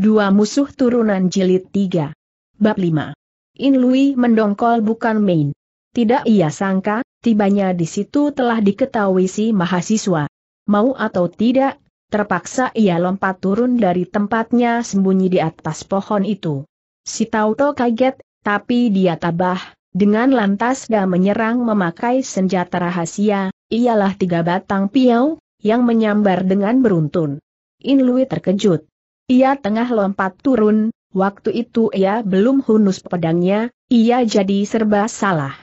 Dua musuh turunan jilid 3. Bab 5. In Lui mendongkol bukan main. Tidak ia sangka, tibanya di situ telah diketahui si mahasiswa. Mau atau tidak, terpaksa ia lompat turun dari tempatnya sembunyi di atas pohon itu. Si Tauto kaget, tapi dia tabah, dengan lantas dan menyerang memakai senjata rahasia, ialah tiga batang piau, yang menyambar dengan beruntun. In Lui terkejut ia tengah lompat turun, waktu itu ia belum hunus pedangnya, ia jadi serba salah.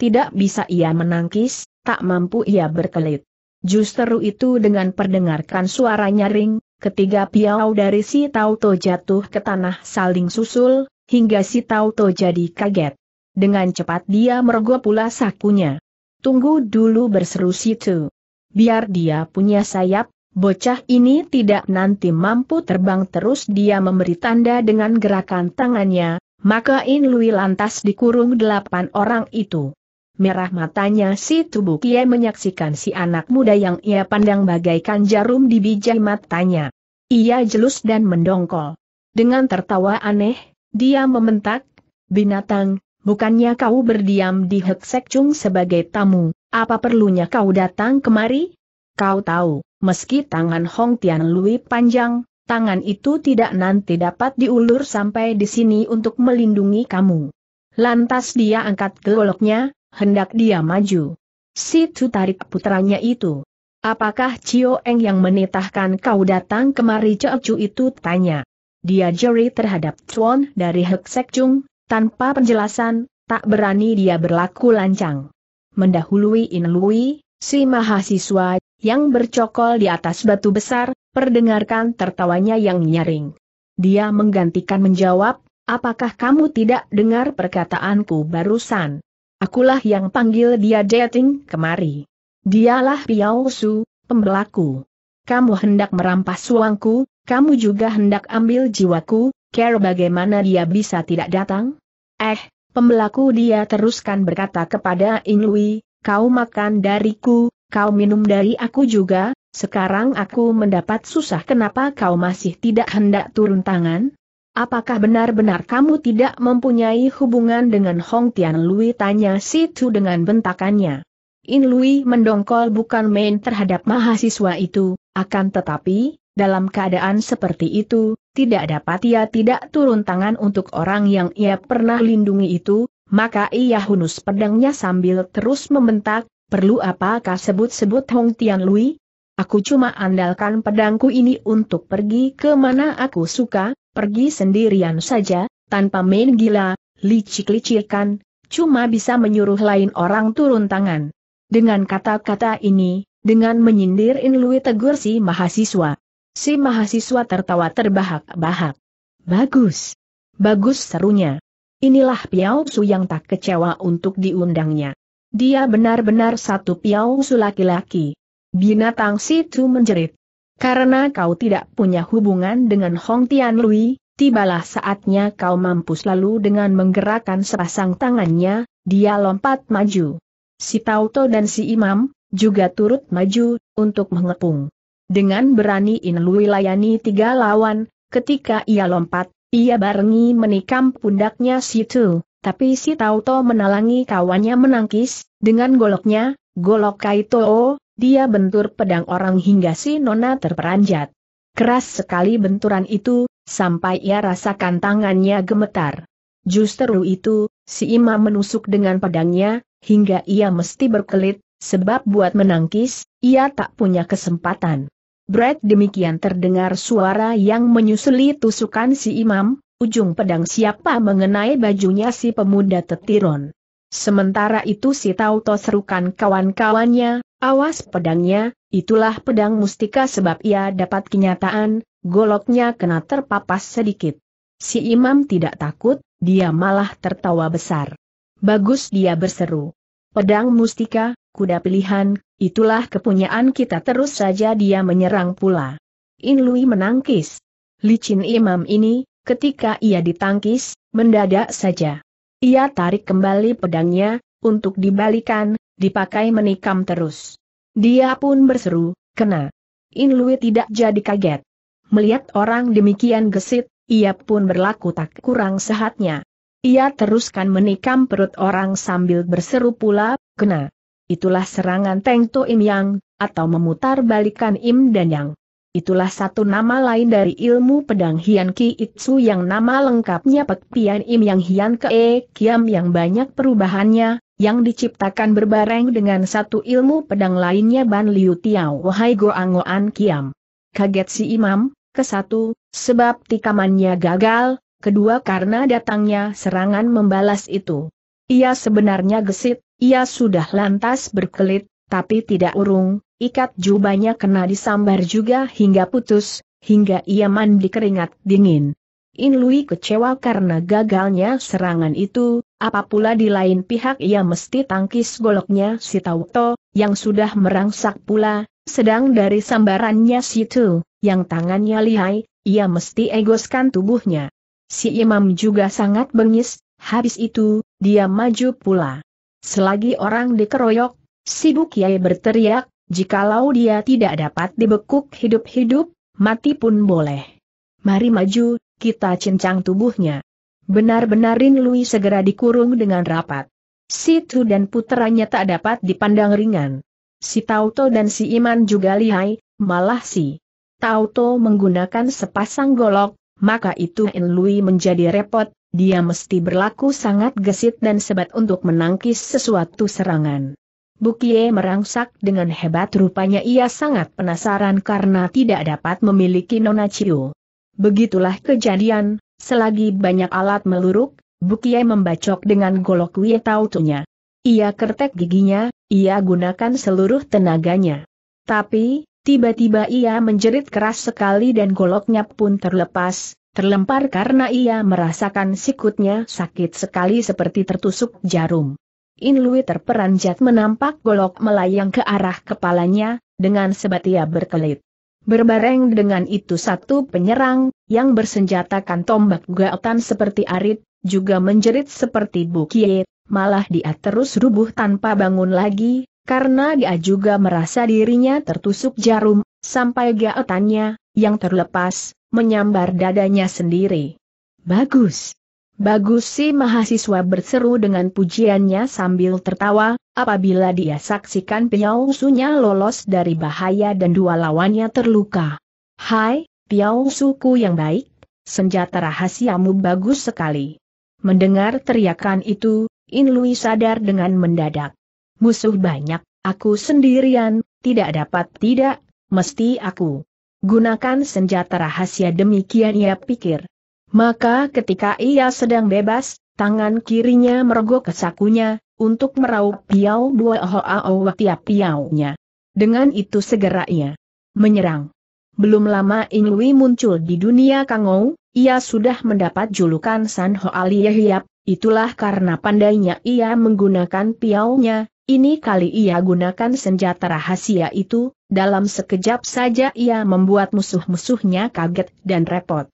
Tidak bisa ia menangkis, tak mampu ia berkelit. Justru itu dengan perdengarkan suara nyaring, ketiga piau dari si Tauto jatuh ke tanah saling susul, hingga si Tauto jadi kaget. Dengan cepat dia merogoh pula sakunya. Tunggu dulu berseru situ. Biar dia punya sayap, Bocah ini tidak nanti mampu terbang terus dia memberi tanda dengan gerakan tangannya, maka In Lui lantas dikurung delapan orang itu. Merah matanya si tubuh ia menyaksikan si anak muda yang ia pandang bagaikan jarum di biji matanya. Ia jelus dan mendongkol. Dengan tertawa aneh, dia mementak, binatang, bukannya kau berdiam di Hek Chung sebagai tamu, apa perlunya kau datang kemari? Kau tahu, Meski tangan Hong Tian Lui panjang, tangan itu tidak nanti dapat diulur sampai di sini untuk melindungi kamu. Lantas dia angkat goloknya, hendak dia maju. Situ tarik putranya itu. Apakah Cio Eng yang menitahkan kau datang kemari Chu itu tanya. Dia jeri terhadap Chuan dari Hek Chung, tanpa penjelasan, tak berani dia berlaku lancang. Mendahului In Lui, si mahasiswa yang bercokol di atas batu besar, perdengarkan tertawanya yang nyaring. Dia menggantikan menjawab, apakah kamu tidak dengar perkataanku barusan? Akulah yang panggil dia dating kemari. Dialah Piao Su, pembelaku. Kamu hendak merampas uangku, kamu juga hendak ambil jiwaku, care bagaimana dia bisa tidak datang? Eh, pembelaku dia teruskan berkata kepada In kau makan dariku, Kau minum dari aku juga, sekarang aku mendapat susah kenapa kau masih tidak hendak turun tangan? Apakah benar-benar kamu tidak mempunyai hubungan dengan Hong Tian Lui? Tanya situ dengan bentakannya. In Lui mendongkol bukan main terhadap mahasiswa itu, akan tetapi, dalam keadaan seperti itu, tidak dapat ia tidak turun tangan untuk orang yang ia pernah lindungi itu, maka ia hunus pedangnya sambil terus membentak, Perlu apakah sebut-sebut Hong Tian Lui? Aku cuma andalkan pedangku ini untuk pergi ke mana aku suka, pergi sendirian saja, tanpa main gila, licik-licikan, cuma bisa menyuruh lain orang turun tangan. Dengan kata-kata ini, dengan menyindir In Lui tegur si mahasiswa. Si mahasiswa tertawa terbahak-bahak. Bagus. Bagus serunya. Inilah Piao Su yang tak kecewa untuk diundangnya. Dia benar-benar satu piausu laki-laki. Binatang situ menjerit. Karena kau tidak punya hubungan dengan Hong Tian Lui, tibalah saatnya kau mampus lalu dengan menggerakkan sepasang tangannya, dia lompat maju. Si Tauto dan si Imam, juga turut maju, untuk mengepung. Dengan berani In Lui layani tiga lawan, ketika ia lompat, ia barengi menikam pundaknya situ. Tapi si Tauto menalangi kawannya menangkis, dengan goloknya, golok Kaitoo, dia bentur pedang orang hingga si Nona terperanjat. Keras sekali benturan itu, sampai ia rasakan tangannya gemetar. Justru itu, si imam menusuk dengan pedangnya, hingga ia mesti berkelit, sebab buat menangkis, ia tak punya kesempatan. Brett demikian terdengar suara yang menyusuli tusukan si imam, Ujung pedang siapa mengenai bajunya si pemuda tetiron. Sementara itu si Tauto serukan kawan-kawannya, awas pedangnya, itulah pedang mustika sebab ia dapat kenyataan, goloknya kena terpapas sedikit. Si imam tidak takut, dia malah tertawa besar. Bagus dia berseru. Pedang mustika, kuda pilihan, itulah kepunyaan kita terus saja dia menyerang pula. Inlui menangkis. Licin imam ini, ketika ia ditangkis, mendadak saja. Ia tarik kembali pedangnya, untuk dibalikan, dipakai menikam terus. Dia pun berseru, kena. Inlui tidak jadi kaget. Melihat orang demikian gesit, ia pun berlaku tak kurang sehatnya. Ia teruskan menikam perut orang sambil berseru pula, kena. Itulah serangan Teng To Im Yang, atau memutar balikan Im dan Yang. Itulah satu nama lain dari ilmu pedang Hian Ki Itsu yang nama lengkapnya Pek Pian Im Yang Hian Ke E Kiam yang banyak perubahannya, yang diciptakan berbareng dengan satu ilmu pedang lainnya Ban Liu Tiao Wahai Go An Kiam. Kaget si imam, kesatu, sebab tikamannya gagal, kedua karena datangnya serangan membalas itu. Ia sebenarnya gesit, ia sudah lantas berkelit, tapi tidak urung, Ikat jubahnya kena disambar juga hingga putus, hingga ia mandi keringat dingin. In Lui kecewa karena gagalnya serangan itu, apa pula di lain pihak ia mesti tangkis goloknya si Tauto, yang sudah merangsak pula, sedang dari sambarannya si Tu, yang tangannya lihai, ia mesti egoskan tubuhnya. Si imam juga sangat bengis, habis itu, dia maju pula. Selagi orang dikeroyok, si Bukiai berteriak, Jikalau dia tidak dapat dibekuk hidup-hidup, mati pun boleh. Mari maju, kita cincang tubuhnya. Benar-benarin Louis segera dikurung dengan rapat. Si Situ dan puteranya tak dapat dipandang ringan. Si Tauto dan si Iman juga lihai, malah si Tauto menggunakan sepasang golok, maka itu In Lui menjadi repot, dia mesti berlaku sangat gesit dan sebat untuk menangkis sesuatu serangan. Bukie merangsak dengan hebat rupanya ia sangat penasaran karena tidak dapat memiliki Nona Chiu. Begitulah kejadian, selagi banyak alat meluruk, Bukie membacok dengan golok Wie Tautunya. Ia kertek giginya, ia gunakan seluruh tenaganya. Tapi, tiba-tiba ia menjerit keras sekali dan goloknya pun terlepas, terlempar karena ia merasakan sikutnya sakit sekali seperti tertusuk jarum. In Lui terperanjat menampak golok melayang ke arah kepalanya, dengan sebatia berkelit. Berbareng dengan itu satu penyerang, yang bersenjatakan tombak gaotan seperti arit, juga menjerit seperti bukit, malah dia terus rubuh tanpa bangun lagi, karena dia juga merasa dirinya tertusuk jarum, sampai gaotannya, yang terlepas, menyambar dadanya sendiri. Bagus! Bagus si mahasiswa berseru dengan pujiannya sambil tertawa, apabila dia saksikan Piao Sunya lolos dari bahaya dan dua lawannya terluka. Hai, Piao Suku yang baik, senjata rahasiamu bagus sekali. Mendengar teriakan itu, In Lui sadar dengan mendadak. Musuh banyak, aku sendirian, tidak dapat tidak, mesti aku. Gunakan senjata rahasia demikian ia pikir. Maka ketika ia sedang bebas, tangan kirinya merogoh ke sakunya, untuk meraup piau dua hoao tiap piaunya. Dengan itu segera ia menyerang. Belum lama Inui muncul di dunia Kangou, ia sudah mendapat julukan San Ali Yehiap, itulah karena pandainya ia menggunakan piaunya, ini kali ia gunakan senjata rahasia itu, dalam sekejap saja ia membuat musuh-musuhnya kaget dan repot.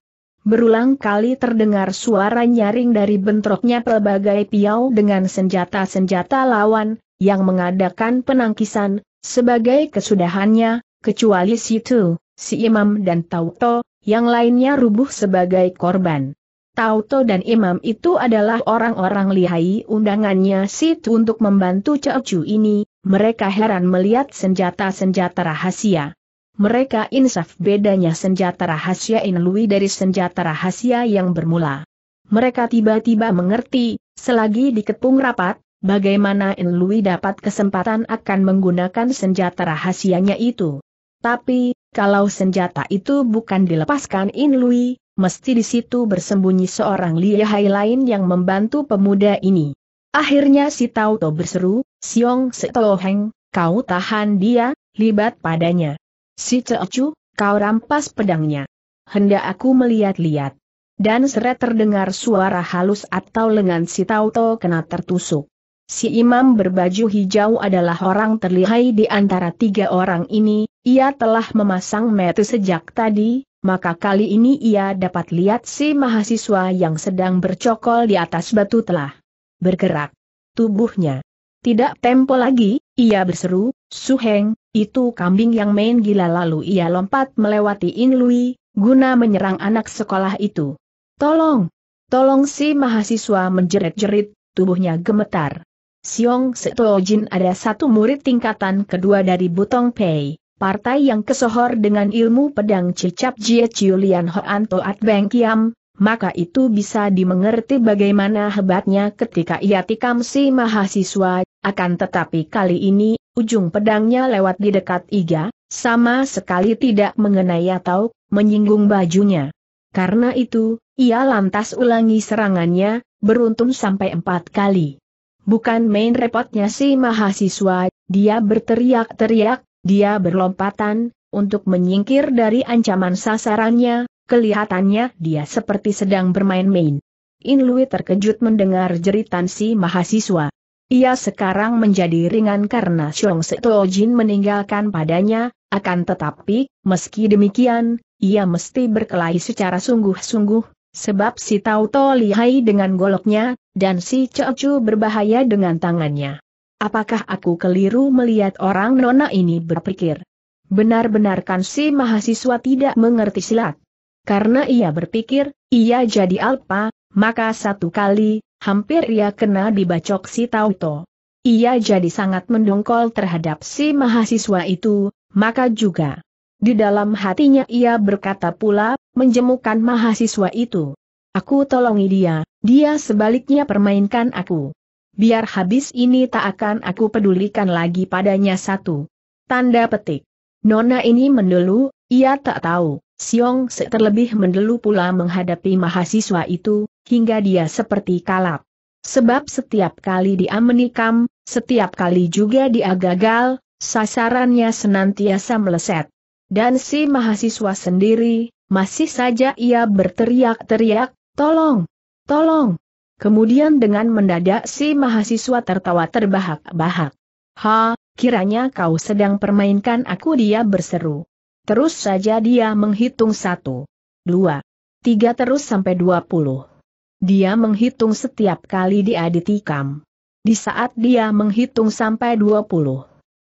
Berulang kali terdengar suara nyaring dari bentroknya pelbagai piau dengan senjata-senjata lawan, yang mengadakan penangkisan, sebagai kesudahannya, kecuali si tu, si imam dan Tauto, yang lainnya rubuh sebagai korban. Tauto dan imam itu adalah orang-orang lihai undangannya si tu untuk membantu caucu ini, mereka heran melihat senjata-senjata rahasia. Mereka insaf bedanya senjata rahasia Inlui dari senjata rahasia yang bermula. Mereka tiba-tiba mengerti, selagi dikepung rapat, bagaimana Inlui dapat kesempatan akan menggunakan senjata rahasianya itu. Tapi, kalau senjata itu bukan dilepaskan Inlui, mesti di situ bersembunyi seorang liahai lain yang membantu pemuda ini. Akhirnya si Tauto berseru, Siong Setoheng, kau tahan dia, libat padanya. Si Ceocu, kau rampas pedangnya. Hendak aku melihat-lihat. Dan seret terdengar suara halus atau lengan si Tauto kena tertusuk. Si imam berbaju hijau adalah orang terlihai di antara tiga orang ini, ia telah memasang mata sejak tadi, maka kali ini ia dapat lihat si mahasiswa yang sedang bercokol di atas batu telah bergerak tubuhnya. Tidak tempo lagi, ia berseru, Suheng, itu kambing yang main gila lalu ia lompat melewati In Lui, guna menyerang anak sekolah itu. Tolong! Tolong si mahasiswa menjerit-jerit, tubuhnya gemetar. Siong Jin ada satu murid tingkatan kedua dari Butong Pei, partai yang kesohor dengan ilmu pedang cicap Jie Chiulian Hoan Toat Beng Kiam, maka itu bisa dimengerti bagaimana hebatnya ketika ia tikam si mahasiswa, akan tetapi kali ini ujung pedangnya lewat di dekat iga, sama sekali tidak mengenai atau menyinggung bajunya. Karena itu, ia lantas ulangi serangannya, beruntun sampai empat kali. Bukan main repotnya si mahasiswa, dia berteriak-teriak, dia berlompatan, untuk menyingkir dari ancaman sasarannya, kelihatannya dia seperti sedang bermain-main. Inlui terkejut mendengar jeritan si mahasiswa. Ia sekarang menjadi ringan karena Xiong Seto Jin meninggalkan padanya, akan tetapi, meski demikian, ia mesti berkelahi secara sungguh-sungguh, sebab si Tau To lihai dengan goloknya, dan si Cecu berbahaya dengan tangannya. Apakah aku keliru melihat orang nona ini berpikir? Benar-benar kan si mahasiswa tidak mengerti silat. Karena ia berpikir, ia jadi alpa, maka satu kali, hampir ia kena dibacok si Tauto. Ia jadi sangat mendongkol terhadap si mahasiswa itu, maka juga di dalam hatinya ia berkata pula, menjemukan mahasiswa itu. Aku tolongi dia, dia sebaliknya permainkan aku. Biar habis ini tak akan aku pedulikan lagi padanya satu. Tanda petik. Nona ini mendelu, ia tak tahu, Siong seterlebih terlebih mendelu pula menghadapi mahasiswa itu, hingga dia seperti kalap. Sebab setiap kali dia menikam, setiap kali juga dia gagal, sasarannya senantiasa meleset. Dan si mahasiswa sendiri, masih saja ia berteriak-teriak, tolong, tolong. Kemudian dengan mendadak si mahasiswa tertawa terbahak-bahak. Ha, kiranya kau sedang permainkan aku dia berseru. Terus saja dia menghitung satu, dua, tiga terus sampai dua puluh. Dia menghitung setiap kali dia ditikam. Di saat dia menghitung sampai 20.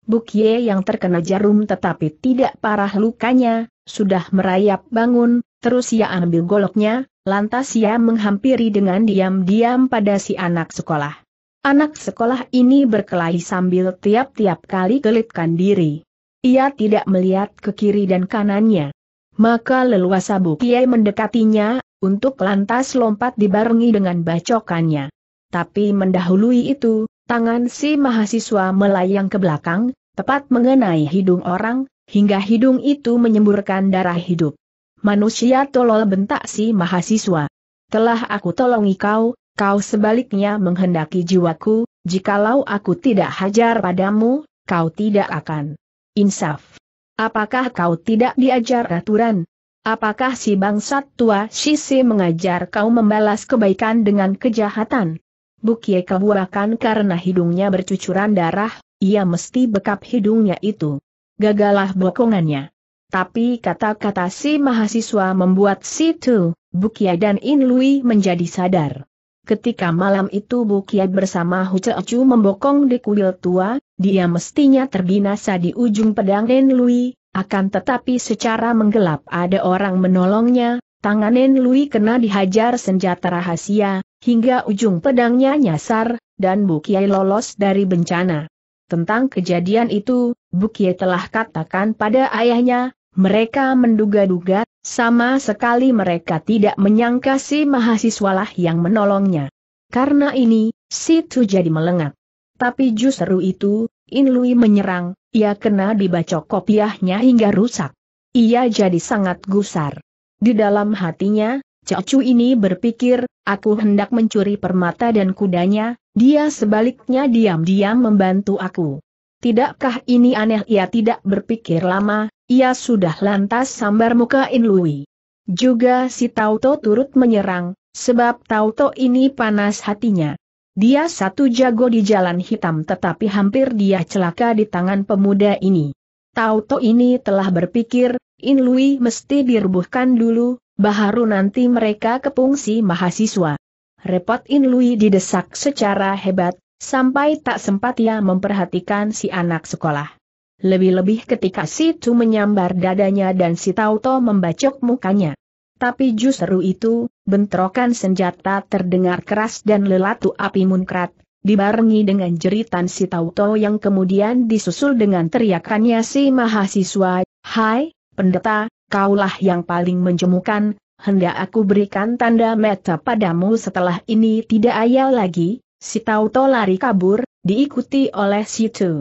Bukye yang terkena jarum tetapi tidak parah lukanya, sudah merayap bangun, terus ia ambil goloknya, lantas ia menghampiri dengan diam-diam pada si anak sekolah. Anak sekolah ini berkelahi sambil tiap-tiap kali gelitkan diri. Ia tidak melihat ke kiri dan kanannya. Maka leluasa Bukiai mendekatinya, untuk lantas lompat dibarengi dengan bacokannya. Tapi mendahului itu, tangan si mahasiswa melayang ke belakang, tepat mengenai hidung orang, hingga hidung itu menyemburkan darah hidup. Manusia tolol bentak si mahasiswa. Telah aku tolongi kau, kau sebaliknya menghendaki jiwaku, jikalau aku tidak hajar padamu, kau tidak akan insaf. Apakah kau tidak diajar aturan? Apakah si bangsat tua Sisi mengajar kau membalas kebaikan dengan kejahatan? Bukie kebuakan karena hidungnya bercucuran darah, ia mesti bekap hidungnya itu. Gagalah bokongannya. Tapi kata-kata si mahasiswa membuat si Tu, Bukia dan In Lui menjadi sadar. Ketika malam itu Bukia bersama Hu Chu membokong di kuil tua, dia mestinya terbinasa di ujung pedang Nen Lui, akan tetapi secara menggelap ada orang menolongnya, tangan Nen Lui kena dihajar senjata rahasia, hingga ujung pedangnya nyasar, dan Bukiai lolos dari bencana. Tentang kejadian itu, Bukiai telah katakan pada ayahnya, mereka menduga-duga, sama sekali mereka tidak menyangka si mahasiswalah yang menolongnya. Karena ini, situ jadi melengak. Tapi justru itu, In Lui menyerang, ia kena dibacok kopiahnya hingga rusak. Ia jadi sangat gusar. Di dalam hatinya, Cacu ini berpikir, aku hendak mencuri permata dan kudanya, dia sebaliknya diam-diam membantu aku. Tidakkah ini aneh ia tidak berpikir lama, ia sudah lantas sambar muka In Lui. Juga si Tauto turut menyerang, sebab Tauto ini panas hatinya. Dia satu jago di jalan hitam tetapi hampir dia celaka di tangan pemuda ini. Tauto ini telah berpikir, In Lui mesti dirubuhkan dulu, baharu nanti mereka kepungsi mahasiswa. Repot In Lui didesak secara hebat, sampai tak sempat ia memperhatikan si anak sekolah. Lebih-lebih ketika si Tu menyambar dadanya dan si Tauto membacok mukanya. Tapi justru itu, bentrokan senjata terdengar keras dan lelatu api munkrat, dibarengi dengan jeritan si Tauto yang kemudian disusul dengan teriakannya si mahasiswa, Hai, pendeta, kaulah yang paling menjemukan, hendak aku berikan tanda meta padamu setelah ini tidak ayal lagi, si Tauto lari kabur, diikuti oleh si Tu.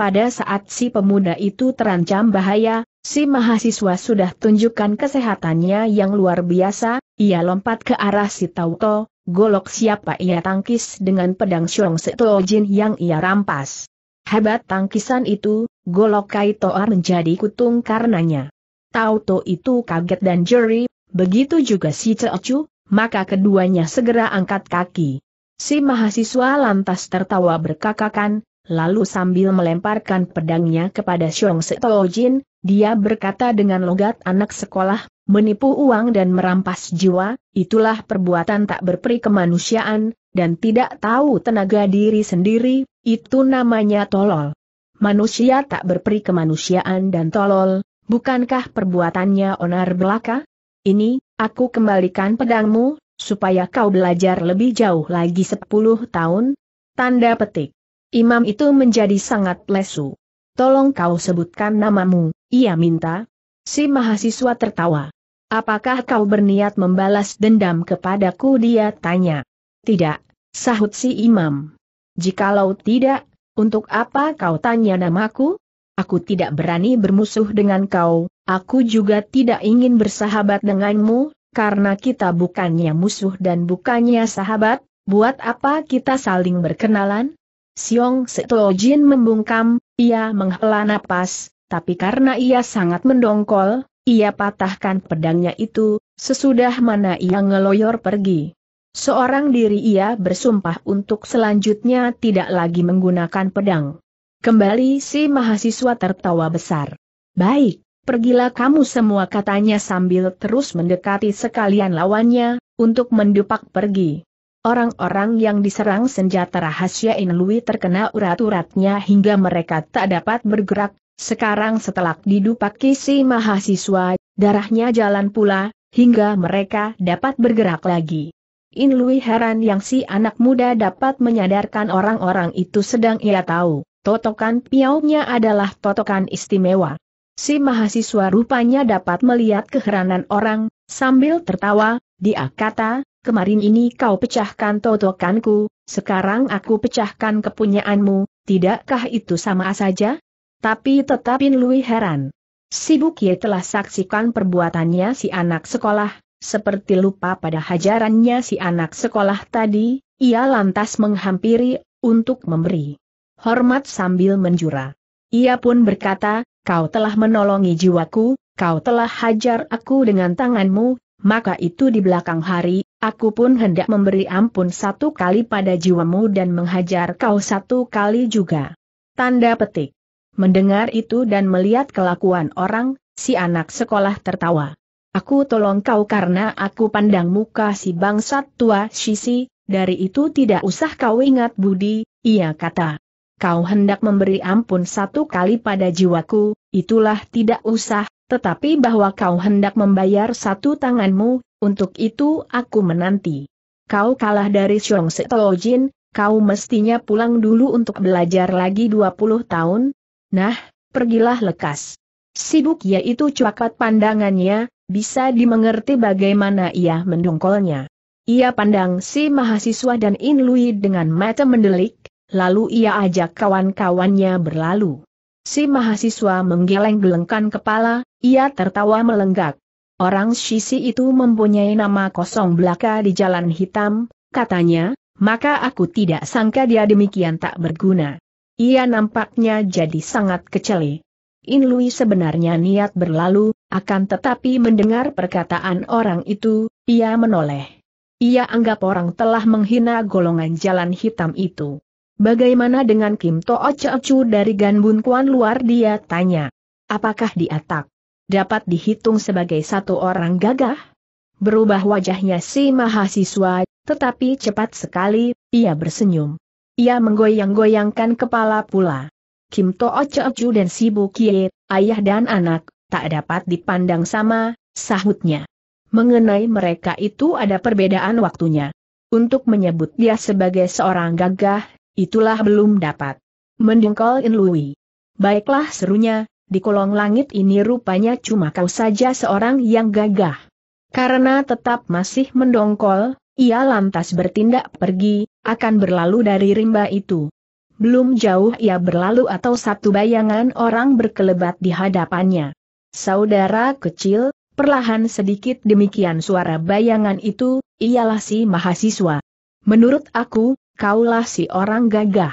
Pada saat si pemuda itu terancam bahaya, si mahasiswa sudah tunjukkan kesehatannya yang luar biasa, ia lompat ke arah si Tauto, golok siapa ia tangkis dengan pedang Seto Setojin yang ia rampas. Hebat tangkisan itu, golok Kaitoar menjadi kutung karenanya. Tauto itu kaget dan jeri, begitu juga si Ceocu, maka keduanya segera angkat kaki. Si mahasiswa lantas tertawa berkakakan, lalu sambil melemparkan pedangnya kepada Xiong Setojin, dia berkata dengan logat anak sekolah, menipu uang dan merampas jiwa, itulah perbuatan tak berperi kemanusiaan, dan tidak tahu tenaga diri sendiri, itu namanya tolol. Manusia tak berperi kemanusiaan dan tolol, bukankah perbuatannya onar belaka? Ini, aku kembalikan pedangmu, supaya kau belajar lebih jauh lagi sepuluh tahun? Tanda petik. Imam itu menjadi sangat lesu. Tolong kau sebutkan namamu, ia minta. Si mahasiswa tertawa. Apakah kau berniat membalas dendam kepadaku dia tanya. Tidak, sahut si imam. Jikalau tidak, untuk apa kau tanya namaku? Aku tidak berani bermusuh dengan kau, aku juga tidak ingin bersahabat denganmu, karena kita bukannya musuh dan bukannya sahabat, buat apa kita saling berkenalan? Siong Jin membungkam, ia menghela napas, tapi karena ia sangat mendongkol, ia patahkan pedangnya itu, sesudah mana ia ngeloyor pergi. Seorang diri ia bersumpah untuk selanjutnya tidak lagi menggunakan pedang. Kembali si mahasiswa tertawa besar. Baik, pergilah kamu semua katanya sambil terus mendekati sekalian lawannya, untuk mendupak pergi. Orang-orang yang diserang senjata rahasia Inlui terkena urat-uratnya hingga mereka tak dapat bergerak, sekarang setelah didupaki si mahasiswa, darahnya jalan pula, hingga mereka dapat bergerak lagi. Inlui heran yang si anak muda dapat menyadarkan orang-orang itu sedang ia tahu, totokan piaunya adalah totokan istimewa. Si mahasiswa rupanya dapat melihat keheranan orang, sambil tertawa, dia kata, kemarin ini kau pecahkan totokanku, sekarang aku pecahkan kepunyaanmu, tidakkah itu sama saja? Tapi tetapin Lui heran. Si Bukie telah saksikan perbuatannya si anak sekolah, seperti lupa pada hajarannya si anak sekolah tadi, ia lantas menghampiri, untuk memberi hormat sambil menjura. Ia pun berkata, kau telah menolongi jiwaku, kau telah hajar aku dengan tanganmu, maka itu di belakang hari, aku pun hendak memberi ampun satu kali pada jiwamu dan menghajar kau satu kali juga. Tanda petik. Mendengar itu dan melihat kelakuan orang, si anak sekolah tertawa. Aku tolong kau karena aku pandang muka si bangsat tua Shisi, dari itu tidak usah kau ingat budi, ia kata. Kau hendak memberi ampun satu kali pada jiwaku, itulah tidak usah, tetapi bahwa kau hendak membayar satu tanganmu, untuk itu aku menanti. Kau kalah dari Xiong Setojin, kau mestinya pulang dulu untuk belajar lagi 20 tahun. Nah, pergilah lekas. Sibuk yaitu cuakat pandangannya, bisa dimengerti bagaimana ia mendongkolnya. Ia pandang si mahasiswa dan In Lui dengan mata mendelik, lalu ia ajak kawan-kawannya berlalu. Si mahasiswa menggeleng-gelengkan kepala, ia tertawa melenggak. Orang Shisi itu mempunyai nama kosong belaka di Jalan Hitam, katanya, maka aku tidak sangka dia demikian tak berguna. Ia nampaknya jadi sangat kecele. In Lui sebenarnya niat berlalu, akan tetapi mendengar perkataan orang itu, ia menoleh. Ia anggap orang telah menghina golongan jalan hitam itu. Bagaimana dengan Kim Toa Chu dari Ganbun Kuan luar dia tanya. Apakah dia tak dapat dihitung sebagai satu orang gagah? Berubah wajahnya si mahasiswa, tetapi cepat sekali, ia bersenyum. Ia menggoyang-goyangkan kepala pula. Kim Toa Chu dan si Bukie, ayah dan anak, tak dapat dipandang sama, sahutnya. Mengenai mereka itu ada perbedaan waktunya. Untuk menyebut dia sebagai seorang gagah, Itulah belum dapat. Mendengkol In Lui. Baiklah serunya, di kolong langit ini rupanya cuma kau saja seorang yang gagah. Karena tetap masih mendongkol, ia lantas bertindak pergi, akan berlalu dari rimba itu. Belum jauh ia berlalu atau satu bayangan orang berkelebat di hadapannya. Saudara kecil, perlahan sedikit demikian suara bayangan itu, ialah si mahasiswa. Menurut aku, kaulah si orang gagah.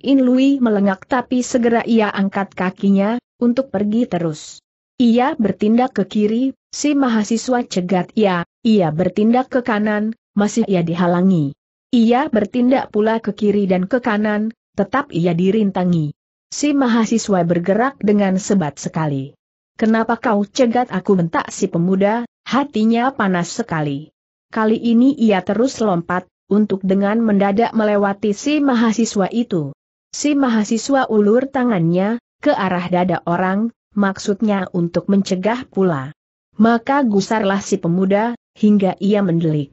In Lui melengak tapi segera ia angkat kakinya, untuk pergi terus. Ia bertindak ke kiri, si mahasiswa cegat ia, ia bertindak ke kanan, masih ia dihalangi. Ia bertindak pula ke kiri dan ke kanan, tetap ia dirintangi. Si mahasiswa bergerak dengan sebat sekali. Kenapa kau cegat aku bentak si pemuda, hatinya panas sekali. Kali ini ia terus lompat, untuk dengan mendadak melewati si mahasiswa itu. Si mahasiswa ulur tangannya, ke arah dada orang, maksudnya untuk mencegah pula. Maka gusarlah si pemuda, hingga ia mendelik.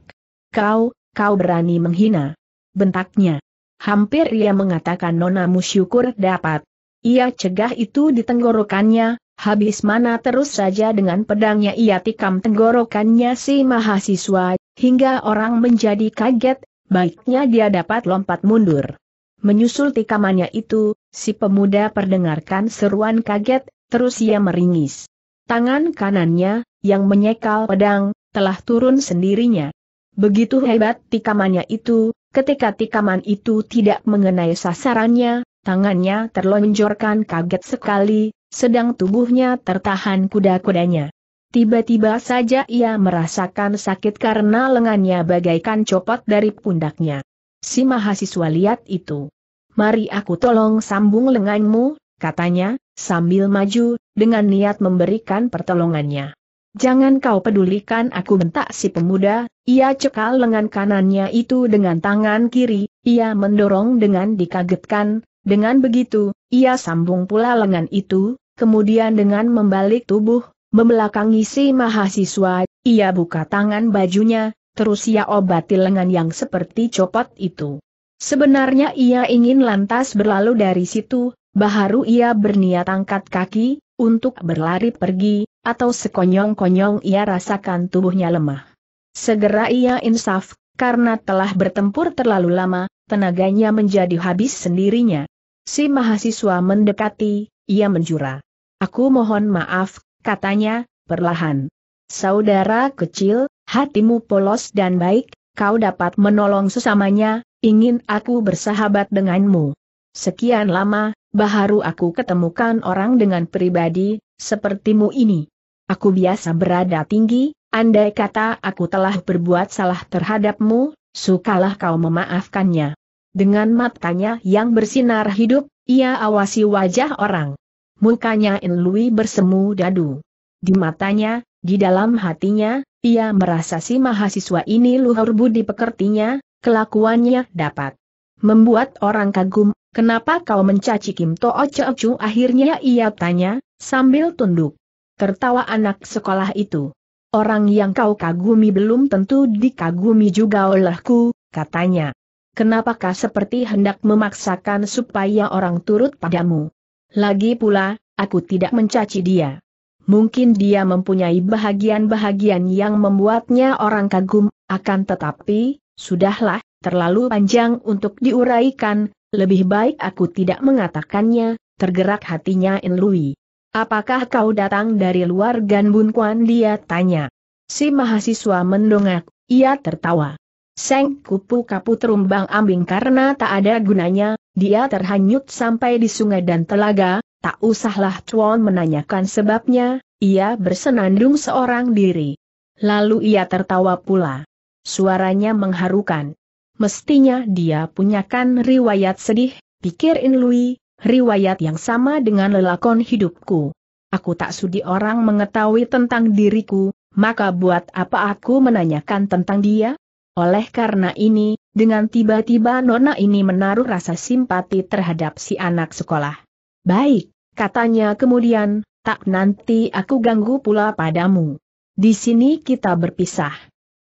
Kau, kau berani menghina. Bentaknya. Hampir ia mengatakan nona, syukur dapat. Ia cegah itu di tenggorokannya, habis mana terus saja dengan pedangnya ia tikam tenggorokannya si mahasiswa, hingga orang menjadi kaget, baiknya dia dapat lompat mundur. Menyusul tikamannya itu, si pemuda perdengarkan seruan kaget, terus ia meringis. Tangan kanannya, yang menyekal pedang, telah turun sendirinya. Begitu hebat tikamannya itu, ketika tikaman itu tidak mengenai sasarannya, tangannya terlonjorkan kaget sekali, sedang tubuhnya tertahan kuda-kudanya. Tiba-tiba saja ia merasakan sakit karena lengannya bagaikan copot dari pundaknya. Si mahasiswa lihat itu. Mari aku tolong sambung lenganmu, katanya, sambil maju, dengan niat memberikan pertolongannya. Jangan kau pedulikan aku bentak si pemuda, ia cekal lengan kanannya itu dengan tangan kiri, ia mendorong dengan dikagetkan, dengan begitu, ia sambung pula lengan itu, kemudian dengan membalik tubuh, Membelakangi si mahasiswa, ia buka tangan bajunya, terus ia obati lengan yang seperti copot itu. Sebenarnya ia ingin lantas berlalu dari situ, baharu ia berniat angkat kaki, untuk berlari pergi, atau sekonyong-konyong ia rasakan tubuhnya lemah. Segera ia insaf, karena telah bertempur terlalu lama, tenaganya menjadi habis sendirinya. Si mahasiswa mendekati, ia menjura. Aku mohon maaf, katanya, perlahan. Saudara kecil, hatimu polos dan baik, kau dapat menolong sesamanya, ingin aku bersahabat denganmu. Sekian lama, baharu aku ketemukan orang dengan pribadi, sepertimu ini. Aku biasa berada tinggi, andai kata aku telah berbuat salah terhadapmu, sukalah kau memaafkannya. Dengan matanya yang bersinar hidup, ia awasi wajah orang mukanya In Lui bersemu dadu. Di matanya, di dalam hatinya, ia merasa si mahasiswa ini luhur budi pekertinya, kelakuannya dapat membuat orang kagum. Kenapa kau mencaci Kim To'o Chu akhirnya ia tanya, sambil tunduk. Tertawa anak sekolah itu. Orang yang kau kagumi belum tentu dikagumi juga olehku, katanya. Kenapakah seperti hendak memaksakan supaya orang turut padamu? Lagi pula, aku tidak mencaci dia. Mungkin dia mempunyai bahagian-bahagian yang membuatnya orang kagum, akan tetapi, sudahlah, terlalu panjang untuk diuraikan, lebih baik aku tidak mengatakannya, tergerak hatinya In Lui. Apakah kau datang dari luar Ganbun Kuan dia tanya. Si mahasiswa mendongak, ia tertawa. Seng kupu kapu terumbang ambing karena tak ada gunanya, dia terhanyut sampai di sungai dan telaga, tak usahlah Chuan menanyakan sebabnya, ia bersenandung seorang diri. Lalu ia tertawa pula. Suaranya mengharukan. Mestinya dia punyakan riwayat sedih, pikir In Lui, riwayat yang sama dengan lelakon hidupku. Aku tak sudi orang mengetahui tentang diriku, maka buat apa aku menanyakan tentang dia? Oleh karena ini, dengan tiba-tiba Nona ini menaruh rasa simpati terhadap si anak sekolah. Baik, katanya kemudian, tak nanti aku ganggu pula padamu. Di sini kita berpisah.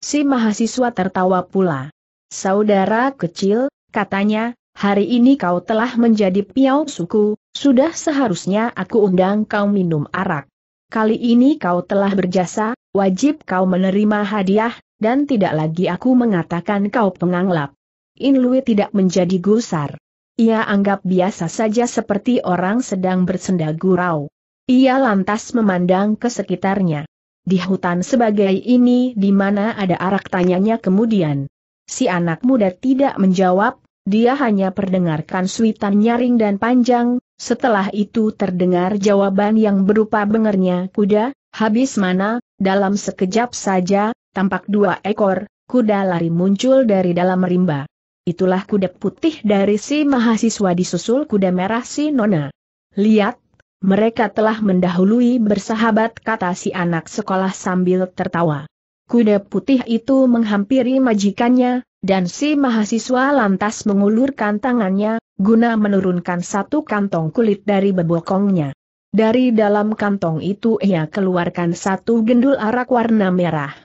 Si mahasiswa tertawa pula. Saudara kecil, katanya, hari ini kau telah menjadi piau suku, sudah seharusnya aku undang kau minum arak. Kali ini kau telah berjasa, wajib kau menerima hadiah, dan tidak lagi aku mengatakan kau penganglap. In Lui tidak menjadi gusar. Ia anggap biasa saja seperti orang sedang bersenda gurau. Ia lantas memandang ke sekitarnya. Di hutan sebagai ini di mana ada arak tanyanya kemudian. Si anak muda tidak menjawab, dia hanya perdengarkan suitan nyaring dan panjang, setelah itu terdengar jawaban yang berupa bengernya kuda, habis mana, dalam sekejap saja, tampak dua ekor, kuda lari muncul dari dalam rimba. Itulah kuda putih dari si mahasiswa disusul kuda merah si Nona. Lihat, mereka telah mendahului bersahabat kata si anak sekolah sambil tertawa. Kuda putih itu menghampiri majikannya, dan si mahasiswa lantas mengulurkan tangannya, guna menurunkan satu kantong kulit dari bebokongnya. Dari dalam kantong itu ia keluarkan satu gendul arak warna merah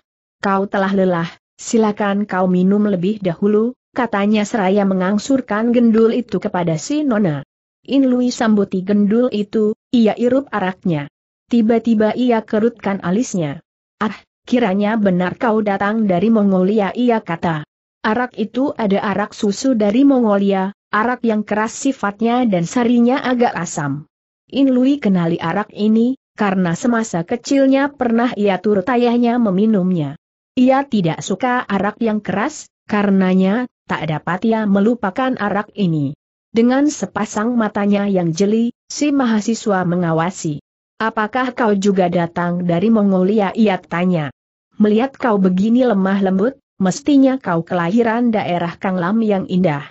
kau telah lelah, silakan kau minum lebih dahulu, katanya seraya mengangsurkan gendul itu kepada si Nona. In Lui sambuti gendul itu, ia irup araknya. Tiba-tiba ia kerutkan alisnya. Ah, kiranya benar kau datang dari Mongolia ia kata. Arak itu ada arak susu dari Mongolia, arak yang keras sifatnya dan sarinya agak asam. In Lui kenali arak ini, karena semasa kecilnya pernah ia turut ayahnya meminumnya. Ia tidak suka arak yang keras, karenanya, tak dapat ia melupakan arak ini. Dengan sepasang matanya yang jeli, si mahasiswa mengawasi. Apakah kau juga datang dari Mongolia? Ia tanya. Melihat kau begini lemah lembut, mestinya kau kelahiran daerah Kanglam yang indah.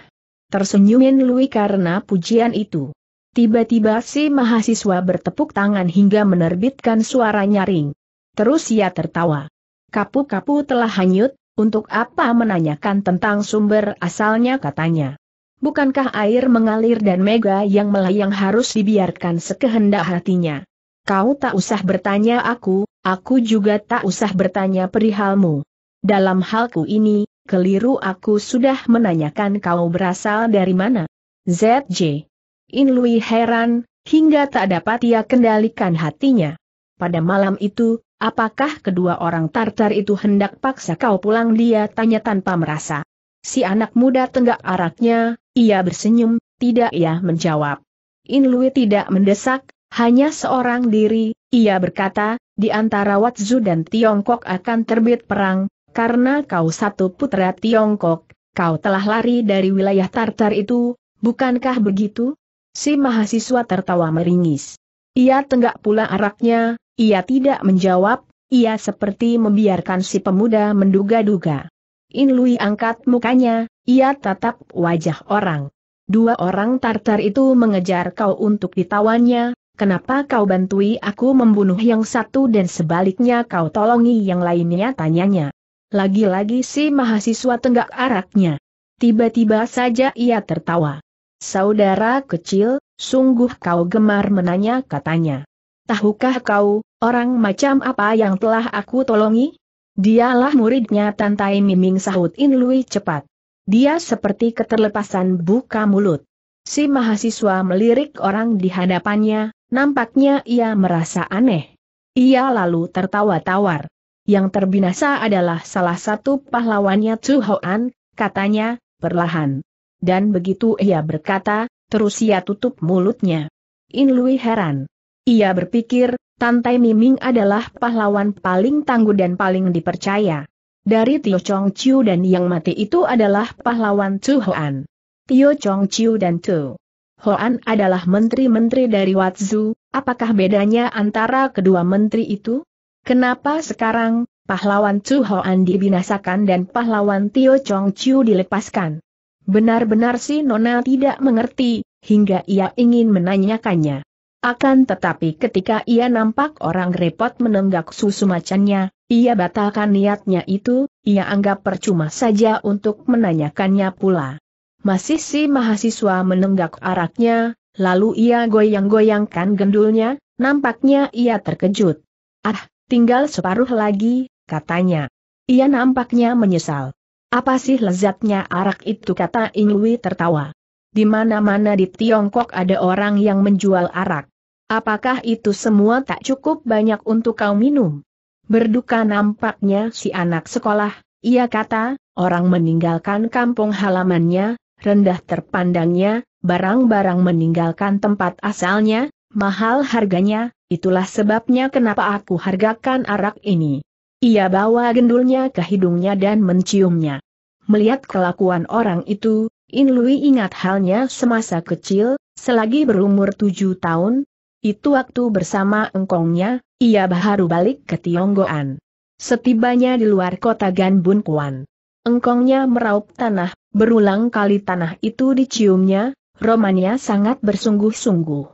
Tersenyumin Lui karena pujian itu. Tiba-tiba si mahasiswa bertepuk tangan hingga menerbitkan suara nyaring. Terus ia tertawa. Kapu-kapu telah hanyut, untuk apa menanyakan tentang sumber asalnya katanya. Bukankah air mengalir dan mega yang melayang harus dibiarkan sekehendak hatinya? Kau tak usah bertanya aku, aku juga tak usah bertanya perihalmu. Dalam halku ini, keliru aku sudah menanyakan kau berasal dari mana. ZJ. Inlui heran, hingga tak dapat ia kendalikan hatinya. Pada malam itu, Apakah kedua orang Tartar itu hendak paksa kau pulang dia tanya tanpa merasa. Si anak muda tenggak araknya, ia bersenyum, tidak ia menjawab. Inlui tidak mendesak, hanya seorang diri, ia berkata, di antara Watzu dan Tiongkok akan terbit perang, karena kau satu putra Tiongkok, kau telah lari dari wilayah Tartar itu, bukankah begitu? Si mahasiswa tertawa meringis. Ia tenggak pula araknya, ia tidak menjawab, ia seperti membiarkan si pemuda menduga-duga. In Lui angkat mukanya, ia tatap wajah orang. Dua orang Tartar itu mengejar kau untuk ditawannya, kenapa kau bantui aku membunuh yang satu dan sebaliknya kau tolongi yang lainnya tanyanya. Lagi-lagi si mahasiswa tenggak araknya. Tiba-tiba saja ia tertawa. Saudara kecil, sungguh kau gemar menanya katanya. Tahukah kau, orang macam apa yang telah aku tolongi? Dialah muridnya Tantai Miming sahut In Lui cepat. Dia seperti keterlepasan buka mulut. Si mahasiswa melirik orang di hadapannya, nampaknya ia merasa aneh. Ia lalu tertawa tawar. Yang terbinasa adalah salah satu pahlawannya Chu Hoan, katanya, perlahan. Dan begitu ia berkata, terus ia tutup mulutnya. In Lui heran. Ia berpikir, Tantai Miming adalah pahlawan paling tangguh dan paling dipercaya. Dari Tio Chong Chiu dan yang mati itu adalah pahlawan Tu Hoan. Tio Chong Chiu dan Tu Hoan adalah menteri-menteri dari Watzu, apakah bedanya antara kedua menteri itu? Kenapa sekarang, pahlawan Tu Hoan dibinasakan dan pahlawan Tio Chong Chiu dilepaskan? Benar-benar si Nona tidak mengerti, hingga ia ingin menanyakannya. Akan tetapi ketika ia nampak orang repot menenggak susu macannya, ia batalkan niatnya itu, ia anggap percuma saja untuk menanyakannya pula. Masih si mahasiswa menenggak araknya, lalu ia goyang-goyangkan gendulnya, nampaknya ia terkejut. Ah, tinggal separuh lagi, katanya. Ia nampaknya menyesal. Apa sih lezatnya arak itu kata Lui tertawa. Di mana-mana di Tiongkok ada orang yang menjual arak. Apakah itu semua tak cukup banyak untuk kau minum? Berduka nampaknya si anak sekolah, ia kata, orang meninggalkan kampung halamannya, rendah terpandangnya, barang-barang meninggalkan tempat asalnya, mahal harganya, itulah sebabnya kenapa aku hargakan arak ini. Ia bawa gendulnya ke hidungnya dan menciumnya. Melihat kelakuan orang itu, In Lui ingat halnya semasa kecil, selagi berumur tujuh tahun, itu waktu bersama engkongnya, ia baru balik ke Tionggoan. Setibanya di luar kota Ganbun Kuan. Engkongnya meraup tanah, berulang kali tanah itu diciumnya, romannya sangat bersungguh-sungguh.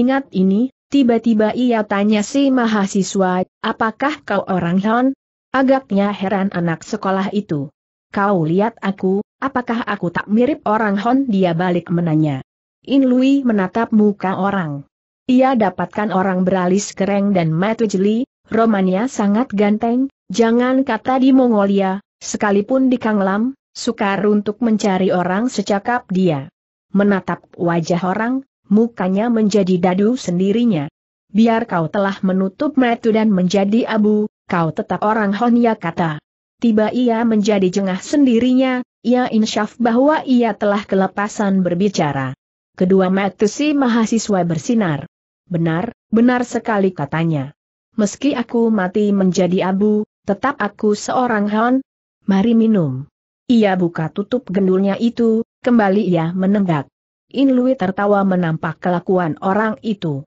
Ingat ini, tiba-tiba ia tanya si mahasiswa, apakah kau orang Hon? Agaknya heran anak sekolah itu. Kau lihat aku, apakah aku tak mirip orang Hon? Dia balik menanya. In Lui menatap muka orang. Ia dapatkan orang beralis kereng dan mata jeli, romannya sangat ganteng, jangan kata di Mongolia, sekalipun di Kanglam, sukar untuk mencari orang secakap dia. Menatap wajah orang, mukanya menjadi dadu sendirinya. Biar kau telah menutup metu dan menjadi abu, kau tetap orang Honya kata. Tiba ia menjadi jengah sendirinya, ia insyaf bahwa ia telah kelepasan berbicara. Kedua metu si mahasiswa bersinar. Benar, benar sekali katanya. Meski aku mati menjadi abu, tetap aku seorang hon. Mari minum. Ia buka tutup gendulnya itu, kembali ia menenggak. Inlui tertawa menampak kelakuan orang itu.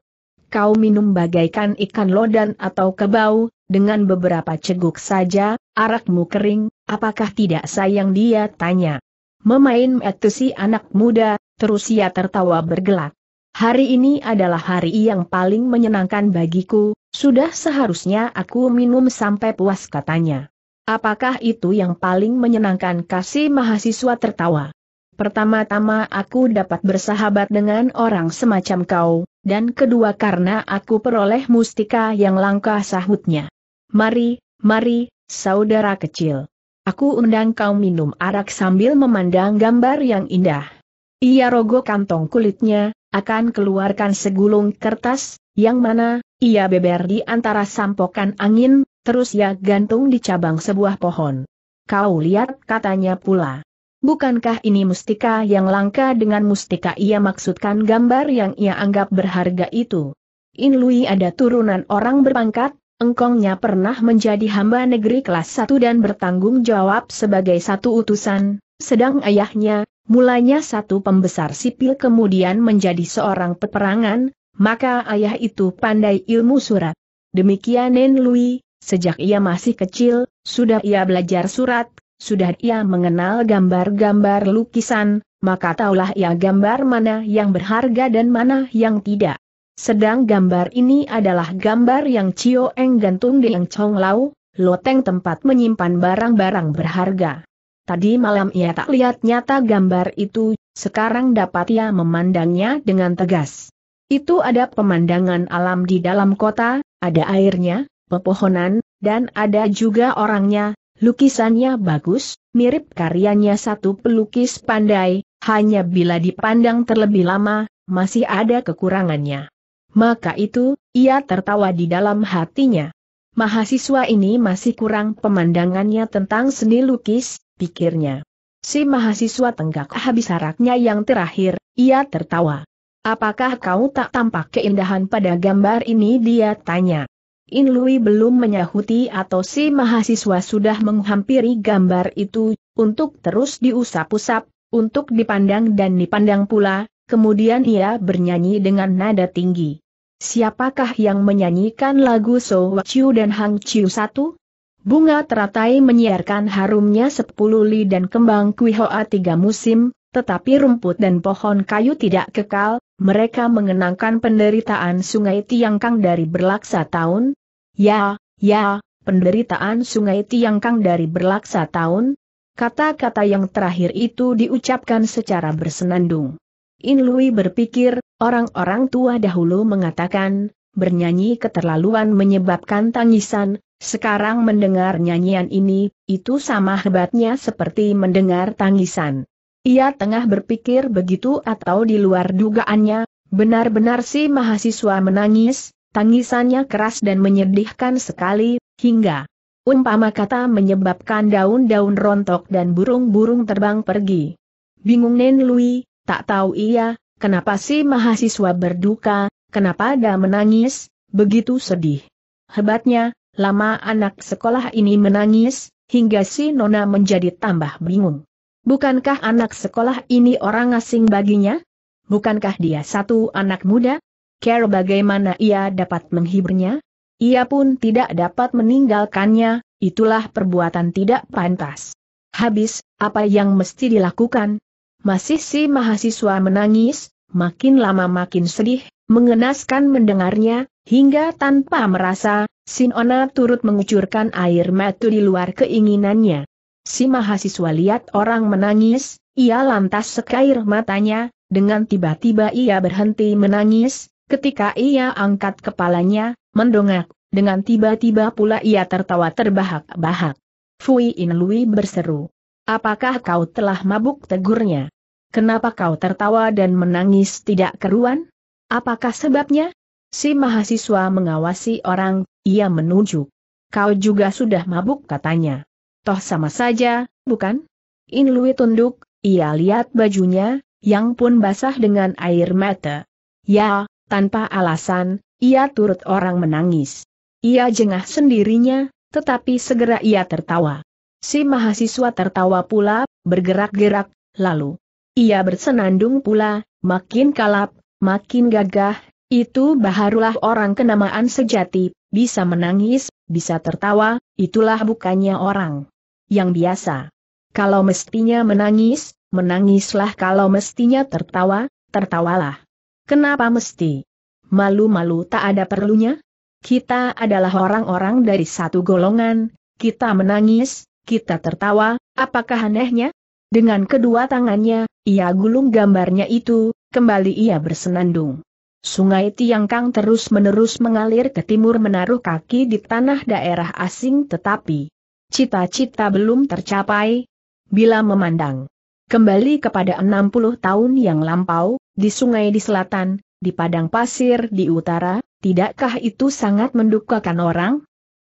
Kau minum bagaikan ikan lodan atau kebau, dengan beberapa ceguk saja, arakmu kering, apakah tidak sayang dia tanya. Memain metu anak muda, terus ia tertawa bergelak. Hari ini adalah hari yang paling menyenangkan bagiku, sudah seharusnya aku minum sampai puas katanya. Apakah itu yang paling menyenangkan kasih mahasiswa tertawa? Pertama-tama aku dapat bersahabat dengan orang semacam kau, dan kedua karena aku peroleh mustika yang langka sahutnya. Mari, mari, saudara kecil. Aku undang kau minum arak sambil memandang gambar yang indah. Ia rogo kantong kulitnya, akan keluarkan segulung kertas, yang mana, ia beber di antara sampokan angin, terus ia gantung di cabang sebuah pohon. Kau lihat katanya pula. Bukankah ini mustika yang langka dengan mustika ia maksudkan gambar yang ia anggap berharga itu? In Lui ada turunan orang berpangkat, engkongnya pernah menjadi hamba negeri kelas 1 dan bertanggung jawab sebagai satu utusan, sedang ayahnya, Mulanya satu pembesar sipil kemudian menjadi seorang peperangan, maka ayah itu pandai ilmu surat. Demikian Nen Lui, sejak ia masih kecil, sudah ia belajar surat, sudah ia mengenal gambar-gambar lukisan, maka taulah ia gambar mana yang berharga dan mana yang tidak. Sedang gambar ini adalah gambar yang Cio Eng gantung di Yang Chong Lau, loteng tempat menyimpan barang-barang berharga. Tadi malam ia tak lihat nyata gambar itu, sekarang dapat ia memandangnya dengan tegas. Itu ada pemandangan alam di dalam kota, ada airnya, pepohonan, dan ada juga orangnya, lukisannya bagus, mirip karyanya satu pelukis pandai, hanya bila dipandang terlebih lama, masih ada kekurangannya. Maka itu, ia tertawa di dalam hatinya. Mahasiswa ini masih kurang pemandangannya tentang seni lukis, pikirnya. Si mahasiswa tenggak habis haraknya yang terakhir, ia tertawa. Apakah kau tak tampak keindahan pada gambar ini dia tanya. In Lui belum menyahuti atau si mahasiswa sudah menghampiri gambar itu, untuk terus diusap-usap, untuk dipandang dan dipandang pula, kemudian ia bernyanyi dengan nada tinggi. Siapakah yang menyanyikan lagu So Wachiu dan Hang Chiu satu? Bunga teratai menyiarkan harumnya sepuluh li dan kembang hoa tiga musim, tetapi rumput dan pohon kayu tidak kekal, mereka mengenangkan penderitaan sungai Tiangkang dari berlaksa tahun. Ya, ya, penderitaan sungai Tiangkang dari berlaksa tahun. Kata-kata yang terakhir itu diucapkan secara bersenandung. In Lui berpikir, orang-orang tua dahulu mengatakan, bernyanyi keterlaluan menyebabkan tangisan, sekarang mendengar nyanyian ini, itu sama hebatnya seperti mendengar tangisan. Ia tengah berpikir begitu atau di luar dugaannya, benar-benar si mahasiswa menangis, tangisannya keras dan menyedihkan sekali, hingga umpama kata menyebabkan daun-daun rontok dan burung-burung terbang pergi. Bingung Nen Lui, tak tahu ia, kenapa si mahasiswa berduka, kenapa ada menangis, begitu sedih. Hebatnya, Lama anak sekolah ini menangis, hingga si Nona menjadi tambah bingung. Bukankah anak sekolah ini orang asing baginya? Bukankah dia satu anak muda? Care bagaimana ia dapat menghiburnya? Ia pun tidak dapat meninggalkannya, itulah perbuatan tidak pantas. Habis, apa yang mesti dilakukan? Masih si mahasiswa menangis, makin lama makin sedih, mengenaskan mendengarnya, hingga tanpa merasa, Sinona turut mengucurkan air mata di luar keinginannya. Si mahasiswa lihat orang menangis, ia lantas sekair matanya, dengan tiba-tiba ia berhenti menangis, ketika ia angkat kepalanya, mendongak, dengan tiba-tiba pula ia tertawa terbahak-bahak. Fui In Lui berseru. Apakah kau telah mabuk tegurnya? Kenapa kau tertawa dan menangis tidak keruan? Apakah sebabnya? Si mahasiswa mengawasi orang ia menunjuk. Kau juga sudah mabuk katanya. Toh sama saja, bukan? Inlui tunduk, ia lihat bajunya, yang pun basah dengan air mata. Ya, tanpa alasan, ia turut orang menangis. Ia jengah sendirinya, tetapi segera ia tertawa. Si mahasiswa tertawa pula, bergerak-gerak, lalu. Ia bersenandung pula, makin kalap, makin gagah, itu baharulah orang kenamaan sejati, bisa menangis, bisa tertawa, itulah bukannya orang yang biasa. Kalau mestinya menangis, menangislah kalau mestinya tertawa, tertawalah. Kenapa mesti? Malu-malu tak ada perlunya? Kita adalah orang-orang dari satu golongan, kita menangis, kita tertawa, apakah anehnya? Dengan kedua tangannya, ia gulung gambarnya itu, kembali ia bersenandung. Sungai Tiangkang terus-menerus mengalir ke timur menaruh kaki di tanah daerah asing tetapi cita-cita belum tercapai. Bila memandang kembali kepada 60 tahun yang lampau, di sungai di selatan, di padang pasir di utara, tidakkah itu sangat mendukakan orang?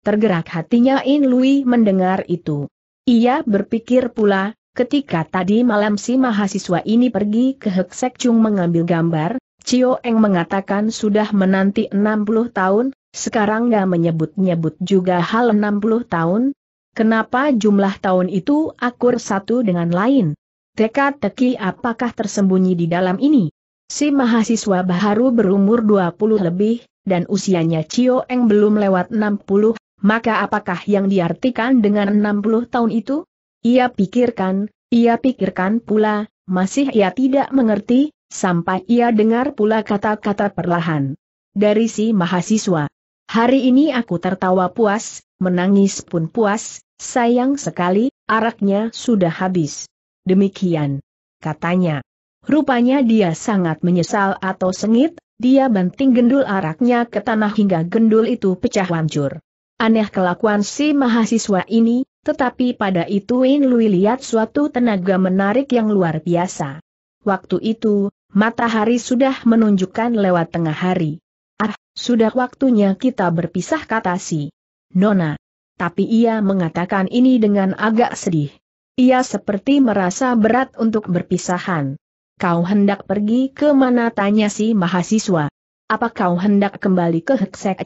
Tergerak hatinya In Lui mendengar itu. Ia berpikir pula, Ketika tadi malam si mahasiswa ini pergi ke Heksek Chung mengambil gambar, Cio Eng mengatakan sudah menanti 60 tahun, sekarang gak menyebut-nyebut juga hal 60 tahun? Kenapa jumlah tahun itu akur satu dengan lain? Teka-teki apakah tersembunyi di dalam ini? Si mahasiswa baru berumur 20 lebih, dan usianya Cio Eng belum lewat 60, maka apakah yang diartikan dengan 60 tahun itu? Ia pikirkan, ia pikirkan pula, masih ia tidak mengerti, sampai ia dengar pula kata-kata perlahan. Dari si mahasiswa. Hari ini aku tertawa puas, menangis pun puas, sayang sekali, araknya sudah habis. Demikian. Katanya. Rupanya dia sangat menyesal atau sengit, dia banting gendul araknya ke tanah hingga gendul itu pecah hancur. Aneh kelakuan si mahasiswa ini, tetapi pada itu In Lui lihat suatu tenaga menarik yang luar biasa. Waktu itu, Matahari sudah menunjukkan lewat tengah hari. Ah, sudah waktunya kita berpisah kata si Nona. Tapi ia mengatakan ini dengan agak sedih. Ia seperti merasa berat untuk berpisahan. Kau hendak pergi ke mana tanya si mahasiswa. Apa kau hendak kembali ke Heksek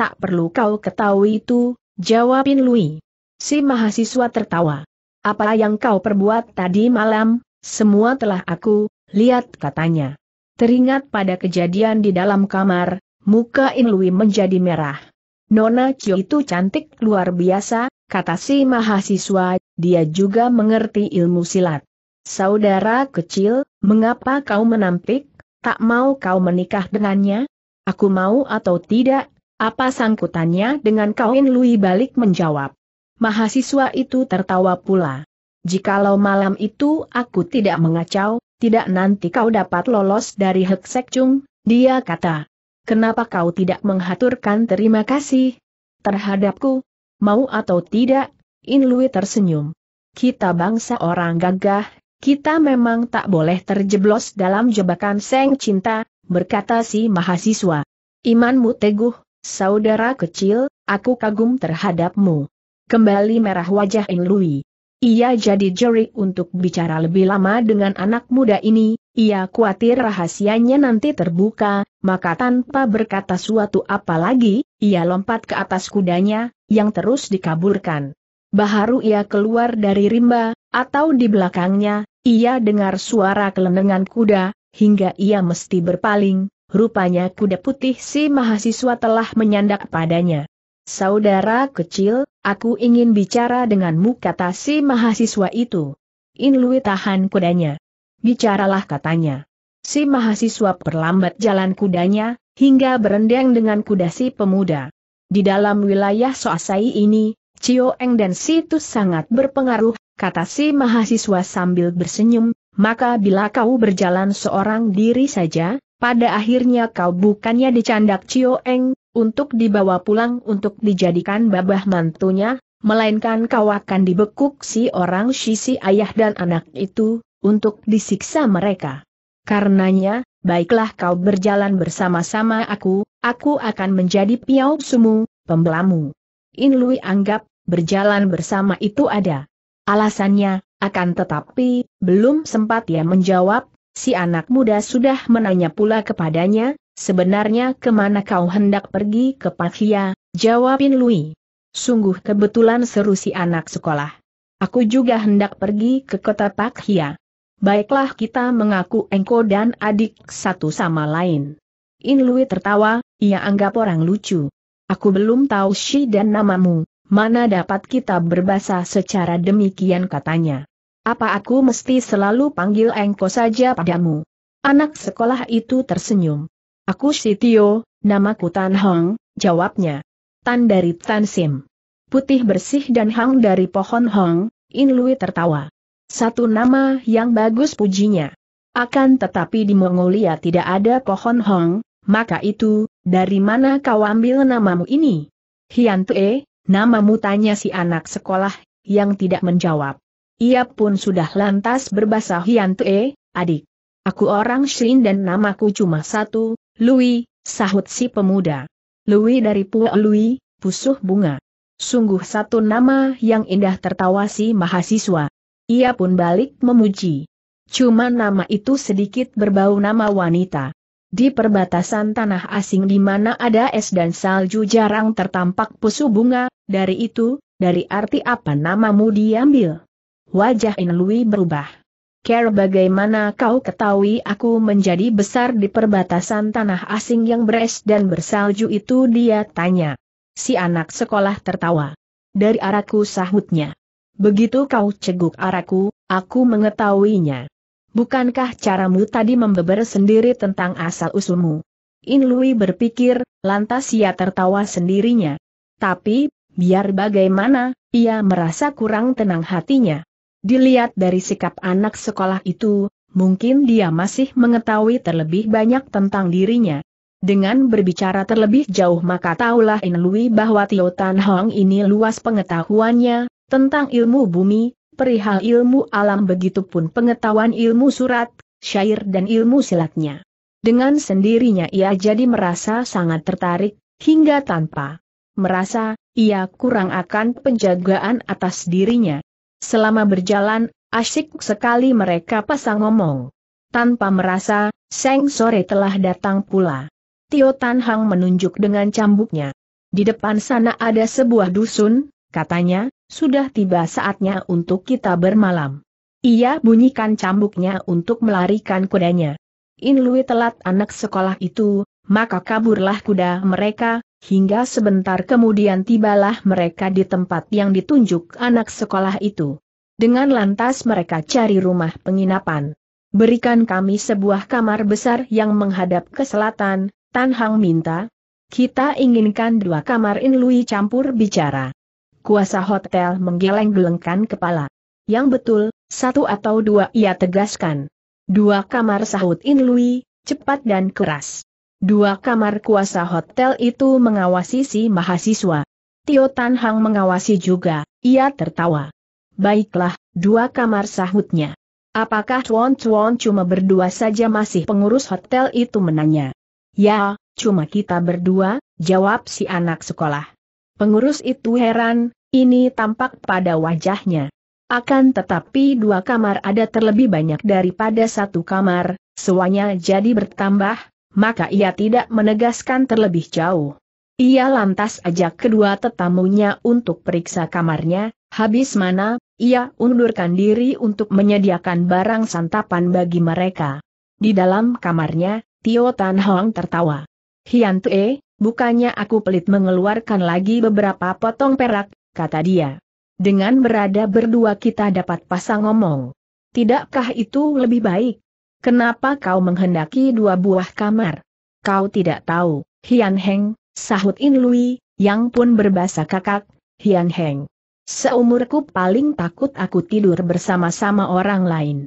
Tak perlu kau ketahui itu, jawabin Lui. Si mahasiswa tertawa. Apa yang kau perbuat tadi malam, semua telah aku Lihat katanya. Teringat pada kejadian di dalam kamar, muka Inlui menjadi merah. Nona Cio itu cantik luar biasa, kata si mahasiswa, dia juga mengerti ilmu silat. Saudara kecil, mengapa kau menampik? Tak mau kau menikah dengannya? Aku mau atau tidak, apa sangkutannya dengan kau? Inlui balik menjawab. Mahasiswa itu tertawa pula. Jikalau malam itu aku tidak mengacau, tidak nanti kau dapat lolos dari Hek Chung, dia kata. Kenapa kau tidak menghaturkan terima kasih terhadapku? Mau atau tidak, In Lui tersenyum. Kita bangsa orang gagah, kita memang tak boleh terjeblos dalam jebakan seng cinta, berkata si mahasiswa. Imanmu teguh, saudara kecil, aku kagum terhadapmu. Kembali merah wajah In Lui. Ia jadi jerik untuk bicara lebih lama dengan anak muda ini, ia khawatir rahasianya nanti terbuka, maka tanpa berkata suatu apa lagi, ia lompat ke atas kudanya, yang terus dikaburkan. Baharu ia keluar dari rimba, atau di belakangnya, ia dengar suara kelenengan kuda, hingga ia mesti berpaling, rupanya kuda putih si mahasiswa telah menyandak padanya. Saudara kecil, aku ingin bicara denganmu kata si mahasiswa itu. In Lui tahan kudanya. Bicaralah katanya. Si mahasiswa perlambat jalan kudanya, hingga berendang dengan kuda si pemuda. Di dalam wilayah Soasai ini, Cio Eng dan Situs sangat berpengaruh, kata si mahasiswa sambil bersenyum, maka bila kau berjalan seorang diri saja, pada akhirnya kau bukannya dicandak eng untuk dibawa pulang untuk dijadikan babah mantunya, melainkan kau akan dibekuk si orang sisi ayah dan anak itu, untuk disiksa mereka. Karenanya, baiklah kau berjalan bersama-sama aku, aku akan menjadi piau sumu, pembelamu. In Lui anggap, berjalan bersama itu ada. Alasannya, akan tetapi, belum sempat ia menjawab, si anak muda sudah menanya pula kepadanya, sebenarnya kemana kau hendak pergi ke Pakia, jawabin Lui. Sungguh kebetulan seru si anak sekolah. Aku juga hendak pergi ke kota Pakia. Baiklah kita mengaku engkau dan adik satu sama lain. In Lui tertawa, ia anggap orang lucu. Aku belum tahu si dan namamu, mana dapat kita berbahasa secara demikian katanya. Apa aku mesti selalu panggil engko saja padamu? Anak sekolah itu tersenyum. Aku si Tio, namaku Tan Hong, jawabnya. Tan dari Tan Sim. Putih bersih dan Hang dari pohon Hong, In Lui tertawa. Satu nama yang bagus pujinya. Akan tetapi di Mongolia tidak ada pohon Hong, maka itu, dari mana kau ambil namamu ini? Hian Tue, namamu tanya si anak sekolah, yang tidak menjawab. Ia pun sudah lantas berbahasa Hiantue, adik. Aku orang Shin dan namaku cuma satu, Lui, sahut si pemuda. Lui dari Pua Lui, pusuh bunga. Sungguh satu nama yang indah tertawa si mahasiswa. Ia pun balik memuji. Cuma nama itu sedikit berbau nama wanita. Di perbatasan tanah asing di mana ada es dan salju jarang tertampak pusuh bunga, dari itu, dari arti apa namamu diambil. Wajah Inlui berubah. Care bagaimana kau ketahui aku menjadi besar di perbatasan tanah asing yang beres dan bersalju itu dia tanya. Si anak sekolah tertawa. Dari araku sahutnya. Begitu kau ceguk araku, aku mengetahuinya. Bukankah caramu tadi membeber sendiri tentang asal-usulmu? Inlui berpikir, lantas ia tertawa sendirinya. Tapi, biar bagaimana, ia merasa kurang tenang hatinya. Dilihat dari sikap anak sekolah itu, mungkin dia masih mengetahui terlebih banyak tentang dirinya. Dengan berbicara terlebih jauh maka taulah Inlui bahwa Tio Tan Hong ini luas pengetahuannya, tentang ilmu bumi, perihal ilmu alam begitupun pengetahuan ilmu surat, syair dan ilmu silatnya. Dengan sendirinya ia jadi merasa sangat tertarik, hingga tanpa merasa, ia kurang akan penjagaan atas dirinya. Selama berjalan, asyik sekali mereka pasang ngomong. Tanpa merasa, Seng Sore telah datang pula. Tio Tan Hang menunjuk dengan cambuknya. Di depan sana ada sebuah dusun, katanya, sudah tiba saatnya untuk kita bermalam. Ia bunyikan cambuknya untuk melarikan kudanya. In Lui telat anak sekolah itu, maka kaburlah kuda mereka, hingga sebentar kemudian tibalah mereka di tempat yang ditunjuk anak sekolah itu. Dengan lantas mereka cari rumah penginapan. Berikan kami sebuah kamar besar yang menghadap ke selatan, Tan Hang minta. Kita inginkan dua kamar In Lui campur bicara. Kuasa hotel menggeleng-gelengkan kepala. Yang betul, satu atau dua ia tegaskan. Dua kamar sahut In Lui, cepat dan keras. Dua kamar kuasa hotel itu mengawasi si mahasiswa. Tio Tan Hang mengawasi juga, ia tertawa. Baiklah, dua kamar sahutnya. Apakah Chuan Chuan cuma berdua saja masih pengurus hotel itu menanya? Ya, cuma kita berdua, jawab si anak sekolah. Pengurus itu heran, ini tampak pada wajahnya. Akan tetapi dua kamar ada terlebih banyak daripada satu kamar, sewanya jadi bertambah, maka ia tidak menegaskan terlebih jauh. Ia lantas ajak kedua tetamunya untuk periksa kamarnya, habis mana, ia undurkan diri untuk menyediakan barang santapan bagi mereka. Di dalam kamarnya, Tio Tan Hong tertawa. Hian Tue, bukannya aku pelit mengeluarkan lagi beberapa potong perak, kata dia. Dengan berada berdua kita dapat pasang ngomong. Tidakkah itu lebih baik? Kenapa kau menghendaki dua buah kamar? Kau tidak tahu, Hian Heng, sahut In Lui, yang pun berbahasa kakak, Hian Heng. Seumurku paling takut aku tidur bersama-sama orang lain.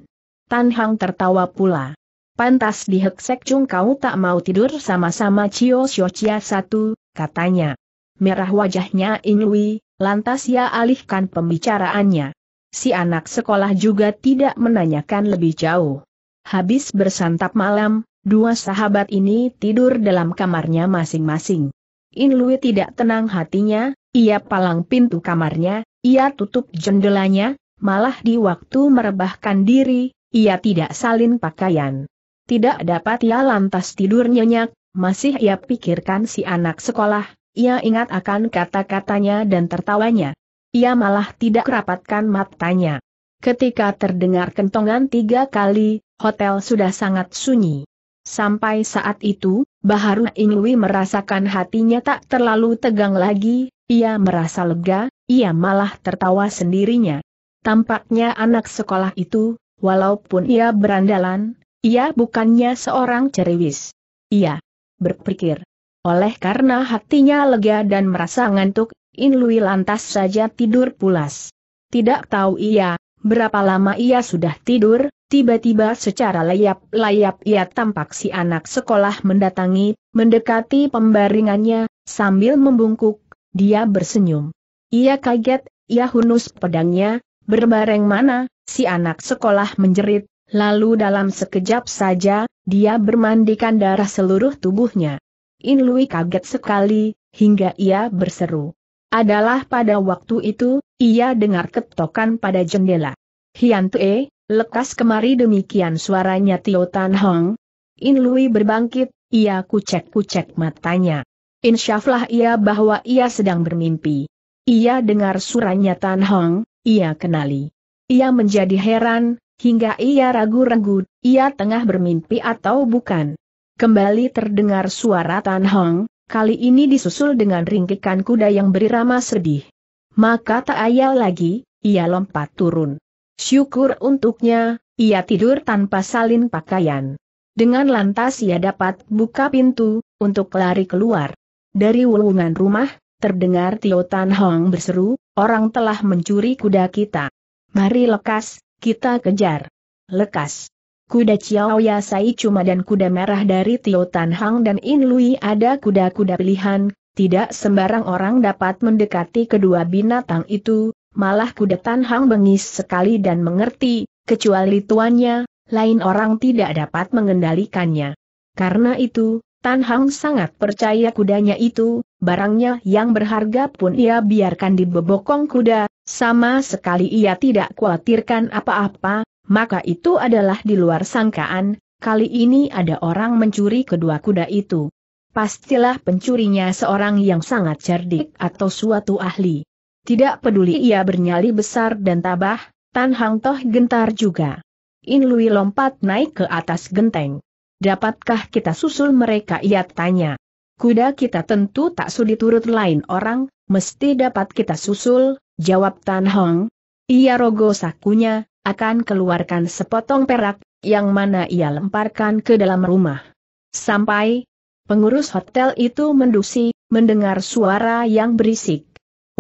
Tan Hang tertawa pula. Pantas diheksek cung kau tak mau tidur sama-sama Cio Xiao Chia satu, katanya. Merah wajahnya In Lui, lantas ia alihkan pembicaraannya. Si anak sekolah juga tidak menanyakan lebih jauh. Habis bersantap malam, dua sahabat ini tidur dalam kamarnya masing-masing. In Lui tidak tenang hatinya, ia palang pintu kamarnya, ia tutup jendelanya, malah di waktu merebahkan diri, ia tidak salin pakaian. Tidak dapat ia lantas tidur nyenyak, masih ia pikirkan si anak sekolah, ia ingat akan kata-katanya dan tertawanya. Ia malah tidak rapatkan matanya. Ketika terdengar kentongan tiga kali, hotel sudah sangat sunyi. Sampai saat itu, Baharu Inui merasakan hatinya tak terlalu tegang lagi, ia merasa lega, ia malah tertawa sendirinya. Tampaknya anak sekolah itu, walaupun ia berandalan, ia bukannya seorang ceriwis. Ia berpikir. Oleh karena hatinya lega dan merasa ngantuk, Inlui lantas saja tidur pulas. Tidak tahu ia, Berapa lama ia sudah tidur, tiba-tiba secara layap-layap ia tampak si anak sekolah mendatangi, mendekati pembaringannya, sambil membungkuk, dia bersenyum. Ia kaget, ia hunus pedangnya, berbareng mana, si anak sekolah menjerit, lalu dalam sekejap saja, dia bermandikan darah seluruh tubuhnya. Inlui kaget sekali, hingga ia berseru adalah pada waktu itu, ia dengar ketokan pada jendela. Hian Tue, lekas kemari demikian suaranya Tio Tan Hong. In Lui berbangkit, ia kucek-kucek matanya. Insyaflah ia bahwa ia sedang bermimpi. Ia dengar suaranya Tan Hong, ia kenali. Ia menjadi heran, hingga ia ragu-ragu, ia tengah bermimpi atau bukan. Kembali terdengar suara Tan Hong, kali ini disusul dengan ringkikan kuda yang berirama sedih. Maka tak ayal lagi, ia lompat turun. Syukur untuknya, ia tidur tanpa salin pakaian. Dengan lantas ia dapat buka pintu, untuk lari keluar. Dari wulungan rumah, terdengar Tio Tan Hong berseru, orang telah mencuri kuda kita. Mari lekas, kita kejar. Lekas kuda Chiao Ya Sai Cuma dan kuda merah dari Tio Tan Hang dan In Lui ada kuda-kuda pilihan, tidak sembarang orang dapat mendekati kedua binatang itu, malah kuda Tan Hang bengis sekali dan mengerti, kecuali tuannya, lain orang tidak dapat mengendalikannya. Karena itu, Tan Hang sangat percaya kudanya itu, barangnya yang berharga pun ia biarkan dibebokong kuda, sama sekali ia tidak khawatirkan apa-apa, maka itu adalah di luar sangkaan, kali ini ada orang mencuri kedua kuda itu. Pastilah pencurinya seorang yang sangat cerdik atau suatu ahli. Tidak peduli ia bernyali besar dan tabah, Tan Hang Toh gentar juga. In Lui lompat naik ke atas genteng. Dapatkah kita susul mereka ia tanya. Kuda kita tentu tak sudi turut lain orang, mesti dapat kita susul, jawab Tan Hong. Ia rogo sakunya, akan keluarkan sepotong perak, yang mana ia lemparkan ke dalam rumah. Sampai, pengurus hotel itu mendusi, mendengar suara yang berisik.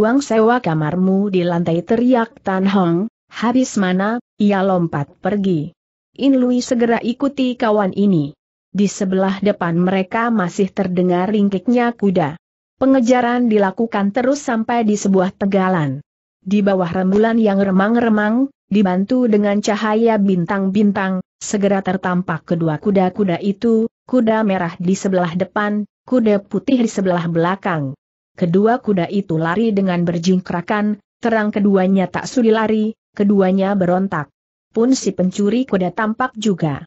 Uang sewa kamarmu di lantai teriak Tan Hong, habis mana, ia lompat pergi. In Lui segera ikuti kawan ini. Di sebelah depan mereka masih terdengar ringkiknya kuda. Pengejaran dilakukan terus sampai di sebuah tegalan. Di bawah rembulan yang remang-remang, Dibantu dengan cahaya bintang-bintang, segera tertampak kedua kuda-kuda itu, kuda merah di sebelah depan, kuda putih di sebelah belakang. Kedua kuda itu lari dengan berjingkrakan, terang keduanya tak sudi lari, keduanya berontak. Pun si pencuri kuda tampak juga.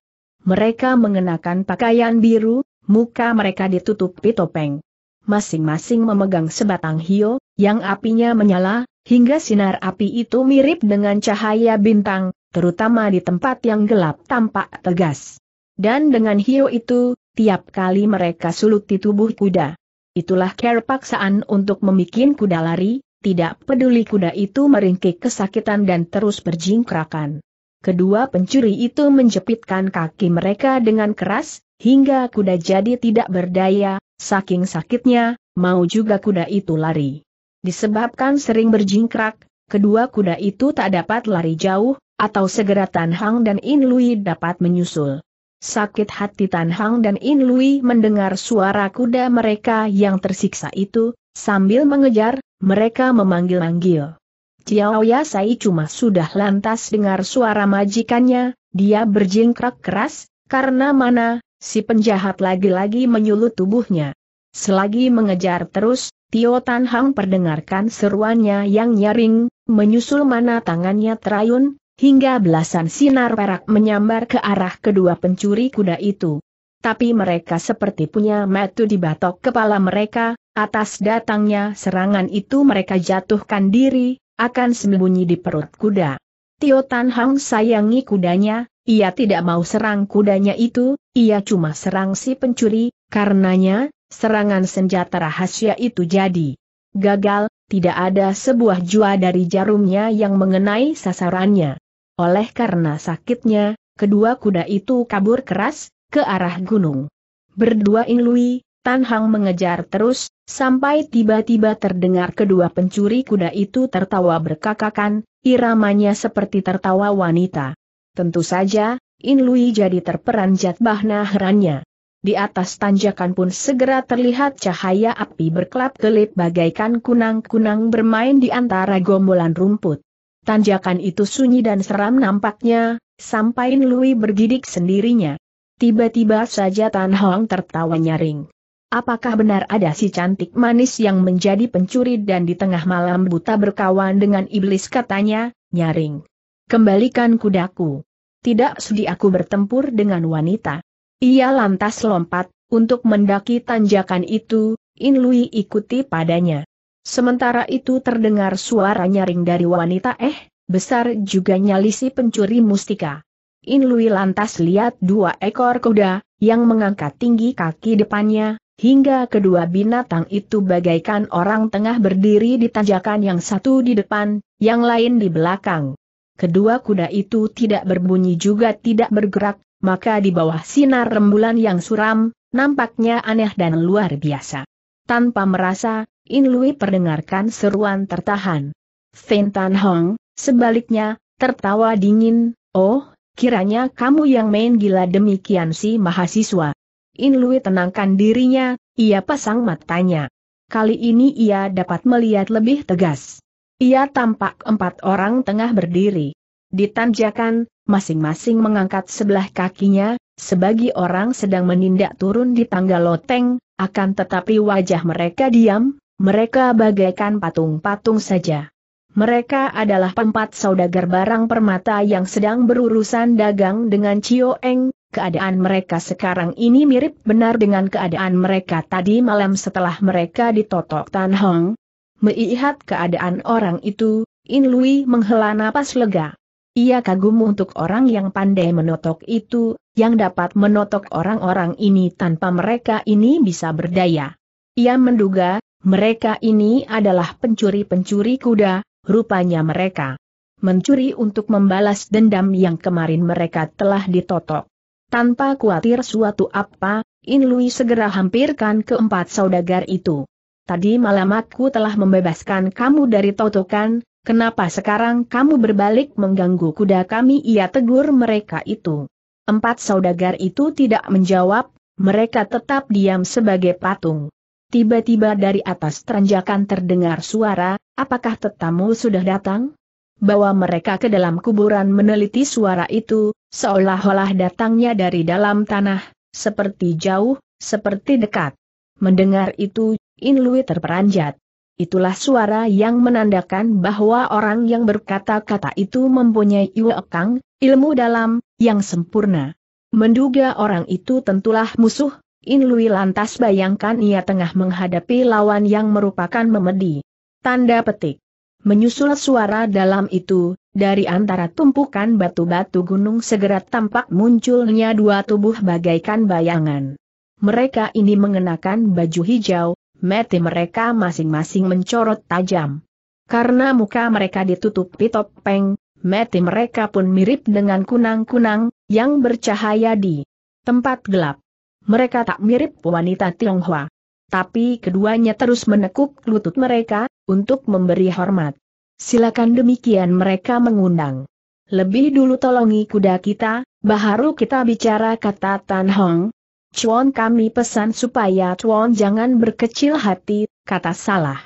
Mereka mengenakan pakaian biru, muka mereka ditutupi topeng masing-masing memegang sebatang hio, yang apinya menyala, hingga sinar api itu mirip dengan cahaya bintang, terutama di tempat yang gelap tampak tegas. Dan dengan hio itu, tiap kali mereka sulut di tubuh kuda. Itulah care paksaan untuk membuat kuda lari, tidak peduli kuda itu meringkik kesakitan dan terus berjingkrakan. Kedua pencuri itu menjepitkan kaki mereka dengan keras, hingga kuda jadi tidak berdaya, Saking sakitnya, mau juga kuda itu lari. Disebabkan sering berjingkrak, kedua kuda itu tak dapat lari jauh, atau segera Tan Hang dan In Lui dapat menyusul. Sakit hati Tan Hang dan In Lui mendengar suara kuda mereka yang tersiksa itu, sambil mengejar, mereka memanggil-manggil. Ciao ya, saya cuma sudah lantas dengar suara majikannya, dia berjingkrak keras, karena mana, si penjahat lagi-lagi menyulut tubuhnya. Selagi mengejar terus, Tio Tan Hang perdengarkan seruannya yang nyaring, menyusul mana tangannya terayun, hingga belasan sinar perak menyambar ke arah kedua pencuri kuda itu. Tapi mereka seperti punya metu di batok kepala mereka, atas datangnya serangan itu mereka jatuhkan diri, akan sembunyi di perut kuda. Tio Tan Hang sayangi kudanya, ia tidak mau serang kudanya itu, ia cuma serang si pencuri, karenanya, serangan senjata rahasia itu jadi gagal, tidak ada sebuah jua dari jarumnya yang mengenai sasarannya. Oleh karena sakitnya, kedua kuda itu kabur keras, ke arah gunung. Berdua Inlui, Tan Hang mengejar terus, sampai tiba-tiba terdengar kedua pencuri kuda itu tertawa berkakakan, iramanya seperti tertawa wanita. Tentu saja, In Lui jadi terperanjat bahna herannya. Di atas tanjakan pun segera terlihat cahaya api berkelap-kelip bagaikan kunang-kunang bermain di antara gombolan rumput. Tanjakan itu sunyi dan seram nampaknya, sampai In Lui bergidik sendirinya. Tiba-tiba saja Tan Hong tertawa nyaring. Apakah benar ada si cantik manis yang menjadi pencuri dan di tengah malam buta berkawan dengan iblis katanya, nyaring. Kembalikan kudaku. Tidak sudi aku bertempur dengan wanita. Ia lantas lompat, untuk mendaki tanjakan itu, Inlui ikuti padanya. Sementara itu terdengar suara nyaring dari wanita eh, besar juga nyalisi pencuri mustika. Inlui lantas lihat dua ekor kuda, yang mengangkat tinggi kaki depannya, hingga kedua binatang itu bagaikan orang tengah berdiri di tanjakan yang satu di depan, yang lain di belakang kedua kuda itu tidak berbunyi juga tidak bergerak, maka di bawah sinar rembulan yang suram, nampaknya aneh dan luar biasa. Tanpa merasa, In Lui perdengarkan seruan tertahan. Tan Hong, sebaliknya, tertawa dingin, oh, kiranya kamu yang main gila demikian si mahasiswa. In Lui tenangkan dirinya, ia pasang matanya. Kali ini ia dapat melihat lebih tegas. Ia tampak empat orang tengah berdiri. Ditanjakan, masing-masing mengangkat sebelah kakinya, sebagai orang sedang menindak turun di tangga loteng, akan tetapi wajah mereka diam, mereka bagaikan patung-patung saja. Mereka adalah empat saudagar barang permata yang sedang berurusan dagang dengan Cio Eng, keadaan mereka sekarang ini mirip benar dengan keadaan mereka tadi malam setelah mereka ditotok Tan Hong, Melihat keadaan orang itu, In Lui menghela napas lega. Ia kagum untuk orang yang pandai menotok itu, yang dapat menotok orang-orang ini tanpa mereka ini bisa berdaya. Ia menduga, mereka ini adalah pencuri-pencuri kuda, rupanya mereka mencuri untuk membalas dendam yang kemarin mereka telah ditotok. Tanpa khawatir suatu apa, In Lui segera hampirkan keempat saudagar itu tadi malam aku telah membebaskan kamu dari totokan, kenapa sekarang kamu berbalik mengganggu kuda kami? Ia tegur mereka itu. Empat saudagar itu tidak menjawab, mereka tetap diam sebagai patung. Tiba-tiba dari atas teranjakan terdengar suara, apakah tetamu sudah datang? Bawa mereka ke dalam kuburan meneliti suara itu, seolah-olah datangnya dari dalam tanah, seperti jauh, seperti dekat. Mendengar itu, In Lui terperanjat. Itulah suara yang menandakan bahwa orang yang berkata-kata itu mempunyai Kang, ilmu dalam, yang sempurna. Menduga orang itu tentulah musuh, In Lui lantas bayangkan ia tengah menghadapi lawan yang merupakan memedi. Tanda petik. Menyusul suara dalam itu, dari antara tumpukan batu-batu gunung segera tampak munculnya dua tubuh bagaikan bayangan. Mereka ini mengenakan baju hijau, mati mereka masing-masing mencorot tajam. Karena muka mereka ditutupi topeng, mati mereka pun mirip dengan kunang-kunang, yang bercahaya di tempat gelap. Mereka tak mirip wanita Tionghoa. Tapi keduanya terus menekuk lutut mereka, untuk memberi hormat. Silakan demikian mereka mengundang. Lebih dulu tolongi kuda kita, baharu kita bicara kata Tan Hong, Cuan kami pesan supaya Cuan jangan berkecil hati, kata salah.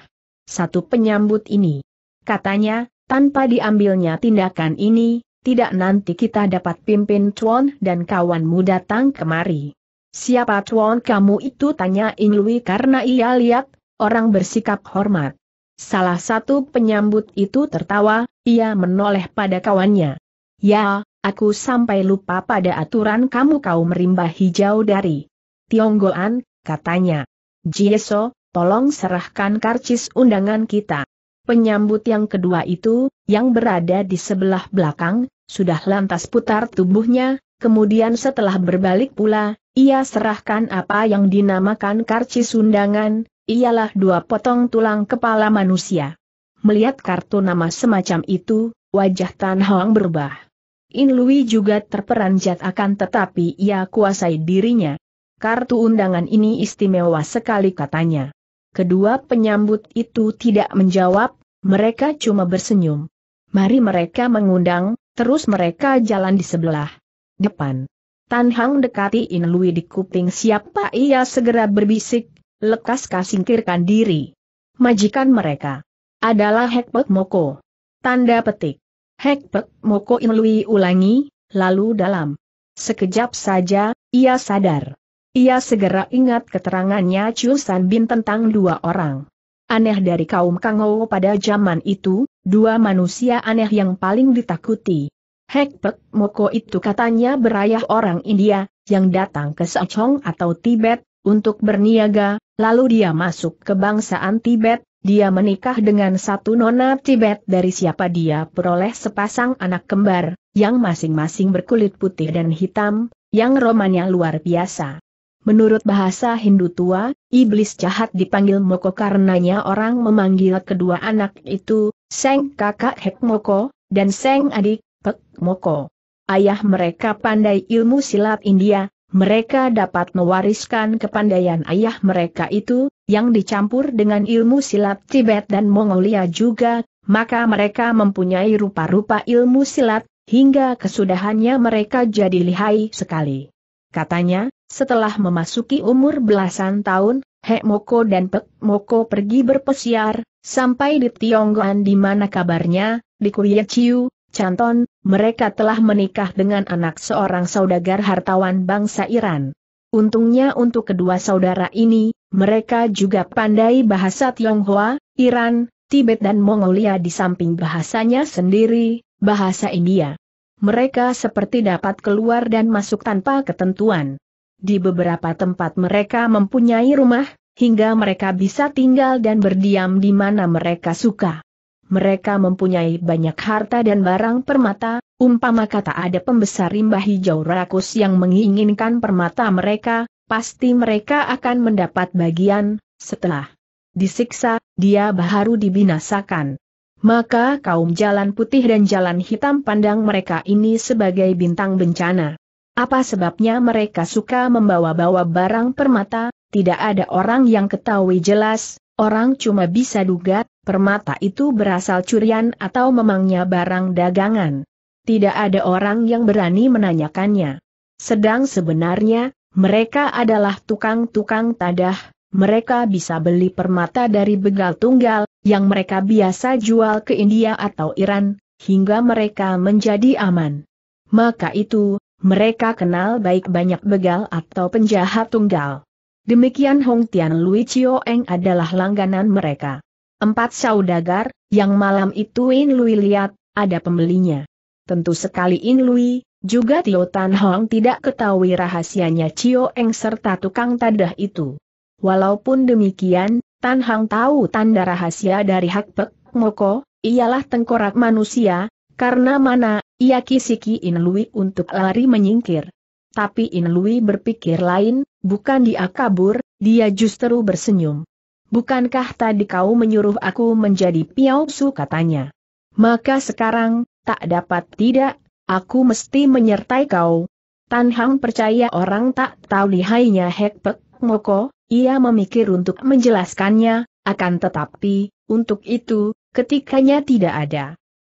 Satu penyambut ini. Katanya, tanpa diambilnya tindakan ini, tidak nanti kita dapat pimpin Cuan dan kawanmu datang kemari. Siapa Cuan kamu itu tanya Inlui karena ia lihat, orang bersikap hormat. Salah satu penyambut itu tertawa, ia menoleh pada kawannya. Ya, Aku sampai lupa pada aturan kamu kau merimba hijau dari Tionggoan, katanya. Jieso, tolong serahkan karcis undangan kita. Penyambut yang kedua itu, yang berada di sebelah belakang, sudah lantas putar tubuhnya, kemudian setelah berbalik pula, ia serahkan apa yang dinamakan karcis undangan, ialah dua potong tulang kepala manusia. Melihat kartu nama semacam itu, wajah Tan Hong berubah. In Lui juga terperanjat akan tetapi ia kuasai dirinya. Kartu undangan ini istimewa sekali katanya. Kedua penyambut itu tidak menjawab, mereka cuma bersenyum. Mari mereka mengundang, terus mereka jalan di sebelah depan. Tan Hang dekati In Lui di kuping siapa ia segera berbisik, lekas kasingkirkan diri. Majikan mereka adalah Pek Moko. Tanda petik. Hek Pek Moko Inlui ulangi, lalu dalam. Sekejap saja, ia sadar. Ia segera ingat keterangannya Chu San Bin tentang dua orang. Aneh dari kaum Kangou pada zaman itu, dua manusia aneh yang paling ditakuti. Hek Pek Moko itu katanya berayah orang India, yang datang ke Sechong atau Tibet, untuk berniaga, lalu dia masuk ke bangsaan Tibet, dia menikah dengan satu nona Tibet dari siapa dia peroleh sepasang anak kembar, yang masing-masing berkulit putih dan hitam, yang romanya luar biasa. Menurut bahasa Hindu tua, iblis jahat dipanggil Moko karenanya orang memanggil kedua anak itu, Seng kakak Hek Moko, dan Seng adik, Pek Moko. Ayah mereka pandai ilmu silat India, mereka dapat mewariskan kepandaian ayah mereka itu, yang dicampur dengan ilmu silat Tibet dan Mongolia juga, maka mereka mempunyai rupa-rupa ilmu silat, hingga kesudahannya mereka jadi lihai sekali. Katanya, setelah memasuki umur belasan tahun, Hek Moko dan Pek Moko pergi berpesiar, sampai di Tionggoan di mana kabarnya, di Kuya Chiu, Canton, mereka telah menikah dengan anak seorang saudagar hartawan bangsa Iran. Untungnya untuk kedua saudara ini, mereka juga pandai bahasa Tionghoa, Iran, Tibet dan Mongolia di samping bahasanya sendiri, bahasa India. Mereka seperti dapat keluar dan masuk tanpa ketentuan. Di beberapa tempat mereka mempunyai rumah, hingga mereka bisa tinggal dan berdiam di mana mereka suka. Mereka mempunyai banyak harta dan barang permata, umpama kata ada pembesar rimba hijau rakus yang menginginkan permata mereka, pasti mereka akan mendapat bagian, setelah disiksa, dia baru dibinasakan. Maka kaum jalan putih dan jalan hitam pandang mereka ini sebagai bintang bencana. Apa sebabnya mereka suka membawa-bawa barang permata, tidak ada orang yang ketahui jelas, orang cuma bisa duga, Permata itu berasal curian atau memangnya barang dagangan. Tidak ada orang yang berani menanyakannya. Sedang sebenarnya, mereka adalah tukang-tukang tadah, mereka bisa beli permata dari begal tunggal, yang mereka biasa jual ke India atau Iran, hingga mereka menjadi aman. Maka itu, mereka kenal baik banyak begal atau penjahat tunggal. Demikian Hong Tian Lui Chio Eng adalah langganan mereka. Empat saudagar, yang malam itu In Lui lihat, ada pembelinya. Tentu sekali In Lui, juga Tio Tan Hong tidak ketahui rahasianya Cio Eng serta tukang tadah itu. Walaupun demikian, Tan Hong tahu tanda rahasia dari Hak Pek Moko, ialah tengkorak manusia, karena mana, ia kisiki In Lui untuk lari menyingkir. Tapi In Lui berpikir lain, bukan dia kabur, dia justru bersenyum. Bukankah tadi kau menyuruh aku menjadi piau piausu katanya? Maka sekarang, tak dapat tidak, aku mesti menyertai kau. Tan Hang percaya orang tak tahu lihainya Hek Pek Moko, ia memikir untuk menjelaskannya, akan tetapi, untuk itu, ketikanya tidak ada.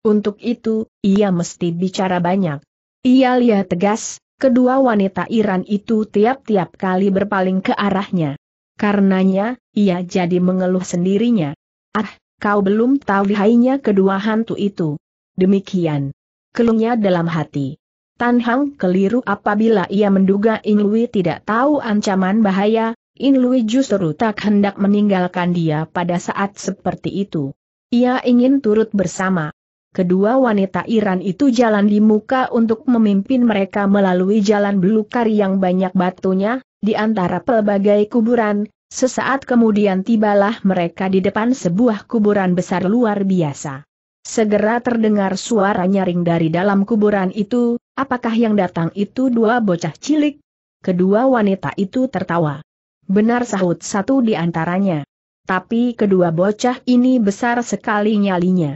Untuk itu, ia mesti bicara banyak. Ia lihat tegas, kedua wanita Iran itu tiap-tiap kali berpaling ke arahnya. Karenanya, ia jadi mengeluh sendirinya. Ah, kau belum tahu lihainya kedua hantu itu. Demikian. keluhnya dalam hati. Tan Hang keliru apabila ia menduga In Lui tidak tahu ancaman bahaya, In Lui justru tak hendak meninggalkan dia pada saat seperti itu. Ia ingin turut bersama. Kedua wanita Iran itu jalan di muka untuk memimpin mereka melalui jalan belukar yang banyak batunya, di antara pelbagai kuburan, sesaat kemudian tibalah mereka di depan sebuah kuburan besar luar biasa. Segera terdengar suara nyaring dari dalam kuburan itu, apakah yang datang itu dua bocah cilik? Kedua wanita itu tertawa. Benar sahut satu di antaranya. Tapi kedua bocah ini besar sekali nyalinya.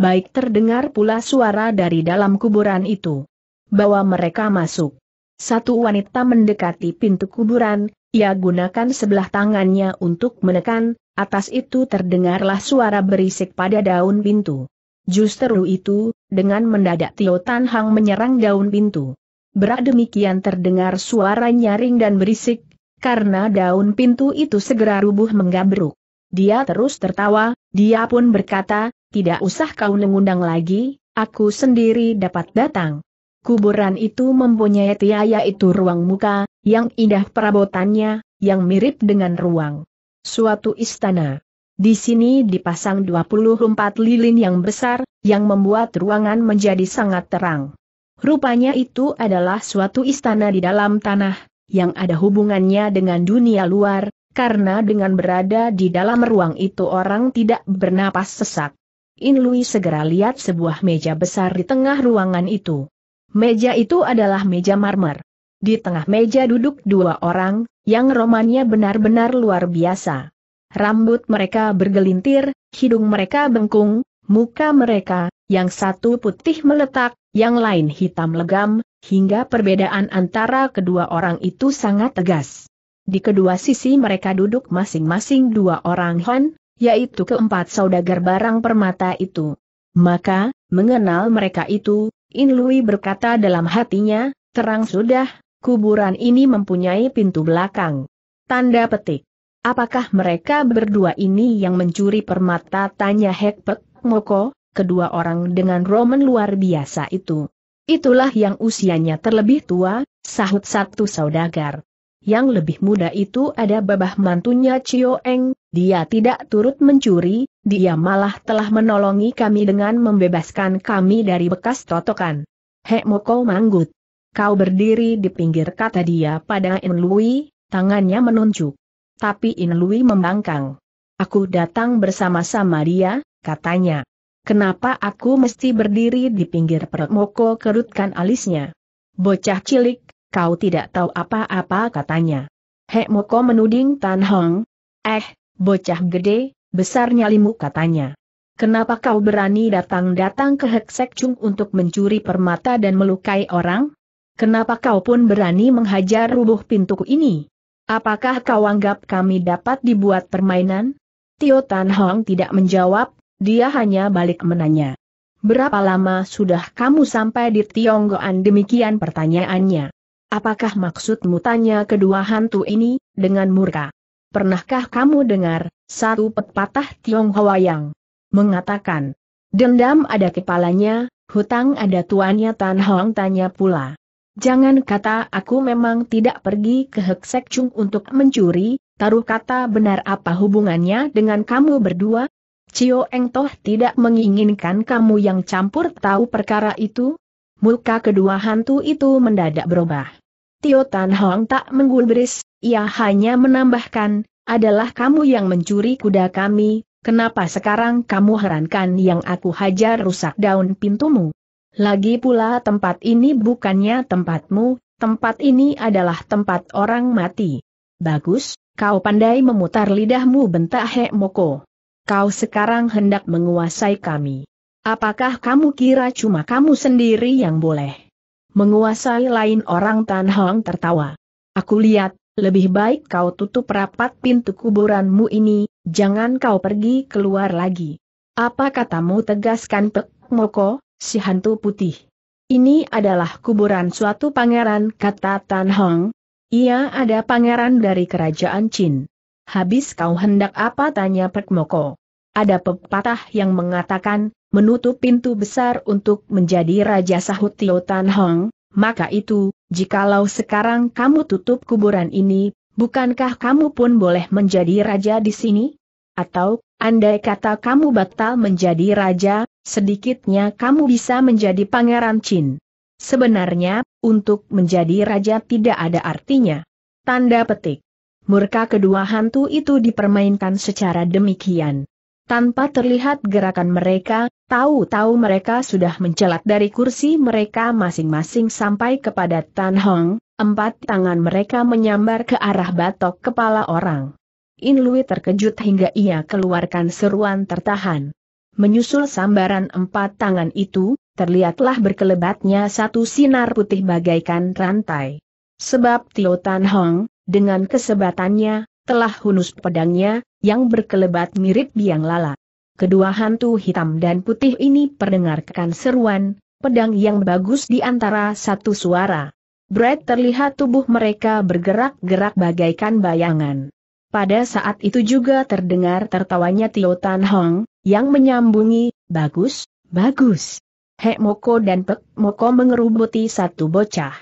Baik terdengar pula suara dari dalam kuburan itu. Bawa mereka masuk. Satu wanita mendekati pintu kuburan, ia gunakan sebelah tangannya untuk menekan, atas itu terdengarlah suara berisik pada daun pintu. Justru itu, dengan mendadak Tio Tan Hang menyerang daun pintu. Berat demikian terdengar suara nyaring dan berisik, karena daun pintu itu segera rubuh menggabruk. Dia terus tertawa, dia pun berkata, tidak usah kau mengundang lagi, aku sendiri dapat datang. Kuburan itu mempunyai tiaya itu ruang muka, yang indah perabotannya, yang mirip dengan ruang suatu istana. Di sini dipasang 24 lilin yang besar, yang membuat ruangan menjadi sangat terang. Rupanya itu adalah suatu istana di dalam tanah, yang ada hubungannya dengan dunia luar, karena dengan berada di dalam ruang itu orang tidak bernapas sesak. In Lui segera lihat sebuah meja besar di tengah ruangan itu. Meja itu adalah meja marmer. Di tengah meja duduk dua orang, yang romannya benar-benar luar biasa. Rambut mereka bergelintir, hidung mereka bengkung, muka mereka, yang satu putih meletak, yang lain hitam legam, hingga perbedaan antara kedua orang itu sangat tegas. Di kedua sisi mereka duduk masing-masing dua orang Han, yaitu keempat saudagar barang permata itu. Maka, mengenal mereka itu, In Lui berkata dalam hatinya, terang sudah, kuburan ini mempunyai pintu belakang. Tanda petik. Apakah mereka berdua ini yang mencuri permata? Tanya Hekpek Moko, kedua orang dengan roman luar biasa itu. Itulah yang usianya terlebih tua, sahut satu saudagar yang lebih muda itu ada babah mantunya Cio Eng, dia tidak turut mencuri, dia malah telah menolongi kami dengan membebaskan kami dari bekas totokan. Hek Moko Manggut. Kau berdiri di pinggir kata dia pada Inlui, tangannya menunjuk. Tapi Inlui Lui membangkang. Aku datang bersama-sama dia, katanya. Kenapa aku mesti berdiri di pinggir perut Moko kerutkan alisnya? Bocah cilik, kau tidak tahu apa-apa katanya. Hek Moko menuding Tan Hong. Eh, bocah gede, besarnya nyalimu katanya. Kenapa kau berani datang-datang ke Hek Chung untuk mencuri permata dan melukai orang? Kenapa kau pun berani menghajar rubuh pintuku ini? Apakah kau anggap kami dapat dibuat permainan? Tio Tan Hong tidak menjawab, dia hanya balik menanya. Berapa lama sudah kamu sampai di Tionggoan demikian pertanyaannya? Apakah maksudmu tanya kedua hantu ini, dengan murka? Pernahkah kamu dengar, satu pepatah Tionghoa yang mengatakan, dendam ada kepalanya, hutang ada tuannya Tan Hong tanya pula. Jangan kata aku memang tidak pergi ke Heksek Chung untuk mencuri, taruh kata benar apa hubungannya dengan kamu berdua? Cio Eng Toh tidak menginginkan kamu yang campur tahu perkara itu? Muka kedua hantu itu mendadak berubah. Tio Tan Hong tak menggulbris, ia hanya menambahkan, adalah kamu yang mencuri kuda kami, kenapa sekarang kamu herankan yang aku hajar rusak daun pintumu? Lagi pula tempat ini bukannya tempatmu, tempat ini adalah tempat orang mati. Bagus, kau pandai memutar lidahmu bentak Hek Moko. Kau sekarang hendak menguasai kami. Apakah kamu kira cuma kamu sendiri yang boleh? menguasai lain orang Tan Hong tertawa. Aku lihat, lebih baik kau tutup rapat pintu kuburanmu ini, jangan kau pergi keluar lagi. Apa katamu tegaskan Pek Moko, si hantu putih? Ini adalah kuburan suatu pangeran kata Tan Hong. Ia ada pangeran dari kerajaan Chin. Habis kau hendak apa tanya Pek Moko. Ada pepatah yang mengatakan, menutup pintu besar untuk menjadi Raja Sahut Tio Tan Hong, maka itu, jikalau sekarang kamu tutup kuburan ini, bukankah kamu pun boleh menjadi raja di sini? Atau, andai kata kamu batal menjadi raja, sedikitnya kamu bisa menjadi pangeran Chin. Sebenarnya, untuk menjadi raja tidak ada artinya. Tanda petik. Murka kedua hantu itu dipermainkan secara demikian. Tanpa terlihat gerakan mereka, tahu-tahu mereka sudah mencelat dari kursi mereka masing-masing sampai kepada Tan Hong, empat tangan mereka menyambar ke arah batok kepala orang. In Lui terkejut hingga ia keluarkan seruan tertahan. Menyusul sambaran empat tangan itu, terlihatlah berkelebatnya satu sinar putih bagaikan rantai. Sebab Tio Tan Hong, dengan kesebatannya, telah hunus pedangnya, yang berkelebat mirip biang lala. Kedua hantu hitam dan putih ini perdengarkan seruan, pedang yang bagus di antara satu suara. Brad terlihat tubuh mereka bergerak-gerak bagaikan bayangan. Pada saat itu juga terdengar tertawanya Tio Tan Hong, yang menyambungi, bagus, bagus. Hek Moko dan Pek Moko mengerubuti satu bocah.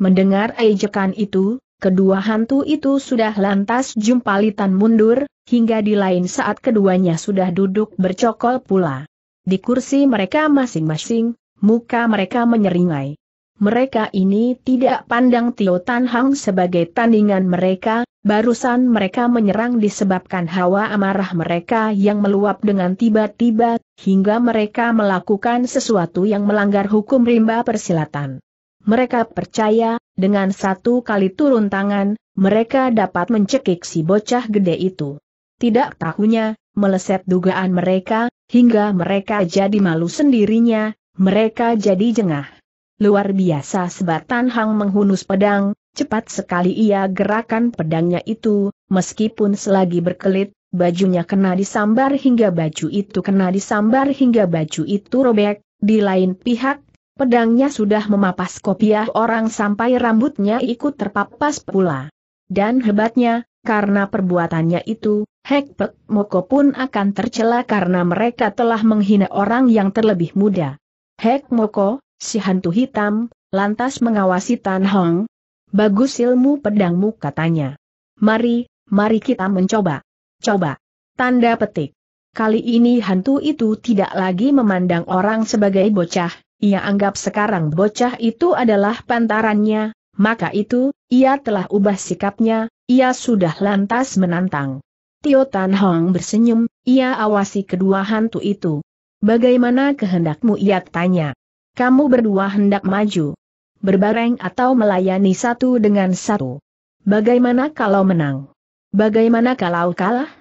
Mendengar ejekan itu, Kedua hantu itu sudah lantas jumpalitan mundur, hingga di lain saat keduanya sudah duduk bercokol pula. Di kursi mereka masing-masing, muka mereka menyeringai. Mereka ini tidak pandang Tio Tan Hang sebagai tandingan mereka, barusan mereka menyerang disebabkan hawa amarah mereka yang meluap dengan tiba-tiba, hingga mereka melakukan sesuatu yang melanggar hukum rimba persilatan. Mereka percaya dengan satu kali turun tangan, mereka dapat mencekik si bocah gede itu. Tidak tahunya, meleset dugaan mereka, hingga mereka jadi malu sendirinya, mereka jadi jengah. Luar biasa sebatan Hang menghunus pedang, cepat sekali ia gerakan pedangnya itu, meskipun selagi berkelit, bajunya kena disambar hingga baju itu kena disambar hingga baju itu robek, di lain pihak, Pedangnya sudah memapas kopiah orang sampai rambutnya ikut terpapas pula. Dan hebatnya, karena perbuatannya itu, Hekpek Moko pun akan tercela karena mereka telah menghina orang yang terlebih muda. Hek Moko, si hantu hitam, lantas mengawasi Tan Hong. Bagus ilmu pedangmu katanya. Mari, mari kita mencoba. Coba. Tanda petik. Kali ini hantu itu tidak lagi memandang orang sebagai bocah, ia anggap sekarang bocah itu adalah pantarannya, maka itu, ia telah ubah sikapnya, ia sudah lantas menantang. Tio Tan Hong bersenyum, ia awasi kedua hantu itu. Bagaimana kehendakmu ia tanya. Kamu berdua hendak maju. Berbareng atau melayani satu dengan satu. Bagaimana kalau menang? Bagaimana kalau kalah?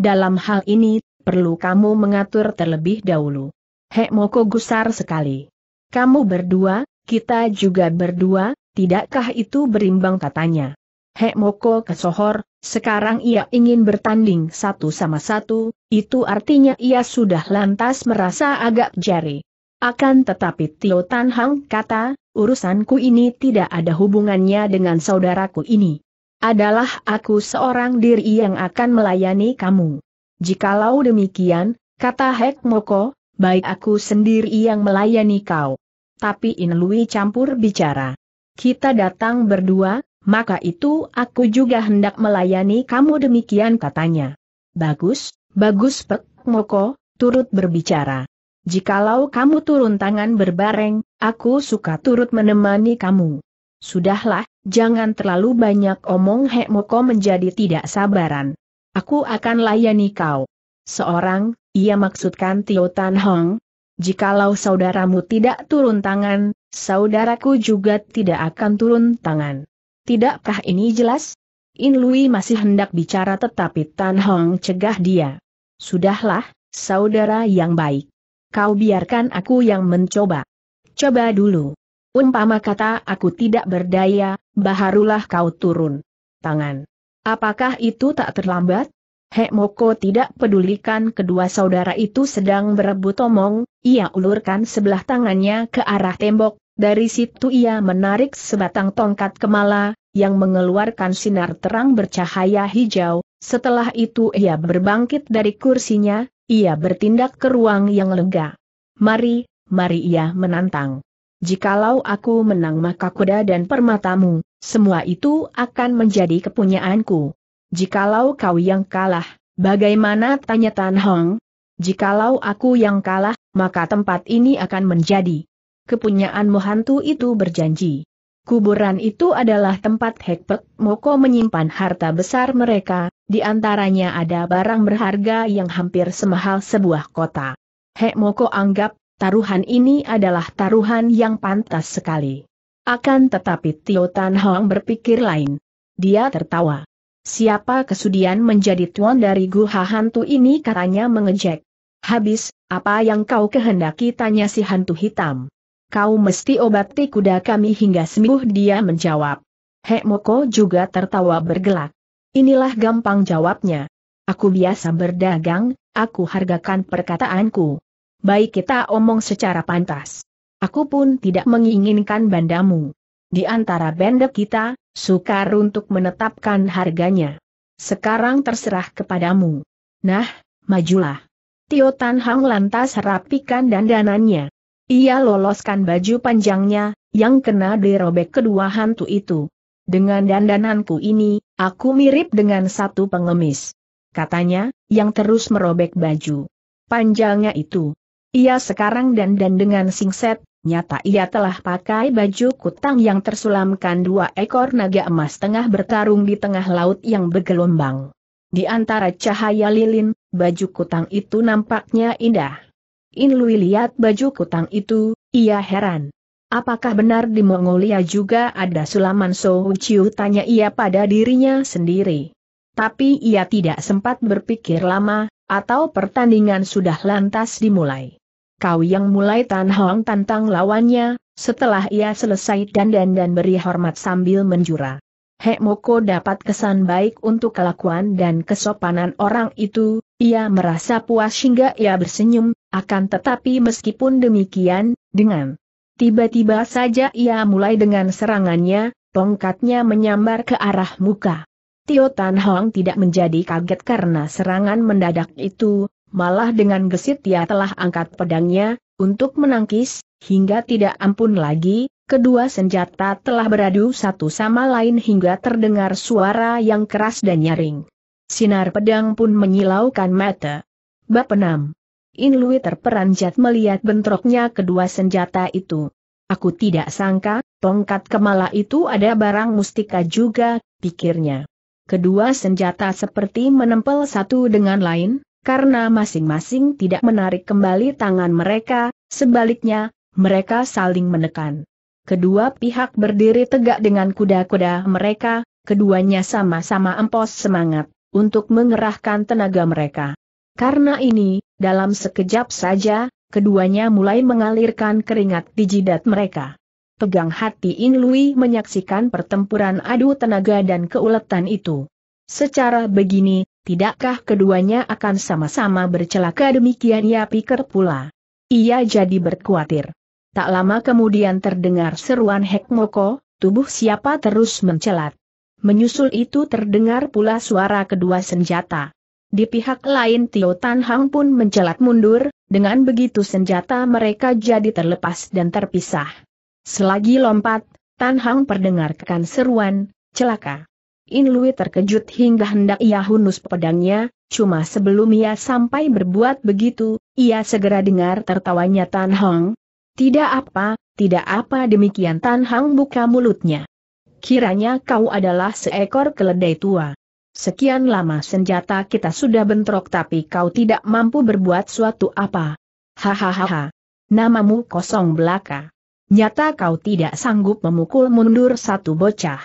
Dalam hal ini, perlu kamu mengatur terlebih dahulu. Hek Moko gusar sekali. Kamu berdua, kita juga berdua, tidakkah itu berimbang katanya. Hek Moko kesohor, sekarang ia ingin bertanding satu sama satu, itu artinya ia sudah lantas merasa agak jari. Akan tetapi Tio Tan Hang kata, urusanku ini tidak ada hubungannya dengan saudaraku ini. Adalah aku seorang diri yang akan melayani kamu. Jikalau demikian, kata Hek Moko, baik aku sendiri yang melayani kau. Tapi Inlui campur bicara. Kita datang berdua, maka itu aku juga hendak melayani kamu demikian katanya. Bagus, bagus Pek Moko, turut berbicara. Jikalau kamu turun tangan berbareng, aku suka turut menemani kamu. Sudahlah, jangan terlalu banyak omong hek Moko menjadi tidak sabaran. Aku akan layani kau. Seorang, ia maksudkan Tio Tan Hong. Jikalau saudaramu tidak turun tangan, saudaraku juga tidak akan turun tangan. Tidakkah ini jelas? In Lui masih hendak bicara tetapi Tan Hong cegah dia. Sudahlah, saudara yang baik. Kau biarkan aku yang mencoba. Coba dulu. Umpama kata aku tidak berdaya, baharulah kau turun. Tangan. Apakah itu tak terlambat? Hek Moko tidak pedulikan kedua saudara itu sedang berebut omong, ia ulurkan sebelah tangannya ke arah tembok, dari situ ia menarik sebatang tongkat kemala, yang mengeluarkan sinar terang bercahaya hijau, setelah itu ia berbangkit dari kursinya, ia bertindak ke ruang yang lega. Mari, mari ia menantang. Jikalau aku menang maka kuda dan permatamu, semua itu akan menjadi kepunyaanku. Jikalau kau yang kalah, bagaimana tanya Tan Hong? Jikalau aku yang kalah, maka tempat ini akan menjadi kepunyaanmu hantu itu berjanji. Kuburan itu adalah tempat Hekpek Moko menyimpan harta besar mereka, di antaranya ada barang berharga yang hampir semahal sebuah kota. Hek Moko anggap, taruhan ini adalah taruhan yang pantas sekali. Akan tetapi Tio Tan Hong berpikir lain. Dia tertawa. Siapa kesudian menjadi tuan dari guha hantu ini katanya mengejek. Habis, apa yang kau kehendaki tanya si hantu hitam. Kau mesti obati kuda kami hingga sembuh dia menjawab. Moko juga tertawa bergelak. Inilah gampang jawabnya. Aku biasa berdagang, aku hargakan perkataanku. Baik kita omong secara pantas. Aku pun tidak menginginkan bandamu. Di antara bandek kita, sukar untuk menetapkan harganya. Sekarang terserah kepadamu. Nah, majulah. Tio Tan Hang lantas rapikan dandanannya. Ia loloskan baju panjangnya, yang kena dirobek kedua hantu itu. Dengan dandananku ini, aku mirip dengan satu pengemis. Katanya, yang terus merobek baju. Panjangnya itu. Ia sekarang dandan dengan singset, nyata ia telah pakai baju kutang yang tersulamkan dua ekor naga emas tengah bertarung di tengah laut yang bergelombang. Di antara cahaya lilin, baju kutang itu nampaknya indah. In Lui lihat baju kutang itu, ia heran. Apakah benar di Mongolia juga ada sulaman Sou Chiu tanya ia pada dirinya sendiri. Tapi ia tidak sempat berpikir lama, atau pertandingan sudah lantas dimulai kau yang mulai Tan Hong tantang lawannya, setelah ia selesai dandan dan beri hormat sambil menjura. Hek Moko dapat kesan baik untuk kelakuan dan kesopanan orang itu, ia merasa puas hingga ia bersenyum, akan tetapi meskipun demikian, dengan tiba-tiba saja ia mulai dengan serangannya, tongkatnya menyambar ke arah muka. Tio Tan Hong tidak menjadi kaget karena serangan mendadak itu, malah dengan gesit ia telah angkat pedangnya, untuk menangkis, hingga tidak ampun lagi, kedua senjata telah beradu satu sama lain hingga terdengar suara yang keras dan nyaring. Sinar pedang pun menyilaukan mata. Bab 6 lui terperanjat melihat bentroknya kedua senjata itu. Aku tidak sangka, tongkat kemala itu ada barang mustika juga, pikirnya. Kedua senjata seperti menempel satu dengan lain, karena masing-masing tidak menarik kembali tangan mereka, sebaliknya, mereka saling menekan. Kedua pihak berdiri tegak dengan kuda-kuda mereka, keduanya sama-sama empos semangat, untuk mengerahkan tenaga mereka. Karena ini, dalam sekejap saja, keduanya mulai mengalirkan keringat di jidat mereka. Pegang hati In Lui menyaksikan pertempuran adu tenaga dan keuletan itu. Secara begini, tidakkah keduanya akan sama-sama bercelaka demikian ia ya, pikir pula. Ia jadi berkhawatir. Tak lama kemudian terdengar seruan Moko, tubuh siapa terus mencelat. Menyusul itu terdengar pula suara kedua senjata. Di pihak lain Tio Tan Hang pun mencelat mundur, dengan begitu senjata mereka jadi terlepas dan terpisah. Selagi lompat, Tan Hang perdengarkan seruan, celaka. In Lui terkejut hingga hendak ia hunus pedangnya, cuma sebelum ia sampai berbuat begitu, ia segera dengar tertawanya Tan Hong. Tidak apa, tidak apa demikian Tan Hong buka mulutnya. Kiranya kau adalah seekor keledai tua. Sekian lama senjata kita sudah bentrok tapi kau tidak mampu berbuat suatu apa. Hahaha. Namamu kosong belaka. Nyata kau tidak sanggup memukul mundur satu bocah.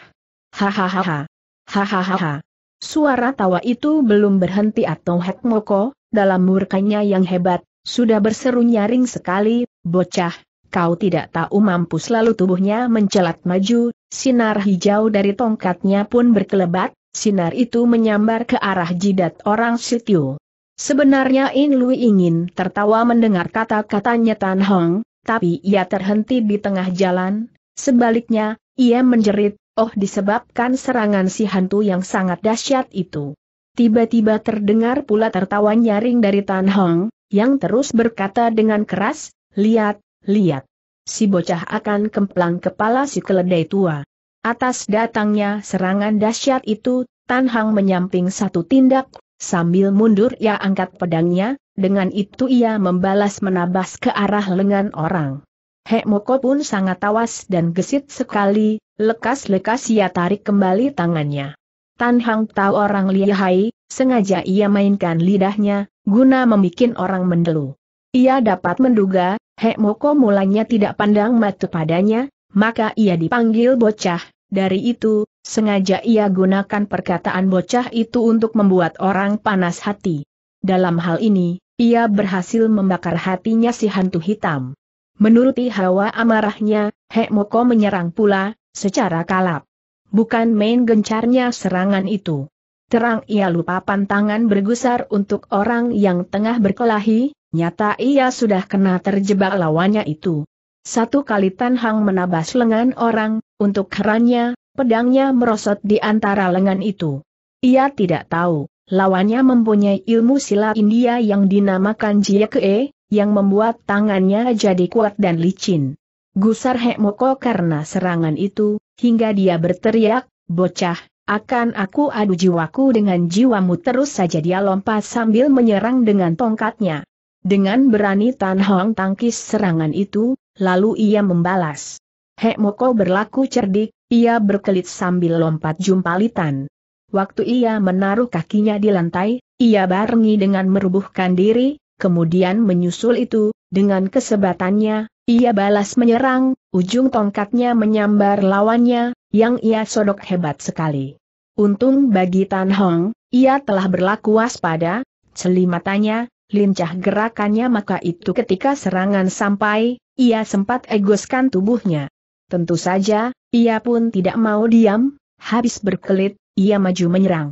Hahaha. Hahaha. Suara tawa itu belum berhenti atau Moko, dalam murkanya yang hebat, sudah berseru nyaring sekali, bocah, kau tidak tahu mampu selalu tubuhnya mencelat maju, sinar hijau dari tongkatnya pun berkelebat, sinar itu menyambar ke arah jidat orang situ. Sebenarnya In Lui ingin tertawa mendengar kata-katanya Tan Hong, tapi ia terhenti di tengah jalan, sebaliknya, ia menjerit, Oh disebabkan serangan si hantu yang sangat dahsyat itu. Tiba-tiba terdengar pula tertawa nyaring dari Tan Hong, yang terus berkata dengan keras, lihat, lihat. Si bocah akan kemplang kepala si keledai tua. Atas datangnya serangan dahsyat itu, Tan Hang menyamping satu tindak, sambil mundur ia angkat pedangnya, dengan itu ia membalas menabas ke arah lengan orang. Hek Moko pun sangat tawas dan gesit sekali, lekas-lekas ia tarik kembali tangannya. Tan Hang tahu orang lihai, sengaja ia mainkan lidahnya, guna membuat orang mendelu. Ia dapat menduga, Hek Moko mulanya tidak pandang mata padanya, maka ia dipanggil bocah, dari itu, sengaja ia gunakan perkataan bocah itu untuk membuat orang panas hati. Dalam hal ini, ia berhasil membakar hatinya si hantu hitam. Menuruti hawa amarahnya, Hek Moko menyerang pula, secara kalap. Bukan main gencarnya serangan itu. Terang ia lupa pantangan bergusar untuk orang yang tengah berkelahi, nyata ia sudah kena terjebak lawannya itu. Satu kali Tan Hang menabas lengan orang, untuk herannya, pedangnya merosot di antara lengan itu. Ia tidak tahu, lawannya mempunyai ilmu silat India yang dinamakan Jiekee, yang membuat tangannya jadi kuat dan licin. Gusar Hek Moko karena serangan itu, hingga dia berteriak, bocah, akan aku adu jiwaku dengan jiwamu terus saja dia lompat sambil menyerang dengan tongkatnya. Dengan berani Tan Hong tangkis serangan itu, lalu ia membalas. Hek Moko berlaku cerdik, ia berkelit sambil lompat jumpalitan. Waktu ia menaruh kakinya di lantai, ia barengi dengan merubuhkan diri, kemudian menyusul itu, dengan kesebatannya, ia balas menyerang, ujung tongkatnya menyambar lawannya, yang ia sodok hebat sekali. Untung bagi Tan Hong, ia telah berlaku waspada, celimatannya, lincah gerakannya maka itu ketika serangan sampai, ia sempat egoskan tubuhnya. Tentu saja, ia pun tidak mau diam, habis berkelit, ia maju menyerang.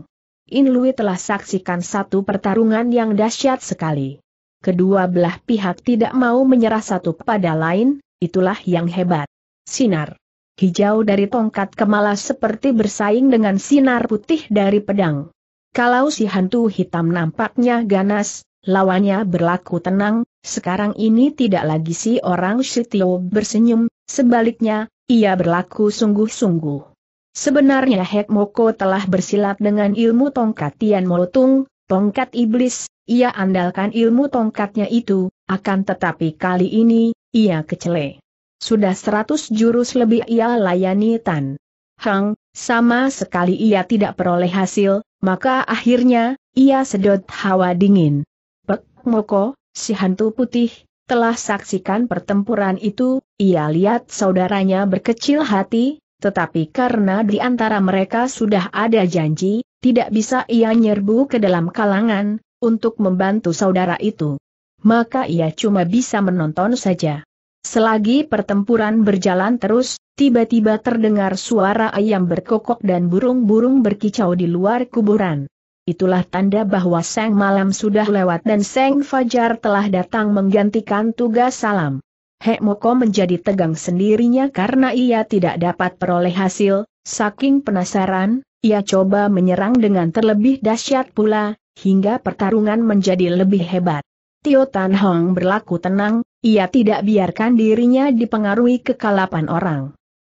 In Lui telah saksikan satu pertarungan yang dahsyat sekali kedua belah pihak tidak mau menyerah satu pada lain, itulah yang hebat. Sinar hijau dari tongkat kemala seperti bersaing dengan sinar putih dari pedang. Kalau si hantu hitam nampaknya ganas, lawannya berlaku tenang, sekarang ini tidak lagi si orang sitio bersenyum, sebaliknya, ia berlaku sungguh-sungguh. Sebenarnya Hek Moko telah bersilat dengan ilmu tongkat Tian Molotung, tongkat iblis, ia andalkan ilmu tongkatnya itu, akan tetapi kali ini, ia kecele. Sudah seratus jurus lebih ia layani Tan Hang, sama sekali ia tidak peroleh hasil, maka akhirnya, ia sedot hawa dingin. Pek Moko, si hantu putih, telah saksikan pertempuran itu, ia lihat saudaranya berkecil hati, tetapi karena di antara mereka sudah ada janji, tidak bisa ia nyerbu ke dalam kalangan, untuk membantu saudara itu. Maka ia cuma bisa menonton saja. Selagi pertempuran berjalan terus, tiba-tiba terdengar suara ayam berkokok dan burung-burung berkicau di luar kuburan. Itulah tanda bahwa Seng Malam sudah lewat dan Seng Fajar telah datang menggantikan tugas salam. Hek Moko menjadi tegang sendirinya karena ia tidak dapat peroleh hasil, saking penasaran, ia coba menyerang dengan terlebih dahsyat pula, hingga pertarungan menjadi lebih hebat. Tio Tan Hong berlaku tenang, ia tidak biarkan dirinya dipengaruhi kekalapan orang.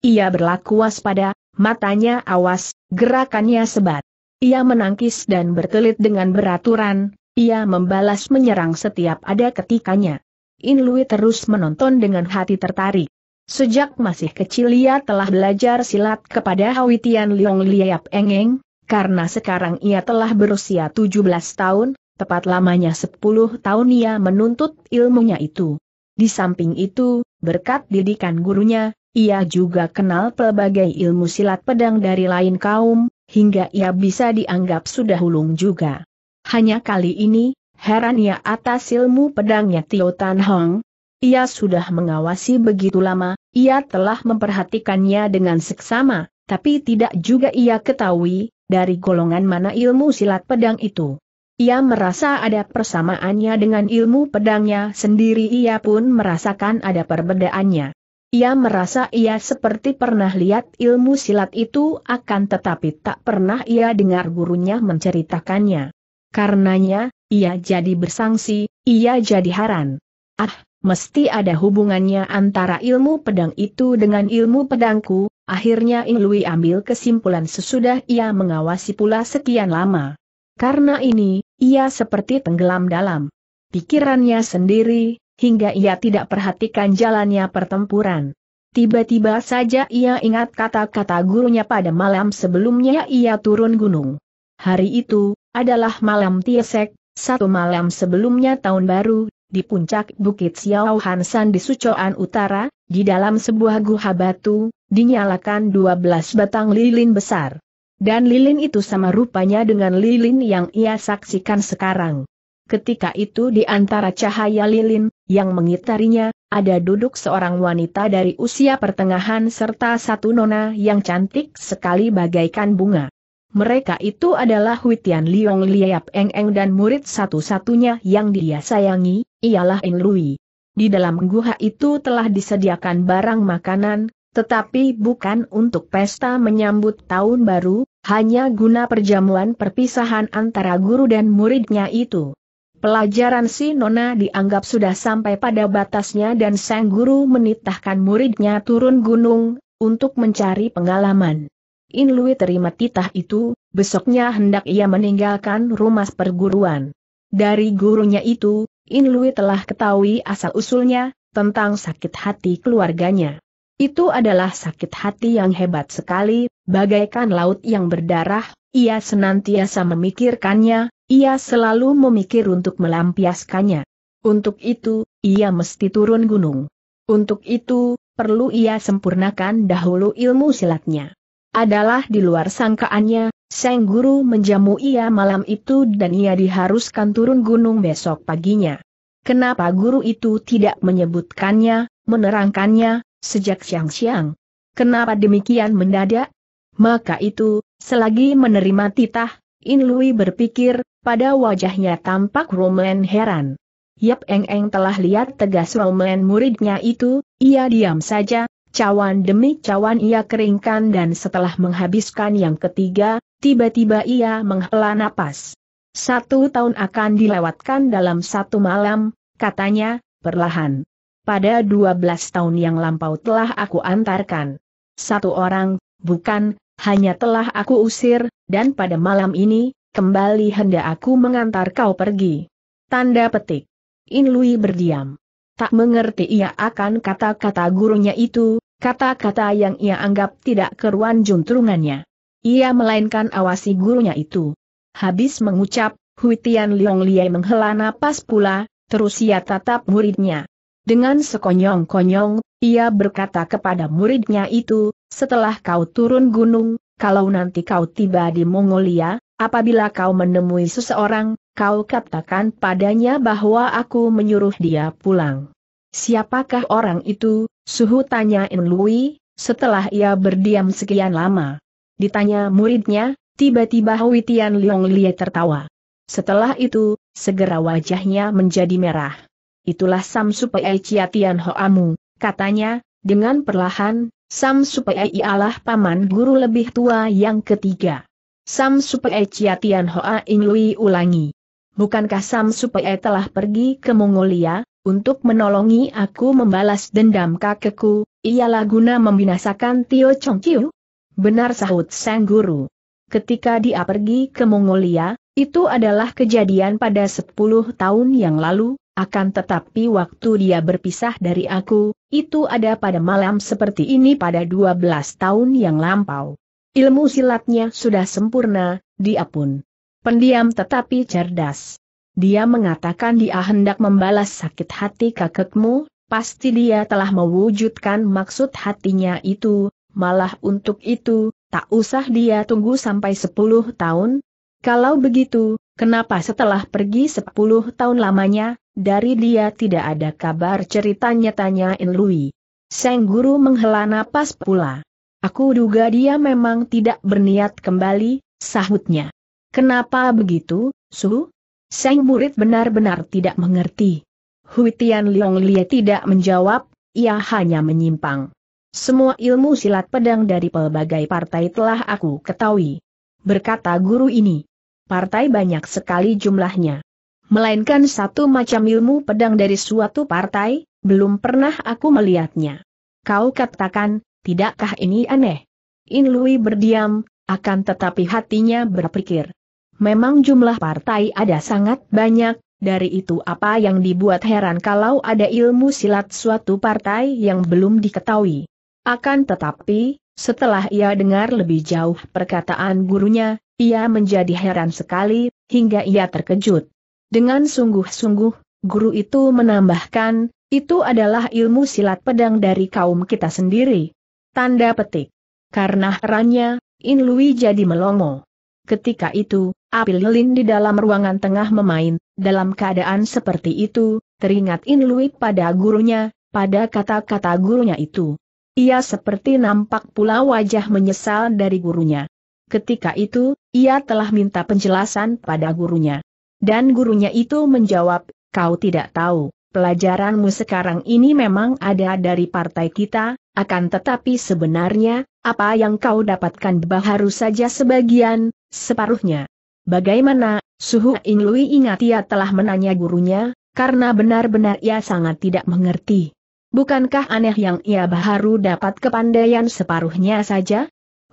Ia berlaku waspada, matanya awas, gerakannya sebat. Ia menangkis dan berkelit dengan beraturan, ia membalas menyerang setiap ada ketikanya. In Lui terus menonton dengan hati tertarik. Sejak masih kecil ia telah belajar silat kepada Hawitian Liong Liap Engeng, karena sekarang ia telah berusia 17 tahun, tepat lamanya 10 tahun ia menuntut ilmunya itu. Di samping itu, berkat didikan gurunya, ia juga kenal pelbagai ilmu silat pedang dari lain kaum, hingga ia bisa dianggap sudah ulung juga. Hanya kali ini, heran ia atas ilmu pedangnya Tio Tan Hong. Ia sudah mengawasi begitu lama, ia telah memperhatikannya dengan seksama, tapi tidak juga ia ketahui, dari golongan mana ilmu silat pedang itu. Ia merasa ada persamaannya dengan ilmu pedangnya sendiri ia pun merasakan ada perbedaannya. Ia merasa ia seperti pernah lihat ilmu silat itu akan tetapi tak pernah ia dengar gurunya menceritakannya. Karenanya, ia jadi bersangsi, ia jadi haran. Ah, Mesti ada hubungannya antara ilmu pedang itu dengan ilmu pedangku, akhirnya Ing Lui ambil kesimpulan sesudah ia mengawasi pula sekian lama. Karena ini, ia seperti tenggelam dalam pikirannya sendiri, hingga ia tidak perhatikan jalannya pertempuran. Tiba-tiba saja ia ingat kata-kata gurunya pada malam sebelumnya ia turun gunung. Hari itu, adalah malam Tiesek, satu malam sebelumnya tahun baru, di puncak Bukit Xiao Hansan di Sucoan Utara, di dalam sebuah guha batu, dinyalakan 12 batang lilin besar. Dan lilin itu sama rupanya dengan lilin yang ia saksikan sekarang. Ketika itu di antara cahaya lilin, yang mengitarinya, ada duduk seorang wanita dari usia pertengahan serta satu nona yang cantik sekali bagaikan bunga. Mereka itu adalah Huitian Liong Liap Eng Eng dan murid satu-satunya yang dia sayangi, ialah In Lui. Di dalam guha itu telah disediakan barang makanan, tetapi bukan untuk pesta menyambut tahun baru, hanya guna perjamuan perpisahan antara guru dan muridnya itu. Pelajaran si Nona dianggap sudah sampai pada batasnya dan sang guru menitahkan muridnya turun gunung, untuk mencari pengalaman. In Lui terima titah itu, besoknya hendak ia meninggalkan rumah perguruan. Dari gurunya itu, In Lui telah ketahui asal-usulnya, tentang sakit hati keluarganya. Itu adalah sakit hati yang hebat sekali, bagaikan laut yang berdarah, ia senantiasa memikirkannya, ia selalu memikir untuk melampiaskannya. Untuk itu, ia mesti turun gunung. Untuk itu, perlu ia sempurnakan dahulu ilmu silatnya adalah di luar sangkaannya, Seng Guru menjamu ia malam itu dan ia diharuskan turun gunung besok paginya. Kenapa guru itu tidak menyebutkannya, menerangkannya, sejak siang-siang? Kenapa demikian mendadak? Maka itu, selagi menerima titah, In Lui berpikir, pada wajahnya tampak Romlen heran. Yap Eng Eng telah lihat tegas Romlen muridnya itu, ia diam saja, Cawan demi cawan ia keringkan dan setelah menghabiskan yang ketiga, tiba-tiba ia menghela napas. Satu tahun akan dilewatkan dalam satu malam, katanya, perlahan. Pada dua belas tahun yang lampau telah aku antarkan. Satu orang, bukan, hanya telah aku usir, dan pada malam ini, kembali hendak aku mengantar kau pergi. Tanda petik. Inlui berdiam. Tak mengerti ia akan kata-kata gurunya itu, Kata-kata yang ia anggap tidak keruan juntrungannya. Ia melainkan awasi gurunya itu. Habis mengucap, Hui Tian Liong Liai menghela napas pula, terus ia tatap muridnya. Dengan sekonyong-konyong, ia berkata kepada muridnya itu, setelah kau turun gunung, kalau nanti kau tiba di Mongolia, apabila kau menemui seseorang, kau katakan padanya bahwa aku menyuruh dia pulang. Siapakah orang itu, Suhu tanya In Lui, setelah ia berdiam sekian lama. Ditanya muridnya, tiba-tiba Hui Tian Liong Lie tertawa. Setelah itu, segera wajahnya menjadi merah. Itulah Sam Supei Chia Tian Hoamu, katanya, dengan perlahan, Sam Supei ialah paman guru lebih tua yang ketiga. Sam Supei Chia Tian Hoa In Lui ulangi bukankah Sam Supaya telah pergi ke Mongolia, untuk menolongi aku membalas dendam kakekku, ialah guna membinasakan Tio Chong Chiu? Benar sahut sang guru. Ketika dia pergi ke Mongolia, itu adalah kejadian pada 10 tahun yang lalu, akan tetapi waktu dia berpisah dari aku, itu ada pada malam seperti ini pada 12 tahun yang lampau. Ilmu silatnya sudah sempurna, dia pun pendiam tetapi cerdas. Dia mengatakan dia hendak membalas sakit hati kakekmu, pasti dia telah mewujudkan maksud hatinya itu, malah untuk itu, tak usah dia tunggu sampai 10 tahun. Kalau begitu, kenapa setelah pergi 10 tahun lamanya, dari dia tidak ada kabar ceritanya tanyain Lui. Sang Guru menghela napas pula. Aku duga dia memang tidak berniat kembali, sahutnya. Kenapa begitu, Su? Sang murid benar-benar tidak mengerti. Hui Tian Leong Lie tidak menjawab, ia hanya menyimpang. Semua ilmu silat pedang dari pelbagai partai telah aku ketahui. Berkata guru ini. Partai banyak sekali jumlahnya. Melainkan satu macam ilmu pedang dari suatu partai, belum pernah aku melihatnya. Kau katakan, tidakkah ini aneh? In Lui berdiam, akan tetapi hatinya berpikir. Memang jumlah partai ada sangat banyak, dari itu apa yang dibuat heran kalau ada ilmu silat suatu partai yang belum diketahui. Akan tetapi, setelah ia dengar lebih jauh perkataan gurunya, ia menjadi heran sekali, hingga ia terkejut. Dengan sungguh-sungguh, guru itu menambahkan, itu adalah ilmu silat pedang dari kaum kita sendiri. Tanda petik. Karena herannya, In Lui jadi melongo. Ketika itu, api lilin di dalam ruangan tengah memain, dalam keadaan seperti itu, teringat In pada gurunya, pada kata-kata gurunya itu. Ia seperti nampak pula wajah menyesal dari gurunya. Ketika itu, ia telah minta penjelasan pada gurunya. Dan gurunya itu menjawab, kau tidak tahu, pelajaranmu sekarang ini memang ada dari partai kita, akan tetapi sebenarnya, apa yang kau dapatkan baharu saja sebagian, separuhnya. Bagaimana, Suhu Inlui ingat ia telah menanya gurunya, karena benar-benar ia sangat tidak mengerti. Bukankah aneh yang ia baru dapat kepandaian separuhnya saja?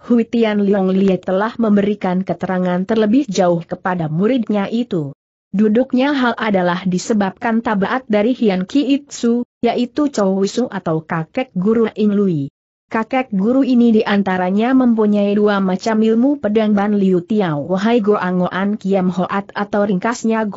Hui Tian Leong Liet telah memberikan keterangan terlebih jauh kepada muridnya itu. Duduknya hal adalah disebabkan tabaat dari Hian Ki Itsu, yaitu Chou Wisu atau kakek guru Inlui kakek guru ini diantaranya mempunyai dua macam ilmu pedang Ban Liu Tiao Wahai An Kiam Hoat atau ringkasnya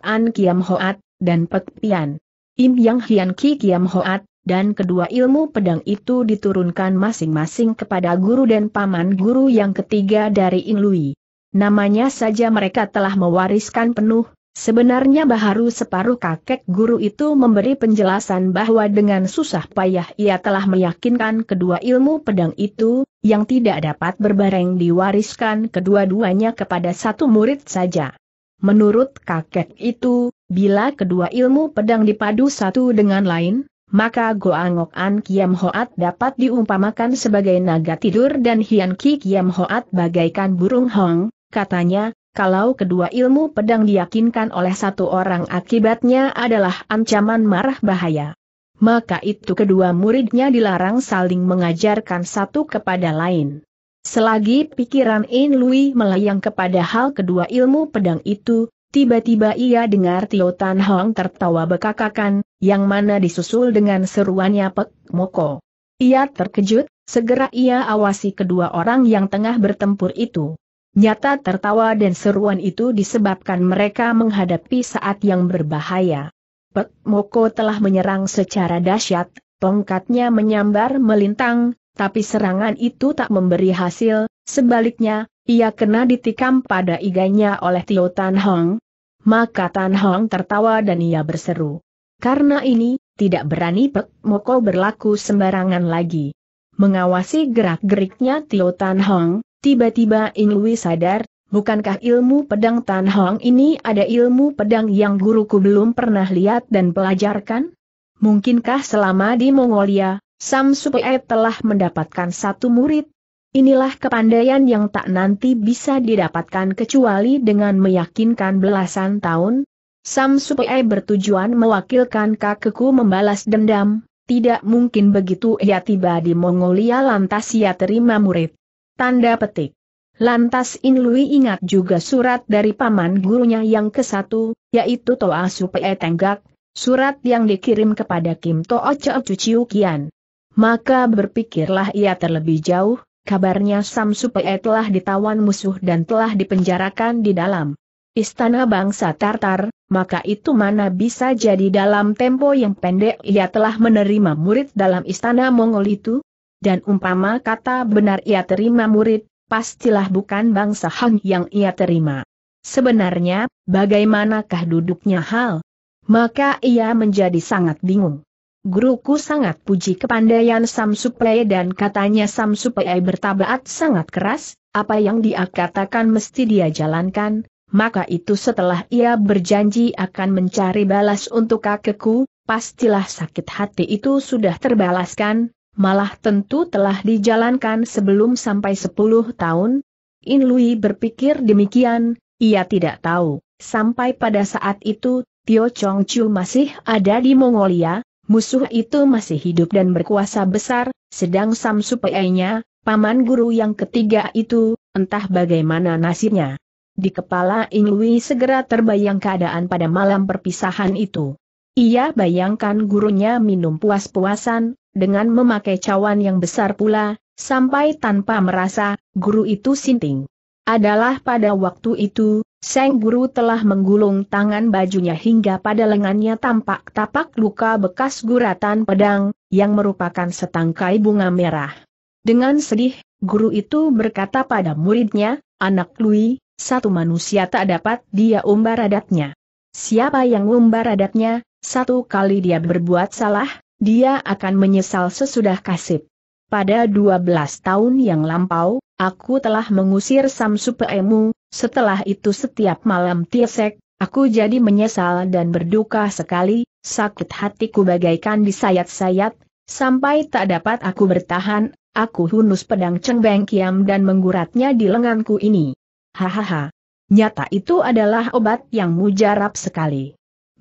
An Kiam Hoat, dan Pek Pian. Im Yang Hian Ki Kiam Hoat, dan kedua ilmu pedang itu diturunkan masing-masing kepada guru dan paman guru yang ketiga dari Lui. Namanya saja mereka telah mewariskan penuh, Sebenarnya Baharu separuh kakek guru itu memberi penjelasan bahwa dengan susah payah ia telah meyakinkan kedua ilmu pedang itu, yang tidak dapat berbareng diwariskan kedua-duanya kepada satu murid saja. Menurut kakek itu, bila kedua ilmu pedang dipadu satu dengan lain, maka Goangok An Kiam Hoat dapat diumpamakan sebagai naga tidur dan Hian Ki Kiam Hoat bagaikan burung hong, katanya, kalau kedua ilmu pedang diyakinkan oleh satu orang akibatnya adalah ancaman marah bahaya. Maka itu kedua muridnya dilarang saling mengajarkan satu kepada lain. Selagi pikiran In Lui melayang kepada hal kedua ilmu pedang itu, tiba-tiba ia dengar Tio Tan Hong tertawa bekakakan, yang mana disusul dengan seruannya Pek Moko. Ia terkejut, segera ia awasi kedua orang yang tengah bertempur itu. Nyata tertawa dan seruan itu disebabkan mereka menghadapi saat yang berbahaya. Pek Moko telah menyerang secara dahsyat, tongkatnya menyambar melintang, tapi serangan itu tak memberi hasil, sebaliknya, ia kena ditikam pada iganya oleh Tio Tan Hong. Maka Tan Hong tertawa dan ia berseru. Karena ini, tidak berani Pek Moko berlaku sembarangan lagi. Mengawasi gerak-geriknya Tio Tan Hong, Tiba-tiba Lui sadar, bukankah ilmu pedang Tan Hong ini ada ilmu pedang yang guruku belum pernah lihat dan pelajarkan? Mungkinkah selama di Mongolia, Sam Supee telah mendapatkan satu murid? Inilah kepandaian yang tak nanti bisa didapatkan kecuali dengan meyakinkan belasan tahun. Sam Supee bertujuan mewakilkan kakekku membalas dendam, tidak mungkin begitu ia tiba di Mongolia lantas ia terima murid. Tanda petik. Lantas In Lui ingat juga surat dari paman gurunya yang ke satu, yaitu Toa Supe Tenggak, surat yang dikirim kepada Kim Toa Cheo Cuciu Kian. Maka berpikirlah ia terlebih jauh, kabarnya Sam Supe telah ditawan musuh dan telah dipenjarakan di dalam istana bangsa Tartar, maka itu mana bisa jadi dalam tempo yang pendek ia telah menerima murid dalam istana Mongol itu? dan umpama kata benar ia terima murid, pastilah bukan bangsa Hang yang ia terima. Sebenarnya, bagaimanakah duduknya hal? Maka ia menjadi sangat bingung. Guruku sangat puji kepandaian Samsuplai dan katanya Samsuplai bertabaat sangat keras, apa yang dia katakan mesti dia jalankan, maka itu setelah ia berjanji akan mencari balas untuk kakekku, pastilah sakit hati itu sudah terbalaskan, malah tentu telah dijalankan sebelum sampai 10 tahun. In Lui berpikir demikian, ia tidak tahu, sampai pada saat itu, Tio Chong Chu masih ada di Mongolia, musuh itu masih hidup dan berkuasa besar, sedang Sam Samsu nya paman guru yang ketiga itu, entah bagaimana nasibnya. Di kepala In Lui segera terbayang keadaan pada malam perpisahan itu. Ia bayangkan gurunya minum puas-puasan, dengan memakai cawan yang besar pula, sampai tanpa merasa, guru itu sinting. Adalah pada waktu itu, sang Guru telah menggulung tangan bajunya hingga pada lengannya tampak tapak luka bekas guratan pedang, yang merupakan setangkai bunga merah. Dengan sedih, guru itu berkata pada muridnya, anak Lui, satu manusia tak dapat dia umbar adatnya. Siapa yang umbar adatnya, satu kali dia berbuat salah, dia akan menyesal sesudah kasib. Pada 12 tahun yang lampau, aku telah mengusir Samsupeemu, setelah itu setiap malam tiesek, aku jadi menyesal dan berduka sekali, sakit hatiku bagaikan disayat-sayat, sampai tak dapat aku bertahan, aku hunus pedang cengbeng kiam dan mengguratnya di lenganku ini. Hahaha. Nyata itu adalah obat yang mujarab sekali.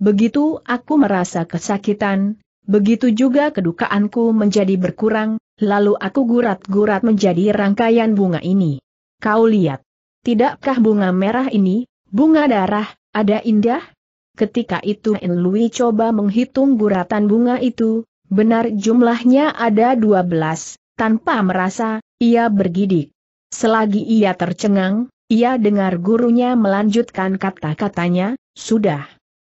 Begitu aku merasa kesakitan, begitu juga kedukaanku menjadi berkurang, lalu aku gurat-gurat menjadi rangkaian bunga ini. Kau lihat, tidakkah bunga merah ini, bunga darah, ada indah? Ketika itu Lui coba menghitung guratan bunga itu, benar jumlahnya ada 12, tanpa merasa, ia bergidik. Selagi ia tercengang, ia dengar gurunya melanjutkan kata-katanya, sudah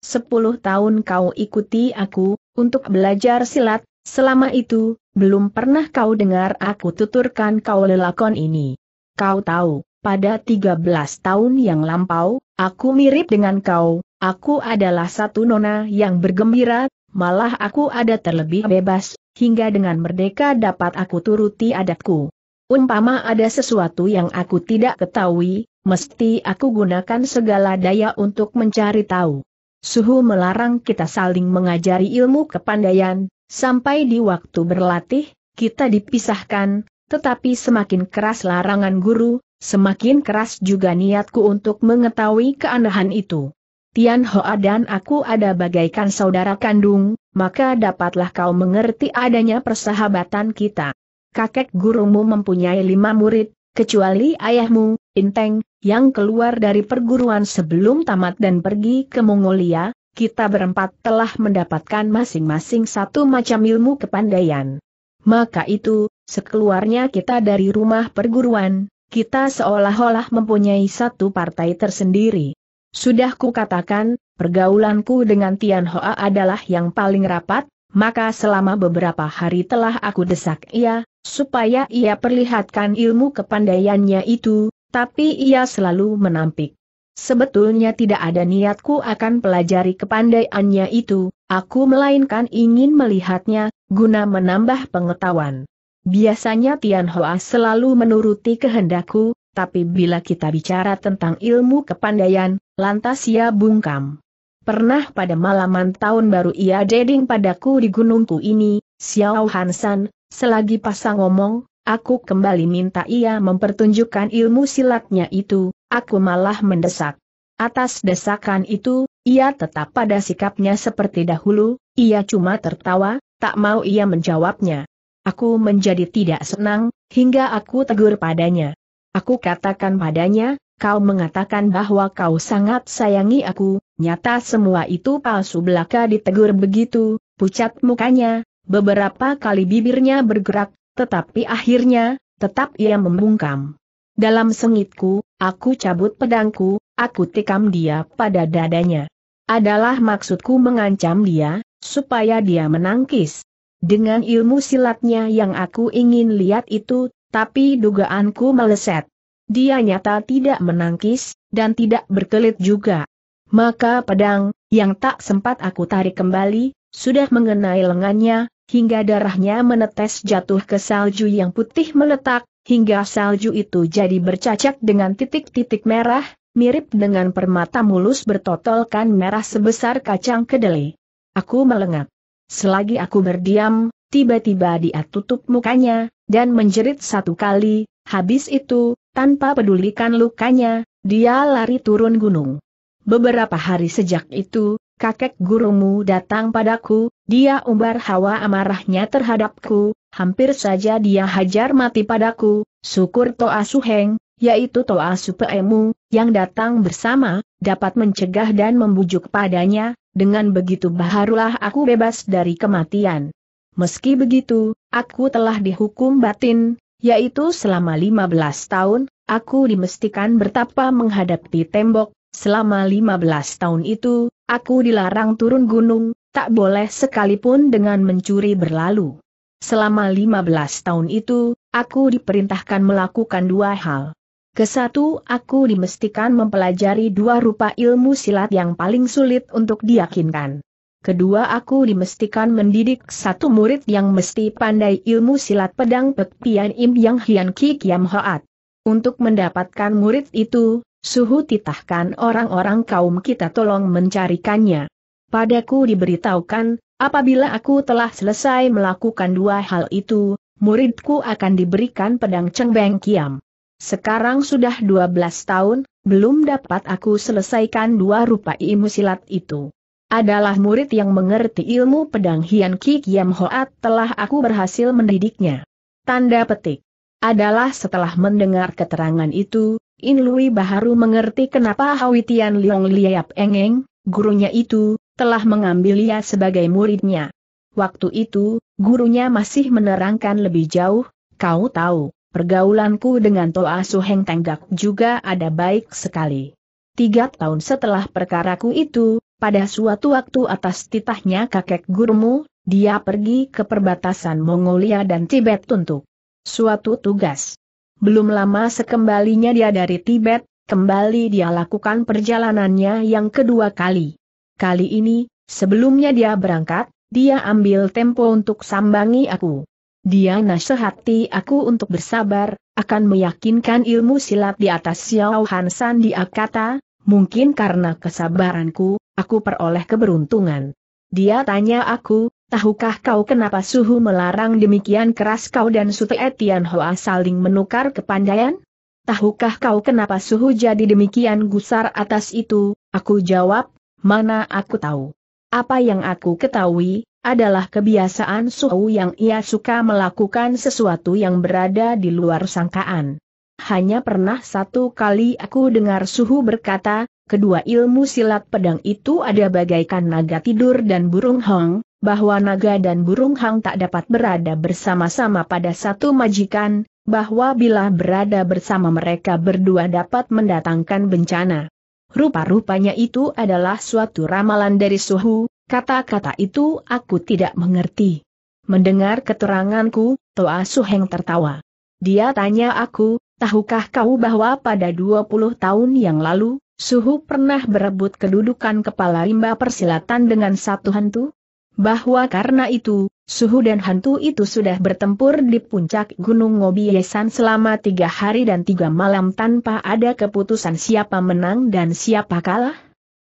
sepuluh tahun kau ikuti aku, untuk belajar silat, selama itu, belum pernah kau dengar aku tuturkan kau lelakon ini. Kau tahu, pada 13 tahun yang lampau, aku mirip dengan kau, aku adalah satu nona yang bergembira, malah aku ada terlebih bebas, hingga dengan merdeka dapat aku turuti adatku. Umpama ada sesuatu yang aku tidak ketahui, mesti aku gunakan segala daya untuk mencari tahu. Suhu melarang kita saling mengajari ilmu kepandaian, sampai di waktu berlatih, kita dipisahkan, tetapi semakin keras larangan guru, semakin keras juga niatku untuk mengetahui keanehan itu. Tian Hoa dan aku ada bagaikan saudara kandung, maka dapatlah kau mengerti adanya persahabatan kita. Kakek gurumu mempunyai lima murid, Kecuali ayahmu, Inteng, yang keluar dari perguruan sebelum tamat dan pergi ke Mongolia, kita berempat telah mendapatkan masing-masing satu macam ilmu kepandaian. Maka itu, sekeluarnya kita dari rumah perguruan, kita seolah-olah mempunyai satu partai tersendiri. Sudah kukatakan, pergaulanku dengan Tian Hoa adalah yang paling rapat, maka selama beberapa hari telah aku desak ia, supaya ia perlihatkan ilmu kepandaiannya itu, tapi ia selalu menampik. Sebetulnya tidak ada niatku akan pelajari kepandaiannya itu, aku melainkan ingin melihatnya, guna menambah pengetahuan. Biasanya Tian selalu menuruti kehendakku, tapi bila kita bicara tentang ilmu kepandaian, lantas ia bungkam. Pernah pada malaman tahun baru ia deding padaku di gunungku ini, Xiao Hansan, Selagi pasang ngomong, aku kembali minta ia mempertunjukkan ilmu silatnya itu, aku malah mendesak. Atas desakan itu, ia tetap pada sikapnya seperti dahulu, ia cuma tertawa, tak mau ia menjawabnya. Aku menjadi tidak senang, hingga aku tegur padanya. Aku katakan padanya, kau mengatakan bahwa kau sangat sayangi aku, nyata semua itu palsu belaka ditegur begitu, pucat mukanya, Beberapa kali bibirnya bergerak, tetapi akhirnya, tetap ia membungkam. Dalam sengitku, aku cabut pedangku, aku tikam dia pada dadanya. Adalah maksudku mengancam dia, supaya dia menangkis. Dengan ilmu silatnya yang aku ingin lihat itu, tapi dugaanku meleset. Dia nyata tidak menangkis, dan tidak berkelit juga. Maka pedang, yang tak sempat aku tarik kembali, sudah mengenai lengannya, hingga darahnya menetes jatuh ke salju yang putih meletak, hingga salju itu jadi bercacak dengan titik-titik merah, mirip dengan permata mulus bertotolkan merah sebesar kacang kedelai. Aku melengak. Selagi aku berdiam, tiba-tiba dia tutup mukanya, dan menjerit satu kali, habis itu, tanpa pedulikan lukanya, dia lari turun gunung. Beberapa hari sejak itu, kakek gurumu datang padaku, dia umbar hawa amarahnya terhadapku, hampir saja dia hajar mati padaku, syukur Toa Suheng, yaitu Toa Supeemu, yang datang bersama, dapat mencegah dan membujuk padanya, dengan begitu baharulah aku bebas dari kematian. Meski begitu, aku telah dihukum batin, yaitu selama 15 tahun, aku dimestikan bertapa menghadapi tembok, selama 15 tahun itu, aku dilarang turun gunung, tak boleh sekalipun dengan mencuri berlalu. Selama 15 tahun itu, aku diperintahkan melakukan dua hal. Kesatu, aku dimestikan mempelajari dua rupa ilmu silat yang paling sulit untuk diyakinkan. Kedua aku dimestikan mendidik satu murid yang mesti pandai ilmu silat pedang Pek Pian Im Yang Hian Ki Kiam Hoat. Untuk mendapatkan murid itu, suhu titahkan orang-orang kaum kita tolong mencarikannya padaku diberitahukan, apabila aku telah selesai melakukan dua hal itu, muridku akan diberikan pedang cengbeng kiam. Sekarang sudah 12 tahun, belum dapat aku selesaikan dua rupa ilmu silat itu. Adalah murid yang mengerti ilmu pedang Hian Ki Kiam Hoat telah aku berhasil mendidiknya. Tanda petik. Adalah setelah mendengar keterangan itu, In Lui baru mengerti kenapa Hawitian Liong Liap Engeng, gurunya itu, telah mengambil ia sebagai muridnya. Waktu itu, gurunya masih menerangkan lebih jauh, kau tahu, pergaulanku dengan Toa Suheng Tenggak juga ada baik sekali. Tiga tahun setelah perkaraku itu, pada suatu waktu atas titahnya kakek gurumu, dia pergi ke perbatasan Mongolia dan Tibet untuk suatu tugas. Belum lama sekembalinya dia dari Tibet, kembali dia lakukan perjalanannya yang kedua kali. Kali ini, sebelumnya dia berangkat, dia ambil tempo untuk sambangi aku. Dia nasihati aku untuk bersabar, akan meyakinkan ilmu silat di atas Xiao Hansan di dia mungkin karena kesabaranku, aku peroleh keberuntungan. Dia tanya aku, tahukah kau kenapa suhu melarang demikian keras kau dan Sute Etian Hoa saling menukar kepandaian? Tahukah kau kenapa suhu jadi demikian gusar atas itu? Aku jawab, mana aku tahu. Apa yang aku ketahui, adalah kebiasaan Suhu yang ia suka melakukan sesuatu yang berada di luar sangkaan. Hanya pernah satu kali aku dengar Suhu berkata, kedua ilmu silat pedang itu ada bagaikan naga tidur dan burung hong, bahwa naga dan burung hang tak dapat berada bersama-sama pada satu majikan, bahwa bila berada bersama mereka berdua dapat mendatangkan bencana. Rupa-rupanya itu adalah suatu ramalan dari suhu, kata-kata itu aku tidak mengerti. Mendengar keteranganku, Toa Suheng tertawa. Dia tanya aku, tahukah kau bahwa pada 20 tahun yang lalu, Suhu pernah berebut kedudukan kepala rimba persilatan dengan satu hantu? Bahwa karena itu, Suhu dan hantu itu sudah bertempur di puncak Gunung Ngobiesan selama tiga hari dan tiga malam tanpa ada keputusan siapa menang dan siapa kalah?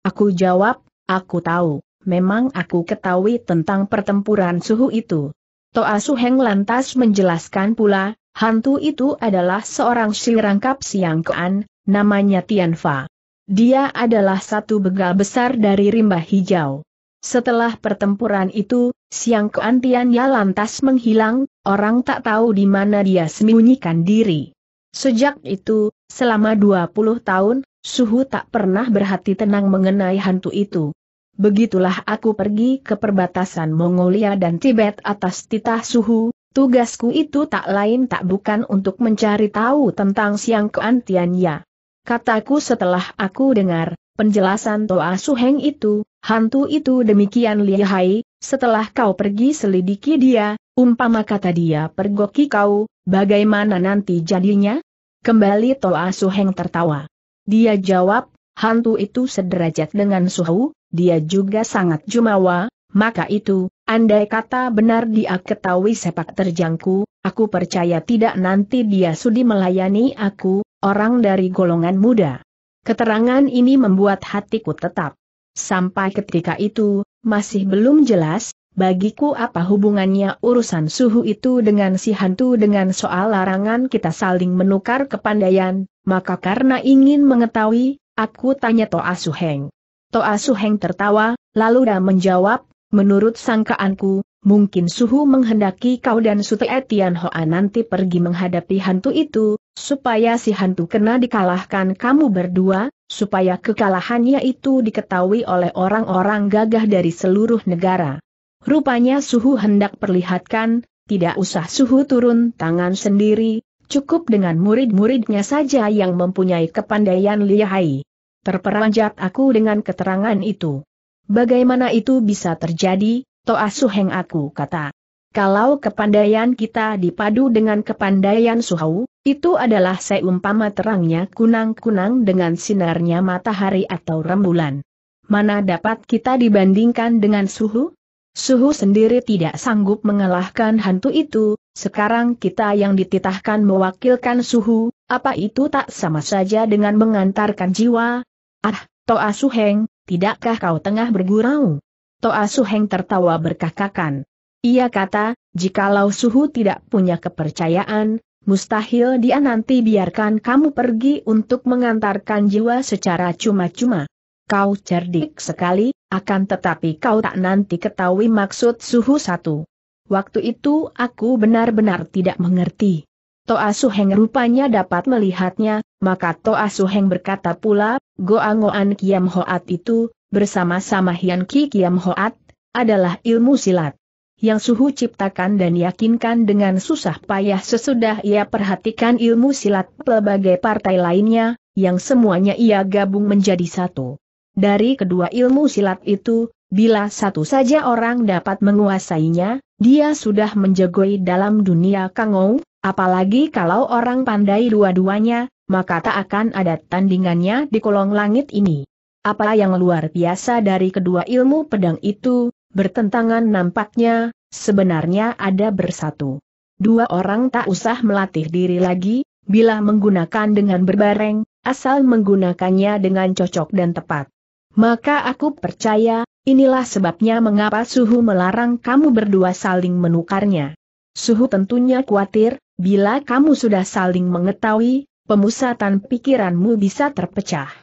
Aku jawab, aku tahu, memang aku ketahui tentang pertempuran suhu itu. Toa Suheng lantas menjelaskan pula, hantu itu adalah seorang sirangkap siang kean, namanya Tianfa. Dia adalah satu begal besar dari rimba hijau. Setelah pertempuran itu, Siang keantiannya lantas menghilang, orang tak tahu di mana dia sembunyikan diri. Sejak itu, selama 20 tahun, Suhu tak pernah berhati tenang mengenai hantu itu. Begitulah aku pergi ke perbatasan Mongolia dan Tibet atas titah Suhu, tugasku itu tak lain tak bukan untuk mencari tahu tentang siang keantiannya. Kataku setelah aku dengar, penjelasan Toa Suheng itu, hantu itu demikian lihai, setelah kau pergi selidiki dia, umpama kata dia pergoki kau, bagaimana nanti jadinya? Kembali Toa Suheng tertawa. Dia jawab, hantu itu sederajat dengan Suhu, dia juga sangat jumawa, maka itu, andai kata benar dia ketahui sepak terjangku, aku percaya tidak nanti dia sudi melayani aku, orang dari golongan muda. Keterangan ini membuat hatiku tetap. Sampai ketika itu, masih belum jelas, bagiku apa hubungannya urusan suhu itu dengan si hantu dengan soal larangan kita saling menukar kepandaian, maka karena ingin mengetahui, aku tanya Toa Suheng. Toa Suheng tertawa, lalu dia menjawab, menurut sangkaanku, Mungkin suhu menghendaki kau dan Sute Etian Hoa nanti pergi menghadapi hantu itu, supaya si hantu kena dikalahkan kamu berdua, supaya kekalahannya itu diketahui oleh orang-orang gagah dari seluruh negara. Rupanya suhu hendak perlihatkan, tidak usah suhu turun tangan sendiri, cukup dengan murid-muridnya saja yang mempunyai kepandaian lihai. Terperanjat aku dengan keterangan itu. Bagaimana itu bisa terjadi, Toa Suheng aku kata. Kalau kepandaian kita dipadu dengan kepandaian Suhau, itu adalah seumpama terangnya kunang-kunang dengan sinarnya matahari atau rembulan. Mana dapat kita dibandingkan dengan Suhu? Suhu sendiri tidak sanggup mengalahkan hantu itu, sekarang kita yang dititahkan mewakilkan Suhu, apa itu tak sama saja dengan mengantarkan jiwa? Ah, Toa Suheng, tidakkah kau tengah bergurau? Toa Suheng tertawa berkakakan. Ia kata, jikalau Suhu tidak punya kepercayaan, mustahil dia nanti biarkan kamu pergi untuk mengantarkan jiwa secara cuma-cuma. Kau cerdik sekali, akan tetapi kau tak nanti ketahui maksud Suhu satu. Waktu itu aku benar-benar tidak mengerti. Toa Suheng rupanya dapat melihatnya, maka Toa Suheng berkata pula, Goa Ngoan Kiam Hoat itu, bersama-sama Hian Ki Kiam Hoat, adalah ilmu silat. Yang suhu ciptakan dan yakinkan dengan susah payah sesudah ia perhatikan ilmu silat pelbagai partai lainnya, yang semuanya ia gabung menjadi satu. Dari kedua ilmu silat itu, bila satu saja orang dapat menguasainya, dia sudah menjegoi dalam dunia kangou, apalagi kalau orang pandai dua-duanya, maka tak akan ada tandingannya di kolong langit ini. Apa yang luar biasa dari kedua ilmu pedang itu, bertentangan nampaknya, sebenarnya ada bersatu. Dua orang tak usah melatih diri lagi, bila menggunakan dengan berbareng, asal menggunakannya dengan cocok dan tepat. Maka aku percaya, inilah sebabnya mengapa Suhu melarang kamu berdua saling menukarnya. Suhu tentunya khawatir, bila kamu sudah saling mengetahui, pemusatan pikiranmu bisa terpecah.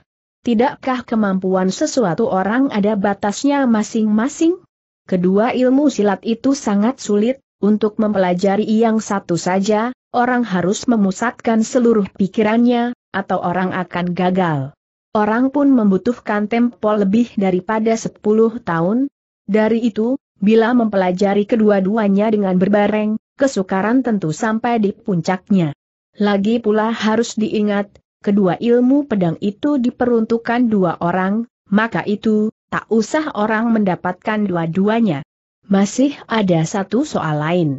Tidakkah kemampuan sesuatu orang ada batasnya masing-masing? Kedua ilmu silat itu sangat sulit, untuk mempelajari yang satu saja, orang harus memusatkan seluruh pikirannya, atau orang akan gagal. Orang pun membutuhkan tempo lebih daripada 10 tahun. Dari itu, bila mempelajari kedua-duanya dengan berbareng, kesukaran tentu sampai di puncaknya. Lagi pula harus diingat, kedua ilmu pedang itu diperuntukkan dua orang, maka itu, tak usah orang mendapatkan dua-duanya. Masih ada satu soal lain.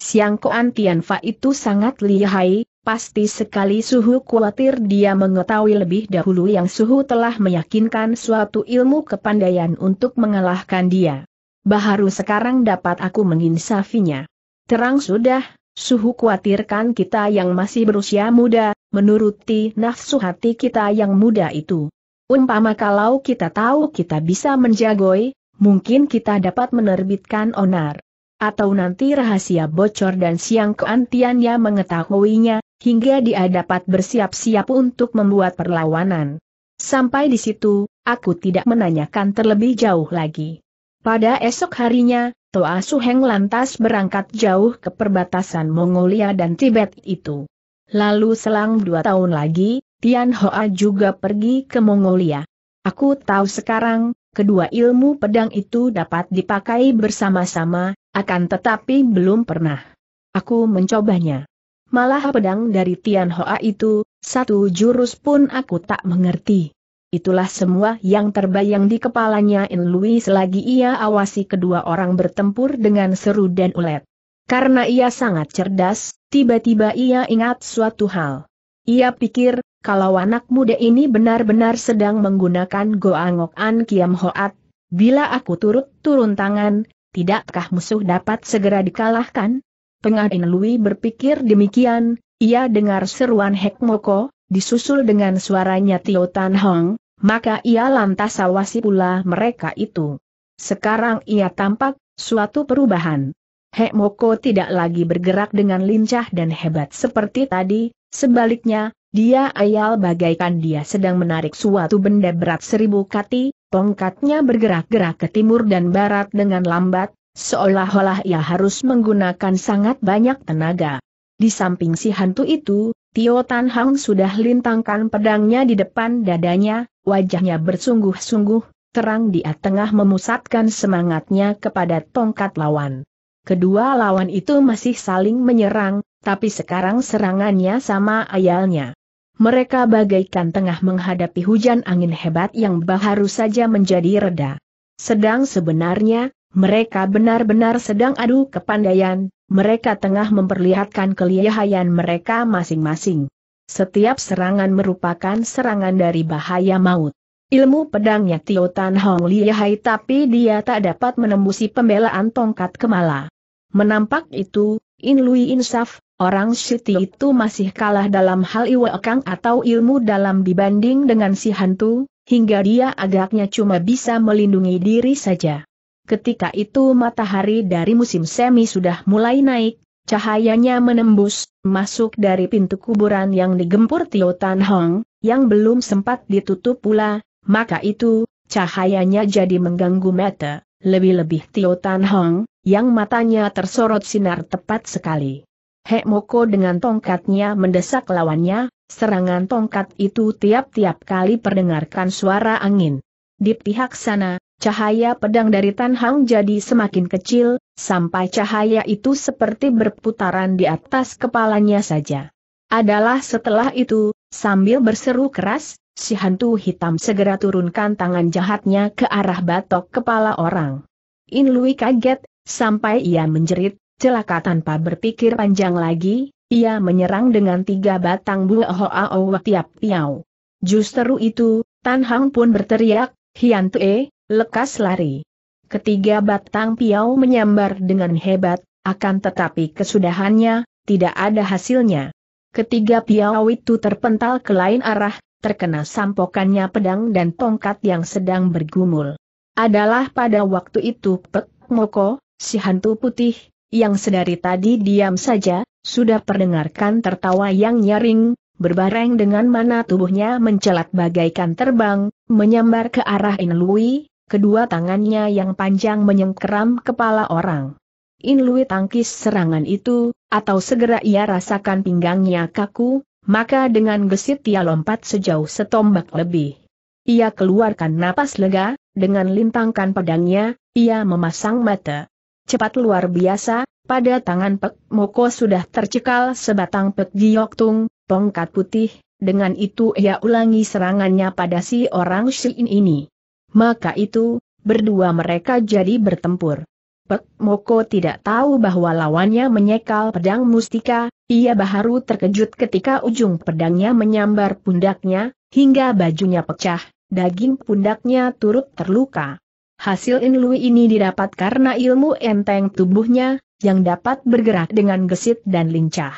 Siang Koan Tianfa itu sangat lihai, pasti sekali Suhu khawatir dia mengetahui lebih dahulu yang Suhu telah meyakinkan suatu ilmu kepandaian untuk mengalahkan dia. Baharu sekarang dapat aku menginsafinya. Terang sudah, Suhu khawatirkan kita yang masih berusia muda, menuruti nafsu hati kita yang muda itu. Umpama kalau kita tahu kita bisa menjagoi, mungkin kita dapat menerbitkan onar. Atau nanti rahasia bocor dan siang keantiannya mengetahuinya, hingga dia dapat bersiap-siap untuk membuat perlawanan. Sampai di situ, aku tidak menanyakan terlebih jauh lagi. Pada esok harinya, Toa Suheng lantas berangkat jauh ke perbatasan Mongolia dan Tibet itu. Lalu selang dua tahun lagi, Tian Hoa juga pergi ke Mongolia. Aku tahu sekarang, kedua ilmu pedang itu dapat dipakai bersama-sama, akan tetapi belum pernah. Aku mencobanya. Malah pedang dari Tian Hoa itu, satu jurus pun aku tak mengerti. Itulah semua yang terbayang di kepalanya In Lui selagi ia awasi kedua orang bertempur dengan seru dan ulet. Karena ia sangat cerdas, tiba-tiba ia ingat suatu hal. Ia pikir, kalau anak muda ini benar-benar sedang menggunakan Goangokan Kiam Hoat, bila aku turut turun tangan, tidakkah musuh dapat segera dikalahkan? Pengadin Lui berpikir demikian, ia dengar seruan Hek Moko, disusul dengan suaranya Tio Tan Hong, maka ia lantas awasi pula mereka itu. Sekarang ia tampak, suatu perubahan. Hek Moko tidak lagi bergerak dengan lincah dan hebat seperti tadi, sebaliknya, dia ayal bagaikan dia sedang menarik suatu benda berat seribu kati, tongkatnya bergerak-gerak ke timur dan barat dengan lambat, seolah-olah ia harus menggunakan sangat banyak tenaga. Di samping si hantu itu, Tio Tan Hang sudah lintangkan pedangnya di depan dadanya, wajahnya bersungguh-sungguh, terang dia tengah memusatkan semangatnya kepada tongkat lawan. Kedua lawan itu masih saling menyerang, tapi sekarang serangannya sama ayalnya. Mereka bagaikan tengah menghadapi hujan angin hebat yang baru saja menjadi reda. Sedang sebenarnya, mereka benar-benar sedang adu kepandaian, mereka tengah memperlihatkan kelihayan mereka masing-masing. Setiap serangan merupakan serangan dari bahaya maut. Ilmu pedangnya Tio Tan Hong lihai tapi dia tak dapat menembusi pembelaan tongkat kemala. Menampak itu, In Lui Insaf, orang Siti itu masih kalah dalam hal iwa iwakang atau ilmu dalam dibanding dengan si hantu, hingga dia agaknya cuma bisa melindungi diri saja. Ketika itu matahari dari musim semi sudah mulai naik, cahayanya menembus, masuk dari pintu kuburan yang digempur Tio Tan Hong, yang belum sempat ditutup pula, maka itu, cahayanya jadi mengganggu mata, lebih-lebih Tio Tan Hong, yang matanya tersorot sinar tepat sekali. Hek Moko dengan tongkatnya mendesak lawannya, serangan tongkat itu tiap-tiap kali perdengarkan suara angin. Di pihak sana, cahaya pedang dari Tan Hong jadi semakin kecil, sampai cahaya itu seperti berputaran di atas kepalanya saja. Adalah setelah itu, Sambil berseru keras, si hantu hitam segera turunkan tangan jahatnya ke arah batok kepala orang. In Lui kaget, sampai ia menjerit, celaka tanpa berpikir panjang lagi, ia menyerang dengan tiga batang buah hoa tiap piau. Justru itu, Tan Hang pun berteriak, Hian Tue, lekas lari. Ketiga batang piau menyambar dengan hebat, akan tetapi kesudahannya, tidak ada hasilnya. Ketiga piau itu terpental ke lain arah, terkena sampokannya pedang dan tongkat yang sedang bergumul. Adalah pada waktu itu Pek Moko, si hantu putih, yang sedari tadi diam saja, sudah perdengarkan tertawa yang nyaring, berbareng dengan mana tubuhnya mencelat bagaikan terbang, menyambar ke arah Inlui, kedua tangannya yang panjang menyengkeram kepala orang. In Lui tangkis serangan itu, atau segera ia rasakan pinggangnya kaku, maka dengan gesit ia lompat sejauh setombak lebih. Ia keluarkan napas lega, dengan lintangkan pedangnya, ia memasang mata. Cepat luar biasa, pada tangan Pek Moko sudah tercekal sebatang Pek Giok Tung, tongkat putih, dengan itu ia ulangi serangannya pada si orang Shin ini. Maka itu, berdua mereka jadi bertempur. Pek Moko tidak tahu bahwa lawannya menyekal pedang mustika, ia baharu terkejut ketika ujung pedangnya menyambar pundaknya, hingga bajunya pecah, daging pundaknya turut terluka. Hasil inlui ini didapat karena ilmu enteng tubuhnya, yang dapat bergerak dengan gesit dan lincah.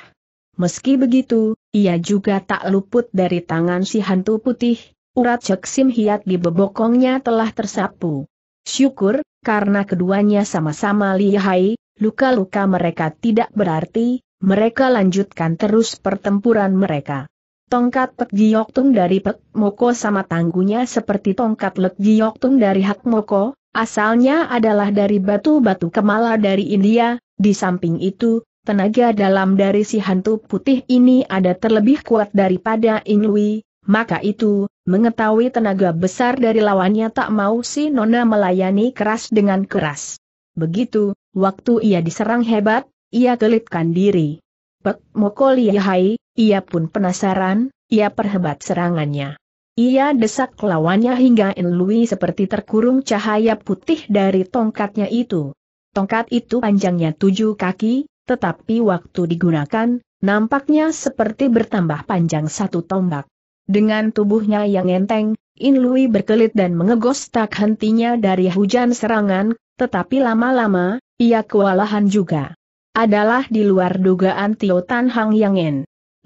Meski begitu, ia juga tak luput dari tangan si hantu putih, urat ceksim Hiat di bebokongnya telah tersapu. Syukur, karena keduanya sama-sama lihai, luka-luka mereka tidak berarti, mereka lanjutkan terus pertempuran mereka. Tongkat Pek Giyoktun dari Pek Moko sama tanggunya seperti tongkat Lek Giyoktun dari Hak Moko, asalnya adalah dari batu-batu kemala dari India, di samping itu, tenaga dalam dari si hantu putih ini ada terlebih kuat daripada Inui, maka itu, Mengetahui tenaga besar dari lawannya tak mau si Nona melayani keras dengan keras. Begitu, waktu ia diserang hebat, ia kelipkan diri. Pek Moko Lihai, ia pun penasaran, ia perhebat serangannya. Ia desak lawannya hingga Enlui seperti terkurung cahaya putih dari tongkatnya itu. Tongkat itu panjangnya tujuh kaki, tetapi waktu digunakan, nampaknya seperti bertambah panjang satu tombak. Dengan tubuhnya yang enteng, In Lui berkelit dan mengegos tak hentinya dari hujan serangan, tetapi lama-lama, ia kewalahan juga. Adalah di luar dugaan Tio Tan Hang Yang En.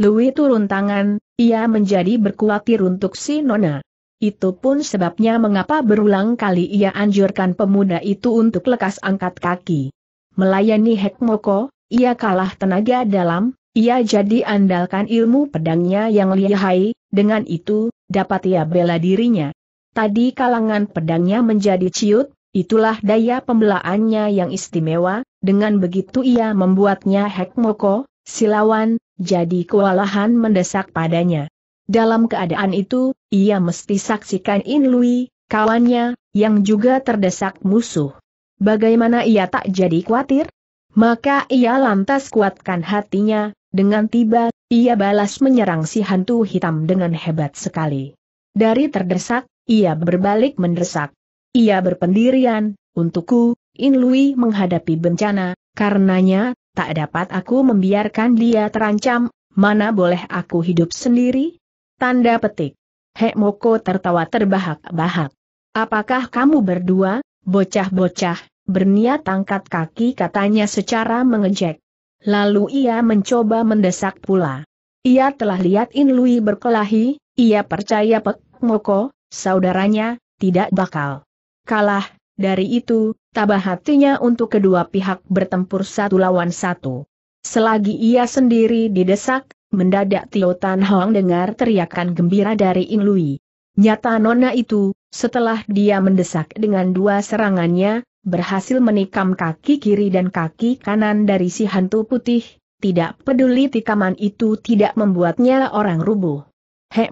Lui turun tangan, ia menjadi berkuatir untuk si Nona. Itu pun sebabnya mengapa berulang kali ia anjurkan pemuda itu untuk lekas angkat kaki. Melayani Hek Moko, ia kalah tenaga dalam, ia jadi andalkan ilmu pedangnya yang lihai, dengan itu, dapat ia bela dirinya. Tadi kalangan pedangnya menjadi ciut, itulah daya pembelaannya yang istimewa, dengan begitu ia membuatnya Hekmoko, silawan, jadi kewalahan mendesak padanya. Dalam keadaan itu, ia mesti saksikan Inlui, kawannya, yang juga terdesak musuh. Bagaimana ia tak jadi khawatir? Maka ia lantas kuatkan hatinya, dengan tiba, ia balas menyerang si hantu hitam dengan hebat sekali. Dari terdesak, ia berbalik mendesak. Ia berpendirian, untukku, Inlui menghadapi bencana, karenanya, tak dapat aku membiarkan dia terancam, mana boleh aku hidup sendiri? Tanda petik. Moko tertawa terbahak-bahak. Apakah kamu berdua, bocah-bocah, berniat angkat kaki katanya secara mengejek? Lalu ia mencoba mendesak pula. Ia telah lihat In Lui berkelahi, ia percaya Pek moko, saudaranya, tidak bakal kalah. Dari itu, tabah hatinya untuk kedua pihak bertempur satu lawan satu. Selagi ia sendiri didesak, mendadak Tio Tan Hong dengar teriakan gembira dari In Lui. Nyata nona itu, setelah dia mendesak dengan dua serangannya, berhasil menikam kaki kiri dan kaki kanan dari si hantu putih, tidak peduli tikaman itu tidak membuatnya orang rubuh.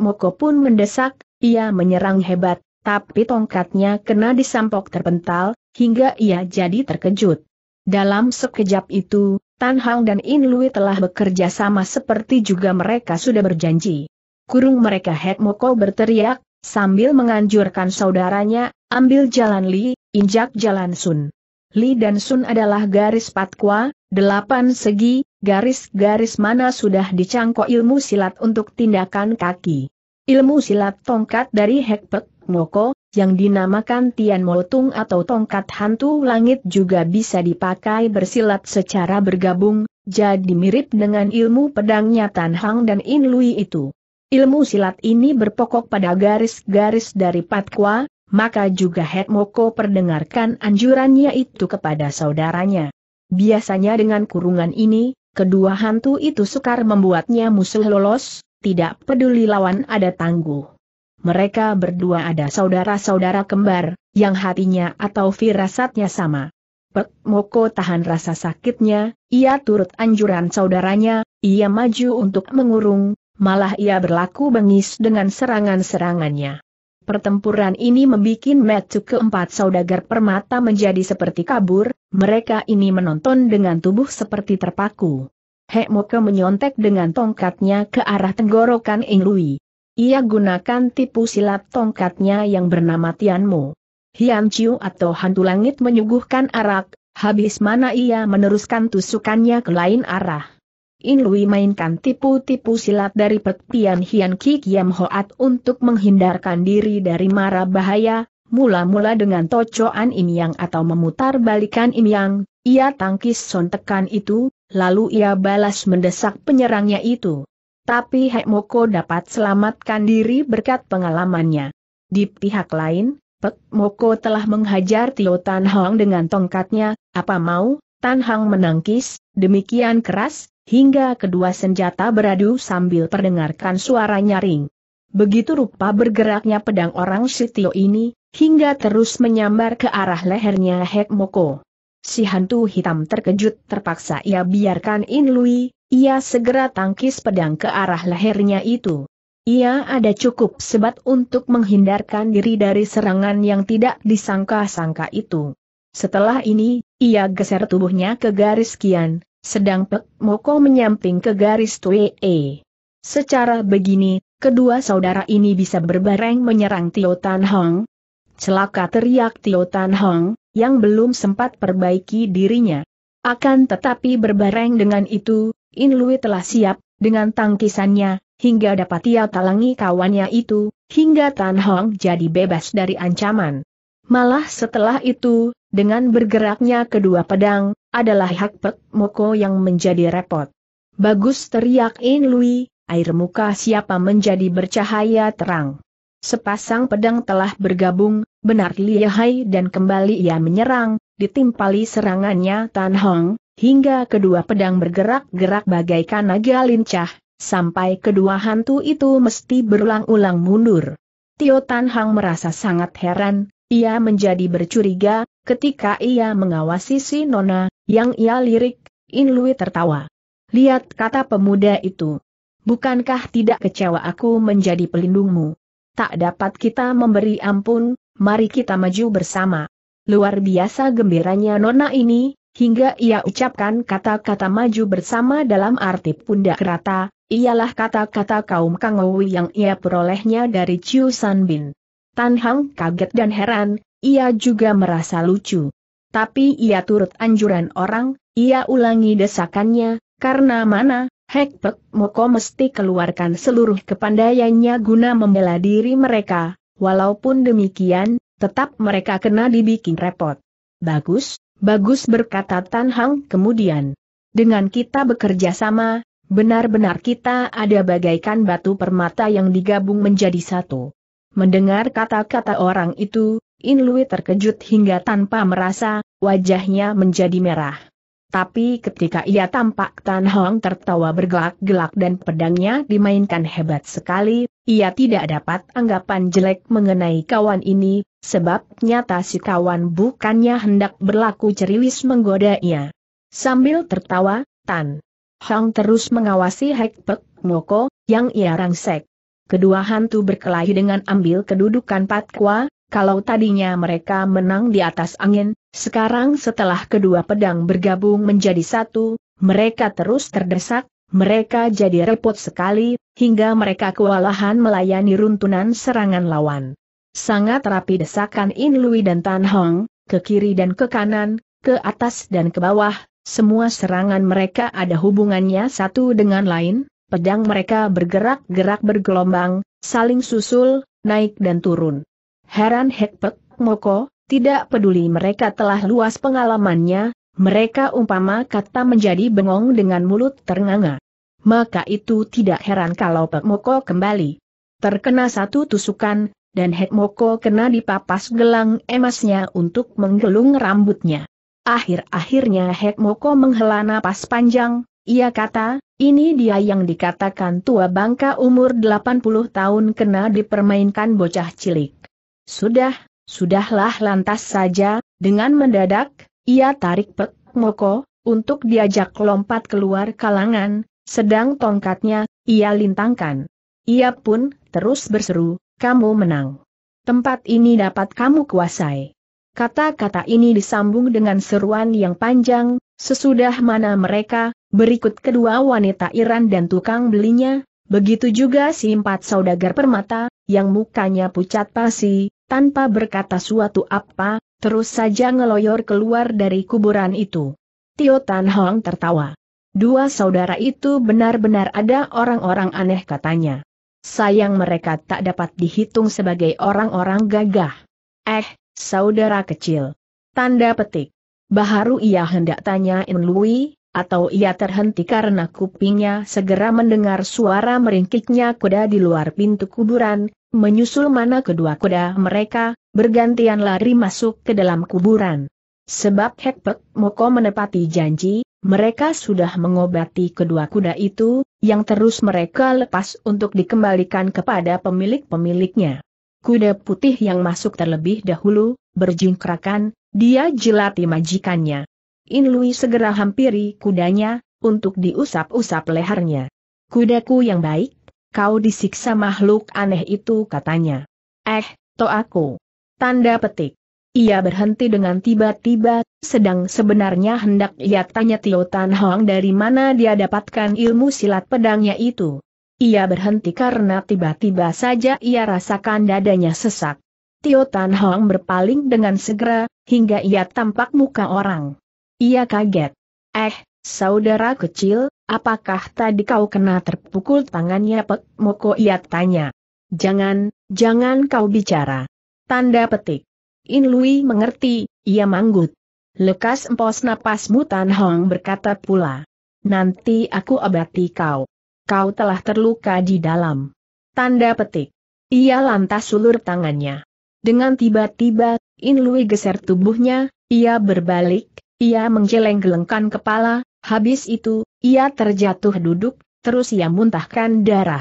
Moko pun mendesak, ia menyerang hebat, tapi tongkatnya kena disampok terpental, hingga ia jadi terkejut. Dalam sekejap itu, Tan Hang dan In Lui telah bekerja sama seperti juga mereka sudah berjanji. Kurung mereka Moko berteriak, sambil menganjurkan saudaranya, Ambil jalan Li, injak jalan Sun. Li dan Sun adalah garis patqua, delapan segi, garis-garis mana sudah dicangkok ilmu silat untuk tindakan kaki. Ilmu silat tongkat dari Hekpek Moko, yang dinamakan Tian Motung atau tongkat hantu langit juga bisa dipakai bersilat secara bergabung, jadi mirip dengan ilmu pedangnya Tan Hang dan In Lui itu. Ilmu silat ini berpokok pada garis-garis dari Patkwa, maka juga Moko perdengarkan anjurannya itu kepada saudaranya. Biasanya dengan kurungan ini, kedua hantu itu sukar membuatnya musuh lolos, tidak peduli lawan ada tangguh. Mereka berdua ada saudara-saudara kembar, yang hatinya atau firasatnya sama. Pek Moko tahan rasa sakitnya, ia turut anjuran saudaranya, ia maju untuk mengurung, malah ia berlaku bengis dengan serangan-serangannya. Pertempuran ini membuat metu keempat saudagar permata menjadi seperti kabur, mereka ini menonton dengan tubuh seperti terpaku. Moke menyontek dengan tongkatnya ke arah tenggorokan Lui. Ia gunakan tipu silat tongkatnya yang bernama Tianmu. Hian Chiu atau hantu langit menyuguhkan arak, habis mana ia meneruskan tusukannya ke lain arah. In Lui mainkan tipu-tipu silat dari petian Hian Ki Kiam Hoat untuk menghindarkan diri dari mara bahaya, mula-mula dengan tocoan imyang atau memutar balikan imyang, ia tangkis sontekan itu, lalu ia balas mendesak penyerangnya itu. Tapi Hek Moko dapat selamatkan diri berkat pengalamannya. Di pihak lain, Pek Moko telah menghajar Tio Tan Hong dengan tongkatnya, apa mau, Tan Hong menangkis, demikian keras, hingga kedua senjata beradu sambil perdengarkan suara nyaring. Begitu rupa bergeraknya pedang orang Sitio ini, hingga terus menyambar ke arah lehernya Hek Moko. Si hantu hitam terkejut terpaksa ia biarkan In Lui, ia segera tangkis pedang ke arah lehernya itu. Ia ada cukup sebat untuk menghindarkan diri dari serangan yang tidak disangka-sangka itu. Setelah ini, ia geser tubuhnya ke garis kian, sedang Pek Moko menyamping ke garis E. Secara begini, kedua saudara ini bisa berbareng menyerang Tio Tan Hong. Celaka teriak Tio Tan Hong, yang belum sempat perbaiki dirinya. Akan tetapi berbareng dengan itu, In Lui telah siap, dengan tangkisannya, hingga dapat ia talangi kawannya itu, hingga Tan Hong jadi bebas dari ancaman. Malah setelah itu, dengan bergeraknya kedua pedang, adalah Hak Pek Moko yang menjadi repot. Bagus teriak In Lui, air muka siapa menjadi bercahaya terang. Sepasang pedang telah bergabung, benar lihai dan kembali ia menyerang, ditimpali serangannya Tan Hong, hingga kedua pedang bergerak-gerak bagaikan naga lincah, sampai kedua hantu itu mesti berulang-ulang mundur. Tio Tan Hong merasa sangat heran, ia menjadi bercuriga, ketika ia mengawasi si Nona, yang ia lirik, In Lui tertawa. Lihat kata pemuda itu. Bukankah tidak kecewa aku menjadi pelindungmu? Tak dapat kita memberi ampun, mari kita maju bersama. Luar biasa gembiranya Nona ini, hingga ia ucapkan kata-kata maju bersama dalam arti pundak rata, ialah kata-kata kaum Kangowi yang ia perolehnya dari Chiu San Bin. Tan Hang kaget dan heran, ia juga merasa lucu. Tapi ia turut anjuran orang, ia ulangi desakannya, karena mana, Hek Pek Moko mesti keluarkan seluruh kepandaiannya guna membela diri mereka, walaupun demikian, tetap mereka kena dibikin repot. Bagus, bagus berkata Tan Hang kemudian. Dengan kita bekerja sama, benar-benar kita ada bagaikan batu permata yang digabung menjadi satu. Mendengar kata-kata orang itu, In Lui terkejut hingga tanpa merasa, wajahnya menjadi merah. Tapi ketika ia tampak Tan Hong tertawa bergelak-gelak dan pedangnya dimainkan hebat sekali, ia tidak dapat anggapan jelek mengenai kawan ini, sebab nyata si kawan bukannya hendak berlaku ceriwis menggoda ia. Sambil tertawa, Tan Hong terus mengawasi Hek Pek Moko, yang ia rangsek. Kedua hantu berkelahi dengan ambil kedudukan Patkwa, kalau tadinya mereka menang di atas angin, sekarang setelah kedua pedang bergabung menjadi satu, mereka terus terdesak, mereka jadi repot sekali, hingga mereka kewalahan melayani runtunan serangan lawan. Sangat rapi desakan In Lui dan Tan Hong, ke kiri dan ke kanan, ke atas dan ke bawah, semua serangan mereka ada hubungannya satu dengan lain, pedang mereka bergerak-gerak bergelombang, saling susul, naik dan turun. Heran Hekpek Moko, tidak peduli mereka telah luas pengalamannya, mereka umpama kata menjadi bengong dengan mulut ternganga. Maka itu tidak heran kalau Pek Moko kembali. Terkena satu tusukan, dan Moko kena dipapas gelang emasnya untuk menggelung rambutnya. Akhir-akhirnya Moko menghela napas panjang, ia kata, ini dia yang dikatakan tua bangka umur 80 tahun kena dipermainkan bocah cilik. Sudah, sudahlah lantas saja, dengan mendadak, ia tarik pek moko, untuk diajak lompat keluar kalangan, sedang tongkatnya, ia lintangkan. Ia pun, terus berseru, kamu menang. Tempat ini dapat kamu kuasai. Kata-kata ini disambung dengan seruan yang panjang, Sesudah mana mereka, berikut kedua wanita Iran dan tukang belinya, begitu juga si empat saudagar permata, yang mukanya pucat pasi, tanpa berkata suatu apa, terus saja ngeloyor keluar dari kuburan itu. Tio Tan Hong tertawa. Dua saudara itu benar-benar ada orang-orang aneh katanya. Sayang mereka tak dapat dihitung sebagai orang-orang gagah. Eh, saudara kecil. Tanda petik. Baharu ia hendak tanya Enlui, atau ia terhenti karena kupingnya segera mendengar suara meringkiknya kuda di luar pintu kuburan, menyusul mana kedua kuda mereka, bergantian lari masuk ke dalam kuburan. Sebab Hekpek Moko menepati janji, mereka sudah mengobati kedua kuda itu, yang terus mereka lepas untuk dikembalikan kepada pemilik-pemiliknya. Kuda putih yang masuk terlebih dahulu, berjingkrakan, dia jelati majikannya. In Lui segera hampiri kudanya, untuk diusap-usap lehernya. Kudaku yang baik, kau disiksa makhluk aneh itu katanya. Eh, to aku. Tanda petik. Ia berhenti dengan tiba-tiba, sedang sebenarnya hendak ia tanya Tio Tan Hong dari mana dia dapatkan ilmu silat pedangnya itu. Ia berhenti karena tiba-tiba saja ia rasakan dadanya sesak. Tio Tan Hong berpaling dengan segera, hingga ia tampak muka orang. Ia kaget. Eh, saudara kecil, apakah tadi kau kena terpukul tangannya Pek Moko ia tanya. Jangan, jangan kau bicara. Tanda petik. In Lui mengerti, ia manggut. Lekas empos napasmu Tan Hong berkata pula. Nanti aku abati kau. Kau telah terluka di dalam. Tanda petik. Ia lantas sulur tangannya. Dengan tiba-tiba, In Lui geser tubuhnya, ia berbalik, ia menggeleng-gelengkan kepala, habis itu, ia terjatuh duduk, terus ia muntahkan darah.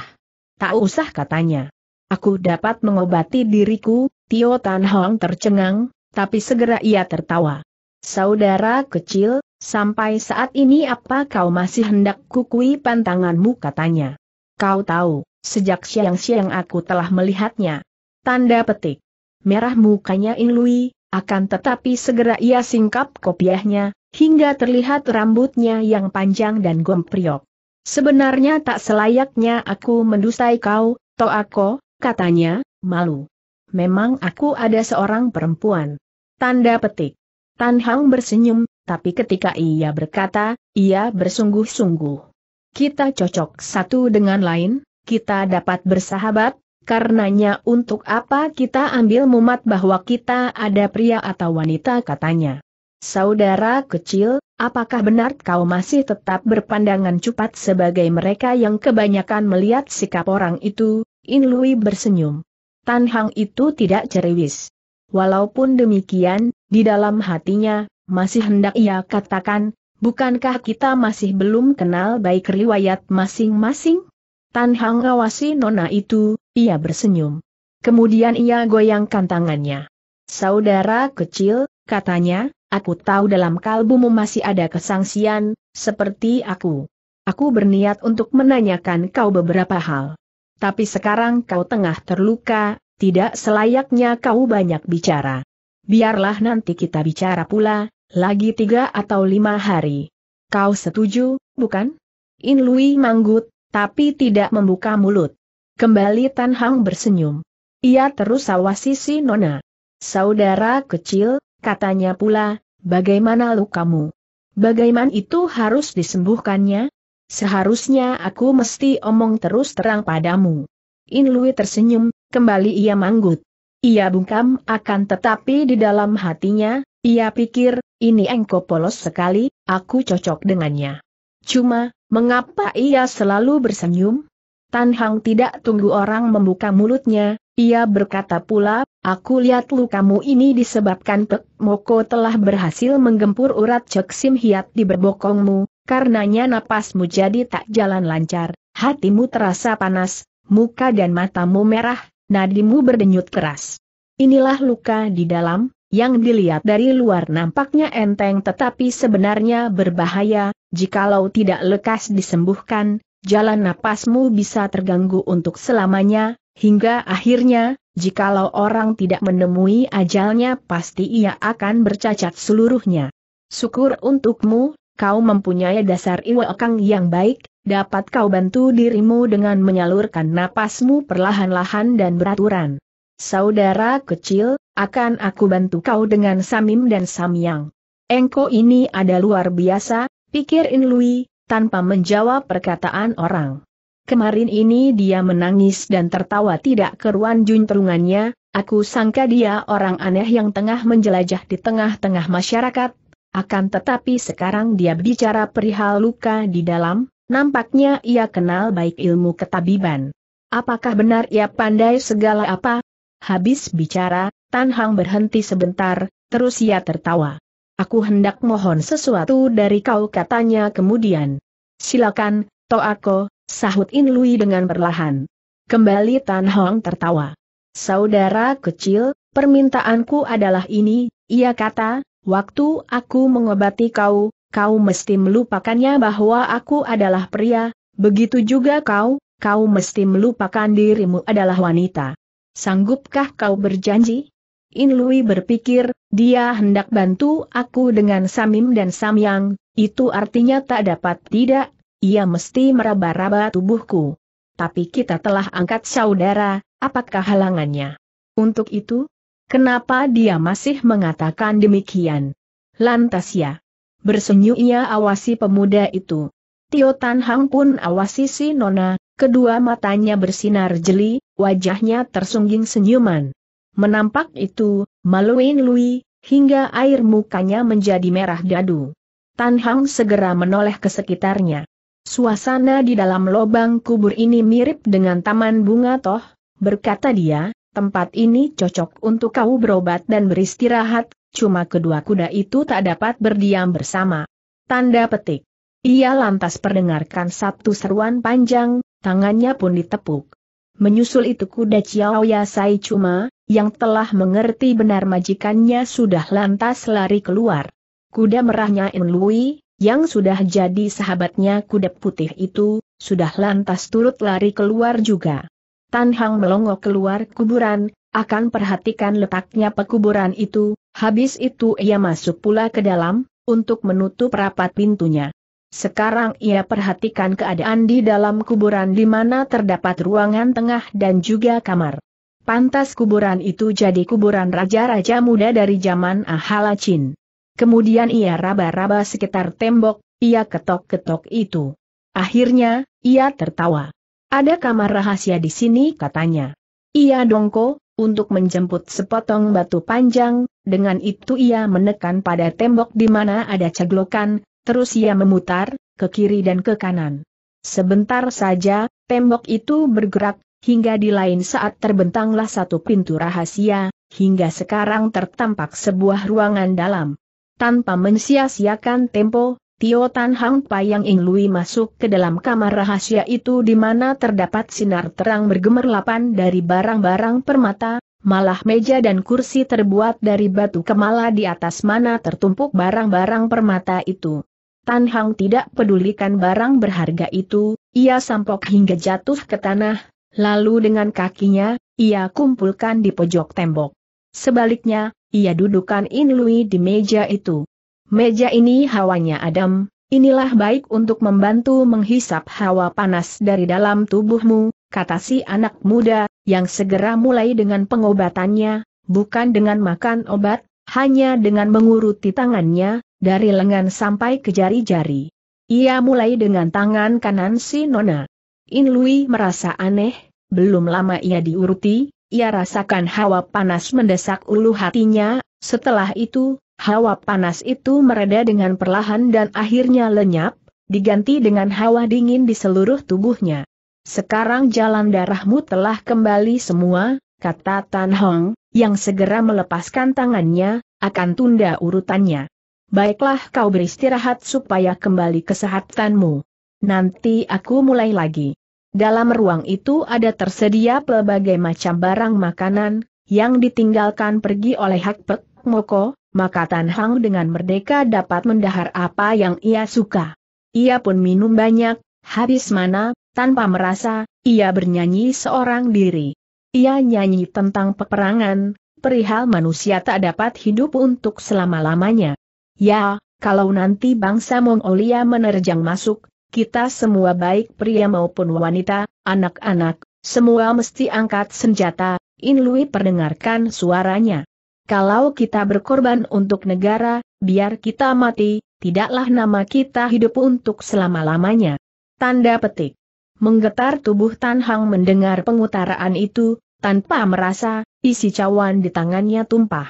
Tak usah katanya. Aku dapat mengobati diriku, Tio Tan Hong tercengang, tapi segera ia tertawa. Saudara kecil, sampai saat ini apa kau masih hendak kukui pantanganmu katanya. Kau tahu, sejak siang-siang aku telah melihatnya. Tanda petik merah mukanya Inlui, akan tetapi segera ia singkap kopiahnya, hingga terlihat rambutnya yang panjang dan gompriok. Sebenarnya tak selayaknya aku mendustai kau, Toako, katanya, malu. Memang aku ada seorang perempuan. Tanda petik. Tan Hang bersenyum, tapi ketika ia berkata, ia bersungguh-sungguh. Kita cocok satu dengan lain, kita dapat bersahabat, Karenanya untuk apa kita ambil mumat bahwa kita ada pria atau wanita katanya. Saudara kecil, apakah benar kau masih tetap berpandangan cupat sebagai mereka yang kebanyakan melihat sikap orang itu? In Lui bersenyum. Tan Hang itu tidak ceriwis. Walaupun demikian, di dalam hatinya, masih hendak ia katakan, bukankah kita masih belum kenal baik riwayat masing-masing? Tan Hang awasi nona itu, ia bersenyum. Kemudian ia goyangkan tangannya. Saudara kecil, katanya, aku tahu dalam kalbumu masih ada kesangsian, seperti aku. Aku berniat untuk menanyakan kau beberapa hal. Tapi sekarang kau tengah terluka, tidak selayaknya kau banyak bicara. Biarlah nanti kita bicara pula, lagi tiga atau lima hari. Kau setuju, bukan? In Lui manggut, tapi tidak membuka mulut. Kembali Tan Hang bersenyum. Ia terus awasi si Nona. Saudara kecil, katanya pula, bagaimana lukamu? Bagaimana itu harus disembuhkannya? Seharusnya aku mesti omong terus terang padamu. In Lui tersenyum, kembali ia manggut. Ia bungkam akan tetapi di dalam hatinya, ia pikir, ini engkau polos sekali, aku cocok dengannya. Cuma, mengapa ia selalu bersenyum? Tan Hang tidak tunggu orang membuka mulutnya, ia berkata pula, aku lihat lukamu ini disebabkan Pek Moko telah berhasil menggempur urat Cek Sim Hiat di berbokongmu, karenanya napasmu jadi tak jalan lancar, hatimu terasa panas, muka dan matamu merah, nadimu berdenyut keras. Inilah luka di dalam, yang dilihat dari luar nampaknya enteng tetapi sebenarnya berbahaya, jikalau tidak lekas disembuhkan, jalan napasmu bisa terganggu untuk selamanya, hingga akhirnya, jikalau orang tidak menemui ajalnya pasti ia akan bercacat seluruhnya. Syukur untukmu, kau mempunyai dasar iwakang yang baik, dapat kau bantu dirimu dengan menyalurkan napasmu perlahan-lahan dan beraturan. Saudara kecil, akan aku bantu kau dengan Samim dan Samyang. Engko ini ada luar biasa, pikir Lui, tanpa menjawab perkataan orang. Kemarin ini dia menangis dan tertawa tidak keruan junterungannya. aku sangka dia orang aneh yang tengah menjelajah di tengah-tengah masyarakat, akan tetapi sekarang dia bicara perihal luka di dalam, nampaknya ia kenal baik ilmu ketabiban. Apakah benar ia pandai segala apa? Habis bicara, Tan Hang berhenti sebentar, terus ia tertawa. Aku hendak mohon sesuatu dari kau katanya kemudian. Silakan, Toako, sahut In Lui dengan perlahan. Kembali Tan Hong tertawa. Saudara kecil, permintaanku adalah ini, ia kata, waktu aku mengobati kau, kau mesti melupakannya bahwa aku adalah pria, begitu juga kau, kau mesti melupakan dirimu adalah wanita. Sanggupkah kau berjanji? In Lui berpikir, dia hendak bantu aku dengan Samim dan Samyang, itu artinya tak dapat tidak, ia mesti meraba-raba tubuhku. Tapi kita telah angkat saudara, apakah halangannya? Untuk itu, kenapa dia masih mengatakan demikian? Lantas ya. Bersenyum ia awasi pemuda itu. Tio Tan Hang pun awasi si Nona, kedua matanya bersinar jeli, wajahnya tersungging senyuman. Menampak itu, Maluin Lui, hingga air mukanya menjadi merah dadu. Tan Hang segera menoleh ke sekitarnya. Suasana di dalam lobang kubur ini mirip dengan taman bunga toh, berkata dia, tempat ini cocok untuk kau berobat dan beristirahat, cuma kedua kuda itu tak dapat berdiam bersama. Tanda petik. Ia lantas perdengarkan satu seruan panjang, tangannya pun ditepuk. Menyusul itu kuda Chiao Sai cuma, yang telah mengerti benar majikannya sudah lantas lari keluar. Kuda merahnya In Lui, yang sudah jadi sahabatnya kuda putih itu, sudah lantas turut lari keluar juga. Tan Hang melongo keluar kuburan, akan perhatikan letaknya pekuburan itu, habis itu ia masuk pula ke dalam, untuk menutup rapat pintunya. Sekarang ia perhatikan keadaan di dalam kuburan di mana terdapat ruangan tengah dan juga kamar. Pantas kuburan itu jadi kuburan raja-raja muda dari zaman ahalacin. Kemudian ia raba-raba sekitar tembok, ia ketok-ketok itu. Akhirnya, ia tertawa. Ada kamar rahasia di sini katanya. Ia dongko, untuk menjemput sepotong batu panjang, dengan itu ia menekan pada tembok di mana ada ceglokan, terus ia memutar, ke kiri dan ke kanan. Sebentar saja, tembok itu bergerak, hingga di lain saat terbentanglah satu pintu rahasia, hingga sekarang tertampak sebuah ruangan dalam. Tanpa mensia-siakan tempo, Tio Tan Hang Payang Ing Lui masuk ke dalam kamar rahasia itu di mana terdapat sinar terang bergemerlapan dari barang-barang permata, malah meja dan kursi terbuat dari batu kemala di atas mana tertumpuk barang-barang permata itu. Tan Hang tidak pedulikan barang berharga itu, ia sampok hingga jatuh ke tanah, Lalu dengan kakinya, ia kumpulkan di pojok tembok. Sebaliknya, ia dudukan Inlui di meja itu. Meja ini hawanya adem, inilah baik untuk membantu menghisap hawa panas dari dalam tubuhmu, kata si anak muda, yang segera mulai dengan pengobatannya, bukan dengan makan obat, hanya dengan menguruti tangannya, dari lengan sampai ke jari-jari. Ia mulai dengan tangan kanan si Nona. In Lui merasa aneh, belum lama ia diuruti, ia rasakan hawa panas mendesak ulu hatinya, setelah itu, hawa panas itu mereda dengan perlahan dan akhirnya lenyap, diganti dengan hawa dingin di seluruh tubuhnya. Sekarang jalan darahmu telah kembali semua, kata Tan Hong, yang segera melepaskan tangannya, akan tunda urutannya. Baiklah kau beristirahat supaya kembali kesehatanmu. Nanti aku mulai lagi. Dalam ruang itu ada tersedia pelbagai macam barang makanan, yang ditinggalkan pergi oleh Hak Pek Moko, maka Tan Hang dengan merdeka dapat mendahar apa yang ia suka. Ia pun minum banyak, habis mana, tanpa merasa, ia bernyanyi seorang diri. Ia nyanyi tentang peperangan, perihal manusia tak dapat hidup untuk selama-lamanya. Ya, kalau nanti bangsa Mongolia menerjang masuk, kita semua baik pria maupun wanita, anak-anak, semua mesti angkat senjata, In Lui perdengarkan suaranya. Kalau kita berkorban untuk negara, biar kita mati, tidaklah nama kita hidup untuk selama-lamanya. Tanda petik. Menggetar tubuh Tan Hang mendengar pengutaraan itu, tanpa merasa, isi cawan di tangannya tumpah.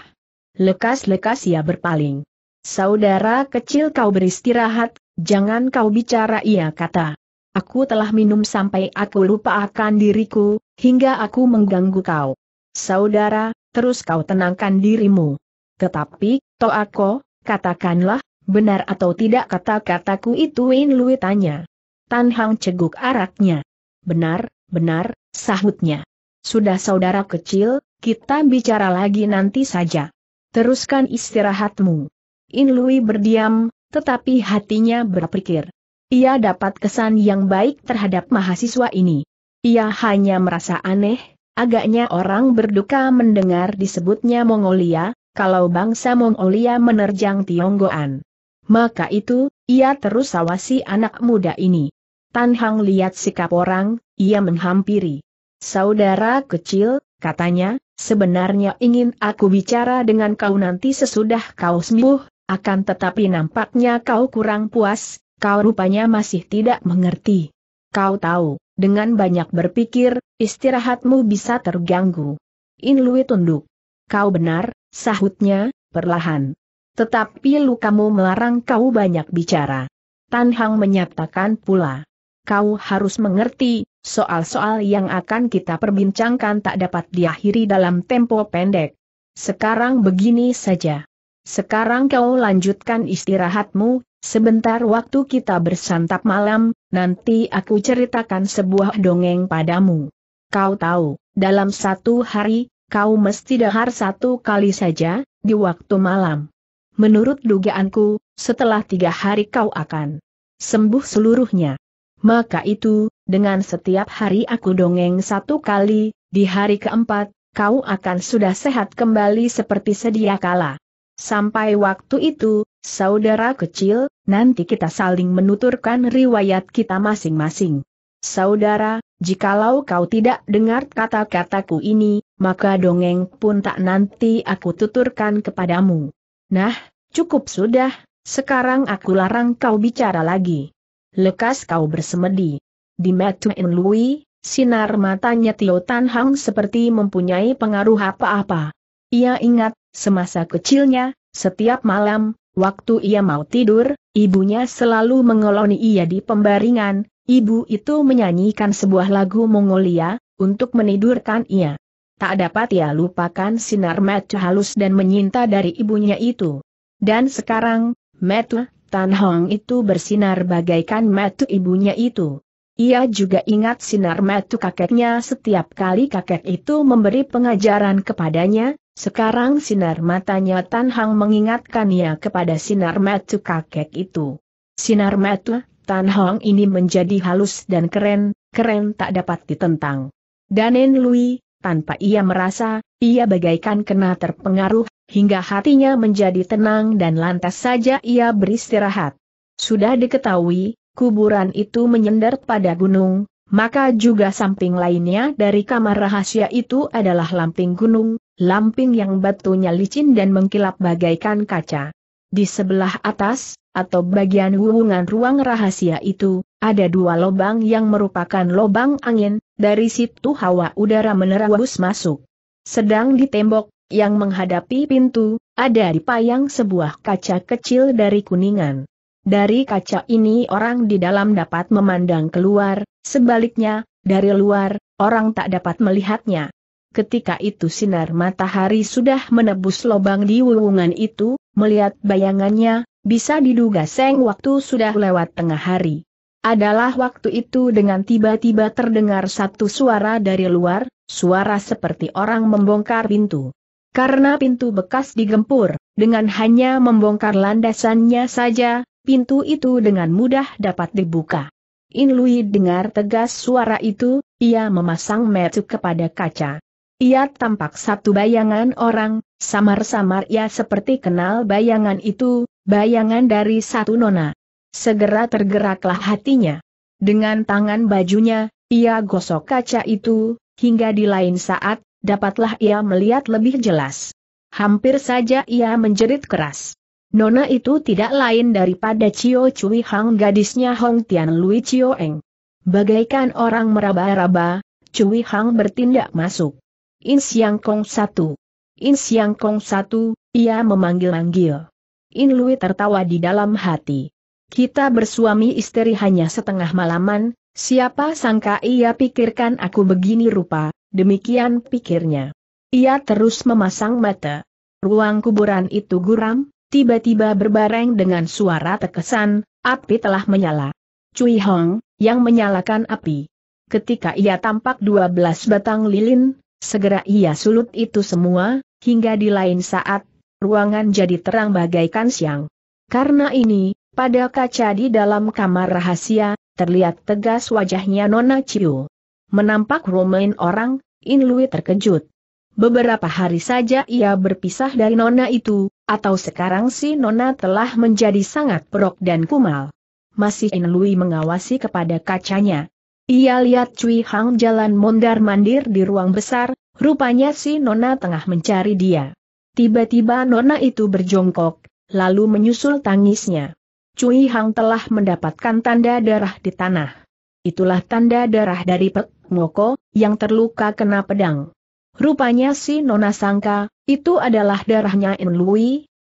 Lekas-lekas ia berpaling. Saudara kecil kau beristirahat, Jangan kau bicara ia kata. Aku telah minum sampai aku lupa akan diriku, hingga aku mengganggu kau. Saudara, terus kau tenangkan dirimu. Tetapi, Toako, katakanlah, benar atau tidak kata-kataku itu Win Lui tanya. Tan Hang ceguk araknya. Benar, benar, sahutnya. Sudah saudara kecil, kita bicara lagi nanti saja. Teruskan istirahatmu. In Lui berdiam, tetapi hatinya berpikir. Ia dapat kesan yang baik terhadap mahasiswa ini. Ia hanya merasa aneh, agaknya orang berduka mendengar disebutnya Mongolia, kalau bangsa Mongolia menerjang Tionggoan. Maka itu, ia terus awasi anak muda ini. Tan Hang lihat sikap orang, ia menghampiri. Saudara kecil, katanya, sebenarnya ingin aku bicara dengan kau nanti sesudah kau sembuh, akan tetapi nampaknya kau kurang puas, kau rupanya masih tidak mengerti. Kau tahu, dengan banyak berpikir, istirahatmu bisa terganggu. Inlui tunduk. Kau benar, sahutnya, perlahan. Tetapi lukamu melarang kau banyak bicara. Tan Hang menyatakan pula. Kau harus mengerti, soal-soal yang akan kita perbincangkan tak dapat diakhiri dalam tempo pendek. Sekarang begini saja. Sekarang kau lanjutkan istirahatmu, sebentar waktu kita bersantap malam, nanti aku ceritakan sebuah dongeng padamu. Kau tahu, dalam satu hari, kau mesti dahar satu kali saja, di waktu malam. Menurut dugaanku, setelah tiga hari kau akan sembuh seluruhnya. Maka itu, dengan setiap hari aku dongeng satu kali, di hari keempat, kau akan sudah sehat kembali seperti sedia kala. Sampai waktu itu, saudara kecil, nanti kita saling menuturkan riwayat kita masing-masing. Saudara, jikalau kau tidak dengar kata-kataku ini, maka dongeng pun tak nanti aku tuturkan kepadamu. Nah, cukup sudah, sekarang aku larang kau bicara lagi. Lekas kau bersemedi. Di Matuin Lui, sinar matanya Tio Tan Hang seperti mempunyai pengaruh apa-apa. Ia ingat Semasa kecilnya, setiap malam, waktu ia mau tidur, ibunya selalu mengoloni ia di pembaringan, ibu itu menyanyikan sebuah lagu Mongolia, untuk menidurkan ia. Tak dapat ia lupakan sinar metu halus dan menyinta dari ibunya itu. Dan sekarang, metu Tan Hong itu bersinar bagaikan metu ibunya itu. Ia juga ingat sinar metu kakeknya setiap kali kakek itu memberi pengajaran kepadanya, sekarang sinar matanya Tan Hang mengingatkannya kepada sinar mata kakek itu. Sinar mata Tan Hang ini menjadi halus dan keren, keren tak dapat ditentang. Danen Lui, tanpa ia merasa, ia bagaikan kena terpengaruh, hingga hatinya menjadi tenang dan lantas saja ia beristirahat. Sudah diketahui, kuburan itu menyender pada gunung, maka juga samping lainnya dari kamar rahasia itu adalah lamping gunung, lamping yang batunya licin dan mengkilap bagaikan kaca. Di sebelah atas, atau bagian hubungan ruang rahasia itu, ada dua lubang yang merupakan lubang angin, dari situ hawa udara menerawus masuk. Sedang di tembok, yang menghadapi pintu, ada dipayang sebuah kaca kecil dari kuningan. Dari kaca ini orang di dalam dapat memandang keluar, sebaliknya, dari luar, orang tak dapat melihatnya ketika itu sinar matahari sudah menebus lobang di wuwungan itu, melihat bayangannya, bisa diduga seng waktu sudah lewat tengah hari. Adalah waktu itu dengan tiba-tiba terdengar satu suara dari luar, suara seperti orang membongkar pintu. Karena pintu bekas digempur, dengan hanya membongkar landasannya saja, pintu itu dengan mudah dapat dibuka. In Lui dengar tegas suara itu, ia memasang metu kepada kaca. Ia tampak satu bayangan orang, samar-samar ia seperti kenal bayangan itu, bayangan dari satu nona. Segera tergeraklah hatinya. Dengan tangan bajunya, ia gosok kaca itu, hingga di lain saat, dapatlah ia melihat lebih jelas. Hampir saja ia menjerit keras. Nona itu tidak lain daripada Cio Cui Hang gadisnya Hong Tian Lui Cio Eng. Bagaikan orang meraba-raba, Cui Hang bertindak masuk. In Siang Kong Satu. In Siang Kong Satu, ia memanggil-manggil. In Lui tertawa di dalam hati. Kita bersuami istri hanya setengah malaman, siapa sangka ia pikirkan aku begini rupa, demikian pikirnya. Ia terus memasang mata. Ruang kuburan itu guram, tiba-tiba berbareng dengan suara terkesan, api telah menyala. Cui Hong, yang menyalakan api. Ketika ia tampak 12 batang lilin, Segera ia sulut itu semua, hingga di lain saat, ruangan jadi terang bagaikan siang. Karena ini, pada kaca di dalam kamar rahasia, terlihat tegas wajahnya Nona Ciu. Menampak romain orang, In Lui terkejut. Beberapa hari saja ia berpisah dari Nona itu, atau sekarang si Nona telah menjadi sangat perok dan kumal. Masih In Lui mengawasi kepada kacanya. Ia lihat Cui Hang jalan mondar-mandir di ruang besar, rupanya si Nona tengah mencari dia. Tiba-tiba Nona itu berjongkok, lalu menyusul tangisnya. Cui Hang telah mendapatkan tanda darah di tanah. Itulah tanda darah dari Pek Ngoko, yang terluka kena pedang. Rupanya si Nona sangka, itu adalah darahnya In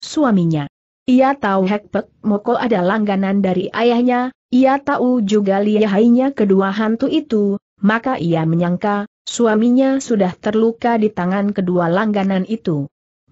suaminya. Ia tahu Hek Moko ada langganan dari ayahnya, ia tahu juga lihainya kedua hantu itu, maka ia menyangka, suaminya sudah terluka di tangan kedua langganan itu.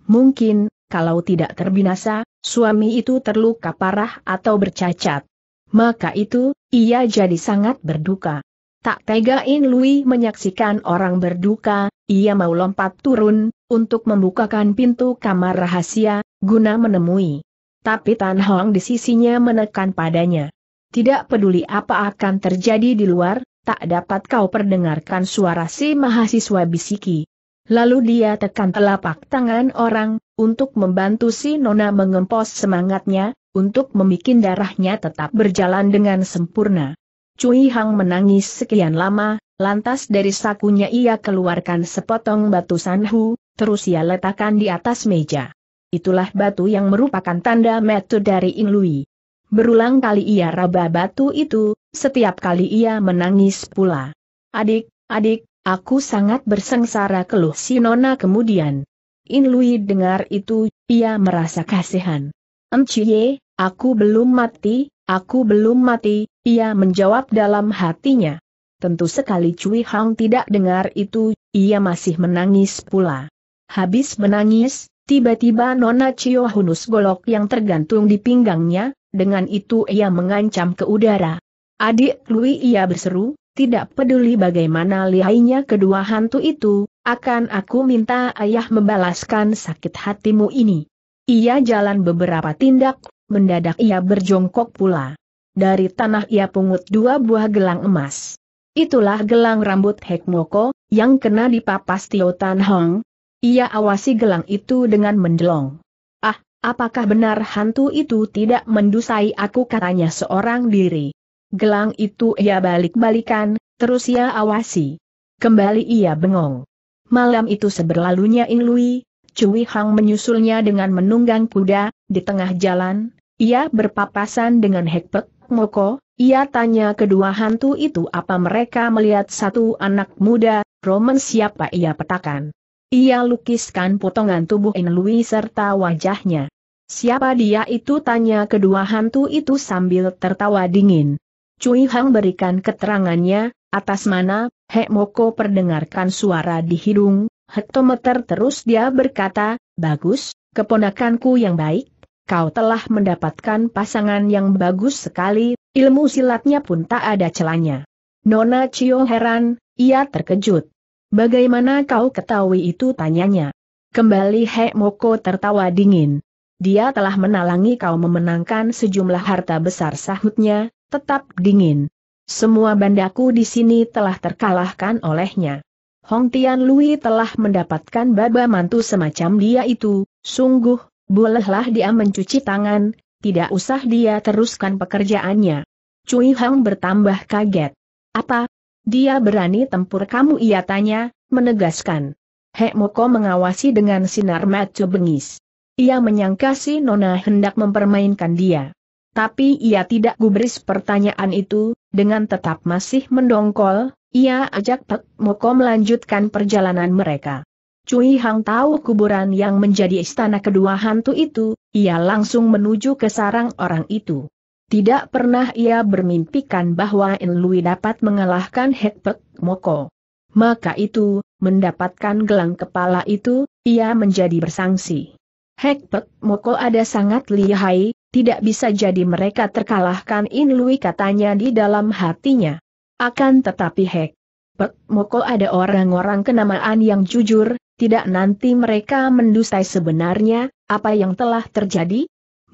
Mungkin, kalau tidak terbinasa, suami itu terluka parah atau bercacat. Maka itu, ia jadi sangat berduka. Tak tegain Lui menyaksikan orang berduka, ia mau lompat turun, untuk membukakan pintu kamar rahasia, guna menemui tapi Tan Hong di sisinya menekan padanya. Tidak peduli apa akan terjadi di luar, tak dapat kau perdengarkan suara si mahasiswa bisiki. Lalu dia tekan telapak tangan orang, untuk membantu si Nona mengempos semangatnya, untuk memikin darahnya tetap berjalan dengan sempurna. Cui Hang menangis sekian lama, lantas dari sakunya ia keluarkan sepotong batu sanhu, terus ia letakkan di atas meja itulah batu yang merupakan tanda metode dari Inglui. Berulang kali ia raba batu itu, setiap kali ia menangis pula. Adik, adik, aku sangat bersengsara keluh si Nona kemudian. Inlui dengar itu, ia merasa kasihan. Emciye, aku belum mati, aku belum mati, ia menjawab dalam hatinya. Tentu sekali Cui Hang tidak dengar itu, ia masih menangis pula. Habis menangis, Tiba-tiba Nona Cio Hunus golok yang tergantung di pinggangnya, dengan itu ia mengancam ke udara. Adik Lui ia berseru, tidak peduli bagaimana lihainya kedua hantu itu, akan aku minta ayah membalaskan sakit hatimu ini. Ia jalan beberapa tindak, mendadak ia berjongkok pula. Dari tanah ia pungut dua buah gelang emas. Itulah gelang rambut Moko, yang kena dipapas Tio Tan Hong, ia awasi gelang itu dengan mendelong. Ah, apakah benar hantu itu tidak mendusai aku katanya seorang diri. Gelang itu ia balik-balikan, terus ia awasi. Kembali ia bengong. Malam itu seberlalunya In Lui, Cui Hang menyusulnya dengan menunggang kuda, di tengah jalan, ia berpapasan dengan Hekpek Moko, ia tanya kedua hantu itu apa mereka melihat satu anak muda, Roman siapa ia petakan. Ia lukiskan potongan tubuh Inlui serta wajahnya. Siapa dia itu tanya kedua hantu itu sambil tertawa dingin. Cui Hang berikan keterangannya, atas mana, Hek Moko perdengarkan suara di hidung, hektometer terus dia berkata, bagus, keponakanku yang baik, kau telah mendapatkan pasangan yang bagus sekali, ilmu silatnya pun tak ada celanya. Nona Cio heran, ia terkejut. Bagaimana kau ketahui itu tanyanya? Kembali He Moko tertawa dingin. Dia telah menalangi kau memenangkan sejumlah harta besar sahutnya, tetap dingin. Semua bandaku di sini telah terkalahkan olehnya. Hong Tian Lui telah mendapatkan baba mantu semacam dia itu, sungguh, bolehlah dia mencuci tangan, tidak usah dia teruskan pekerjaannya. Cui Hang bertambah kaget. Apa, dia berani tempur kamu ia tanya, menegaskan. Hek Moko mengawasi dengan sinar mata bengis. Ia menyangka si Nona hendak mempermainkan dia. Tapi ia tidak gubris pertanyaan itu, dengan tetap masih mendongkol, ia ajak Pek Moko melanjutkan perjalanan mereka. Cui Hang tahu kuburan yang menjadi istana kedua hantu itu, ia langsung menuju ke sarang orang itu. Tidak pernah ia bermimpikan bahwa In dapat mengalahkan Hekpek Moko. Maka itu, mendapatkan gelang kepala itu, ia menjadi bersangsi. Hekpek Moko ada sangat lihai, tidak bisa jadi mereka terkalahkan In katanya di dalam hatinya. Akan tetapi Hek Pek Moko ada orang-orang kenamaan yang jujur, tidak nanti mereka mendustai sebenarnya, apa yang telah terjadi,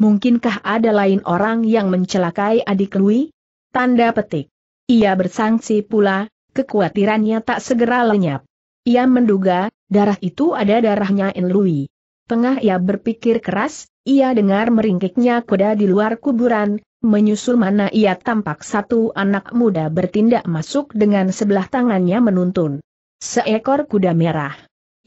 mungkinkah ada lain orang yang mencelakai adik Lui? Tanda petik. Ia bersangsi pula, kekhawatirannya tak segera lenyap. Ia menduga, darah itu ada darahnya In Lui. Tengah ia berpikir keras, ia dengar meringkiknya kuda di luar kuburan, menyusul mana ia tampak satu anak muda bertindak masuk dengan sebelah tangannya menuntun. Seekor kuda merah.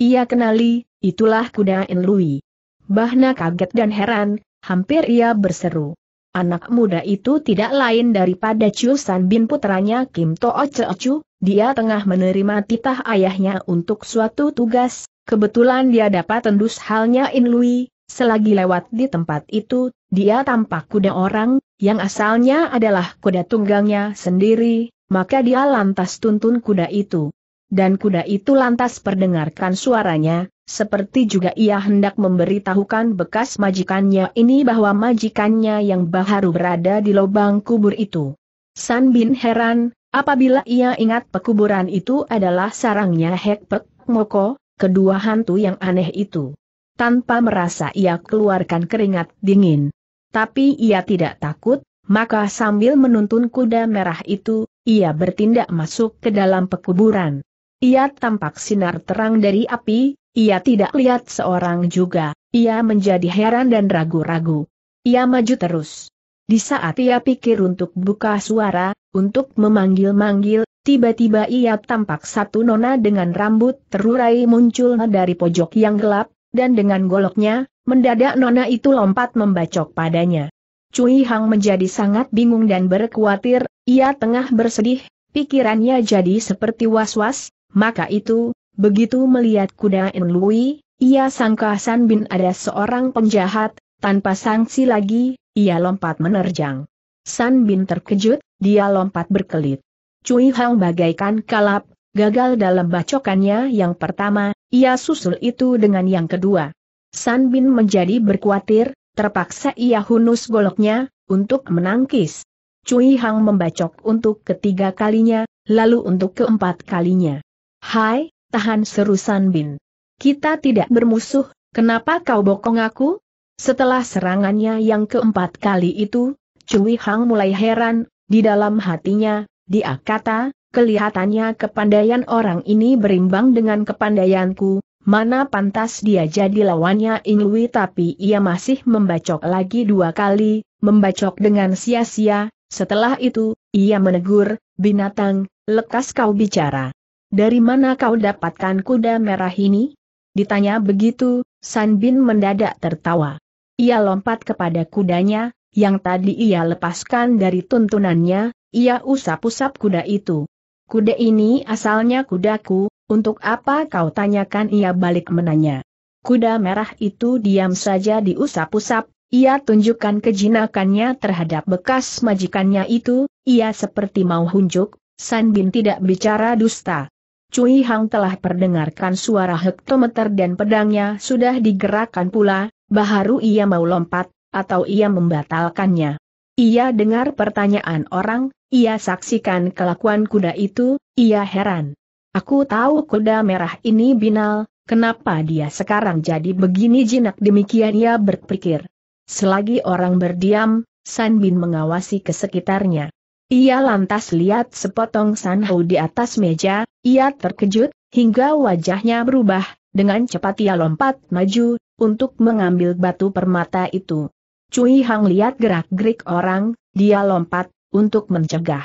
Ia kenali, itulah kuda In Lui. Bahna kaget dan heran, Hampir ia berseru. Anak muda itu tidak lain daripada Chu San Bin putranya Kim To Toh Chu, dia tengah menerima titah ayahnya untuk suatu tugas, kebetulan dia dapat tendus halnya In Lui, selagi lewat di tempat itu, dia tampak kuda orang, yang asalnya adalah kuda tunggangnya sendiri, maka dia lantas tuntun kuda itu. Dan kuda itu lantas perdengarkan suaranya, seperti juga ia hendak memberitahukan bekas majikannya ini bahwa majikannya yang baru berada di lubang kubur itu. San Bin heran, apabila ia ingat pekuburan itu adalah sarangnya Hek Pek Moko, kedua hantu yang aneh itu. Tanpa merasa ia keluarkan keringat dingin. Tapi ia tidak takut, maka sambil menuntun kuda merah itu, ia bertindak masuk ke dalam pekuburan. Ia tampak sinar terang dari api, ia tidak lihat seorang juga, ia menjadi heran dan ragu-ragu. Ia maju terus. Di saat ia pikir untuk buka suara, untuk memanggil-manggil, tiba-tiba ia tampak satu nona dengan rambut terurai muncul dari pojok yang gelap, dan dengan goloknya, mendadak nona itu lompat membacok padanya. Cui Hang menjadi sangat bingung dan berkhawatir, ia tengah bersedih, pikirannya jadi seperti was-was, maka itu, Begitu melihat kuda Enlui, ia sangka San Bin ada seorang penjahat, tanpa sanksi lagi, ia lompat menerjang. San Bin terkejut, dia lompat berkelit. Cui Hang bagaikan kalap, gagal dalam bacokannya yang pertama, ia susul itu dengan yang kedua. San Bin menjadi berkuatir, terpaksa ia hunus goloknya, untuk menangkis. Cui Hang membacok untuk ketiga kalinya, lalu untuk keempat kalinya. Hai, tahan seru San Bin. Kita tidak bermusuh, kenapa kau bokong aku? Setelah serangannya yang keempat kali itu, Cui Hang mulai heran, di dalam hatinya, dia kata, kelihatannya kepandaian orang ini berimbang dengan kepandaianku, mana pantas dia jadi lawannya Lui. tapi ia masih membacok lagi dua kali, membacok dengan sia-sia, setelah itu, ia menegur, binatang, lekas kau bicara dari mana kau dapatkan kuda merah ini? Ditanya begitu, San Bin mendadak tertawa. Ia lompat kepada kudanya, yang tadi ia lepaskan dari tuntunannya, ia usap-usap kuda itu. Kuda ini asalnya kudaku, untuk apa kau tanyakan ia balik menanya. Kuda merah itu diam saja diusap-usap, ia tunjukkan kejinakannya terhadap bekas majikannya itu, ia seperti mau hunjuk, San Bin tidak bicara dusta. Cui Hang telah perdengarkan suara hektometer dan pedangnya sudah digerakkan pula, baharu ia mau lompat, atau ia membatalkannya. Ia dengar pertanyaan orang, ia saksikan kelakuan kuda itu, ia heran. Aku tahu kuda merah ini binal, kenapa dia sekarang jadi begini jinak demikian ia berpikir. Selagi orang berdiam, San Bin mengawasi ke sekitarnya. Ia lantas lihat sepotong sanhou di atas meja, ia terkejut, hingga wajahnya berubah, dengan cepat ia lompat maju, untuk mengambil batu permata itu. Cui Hang lihat gerak-gerik orang, dia lompat, untuk mencegah.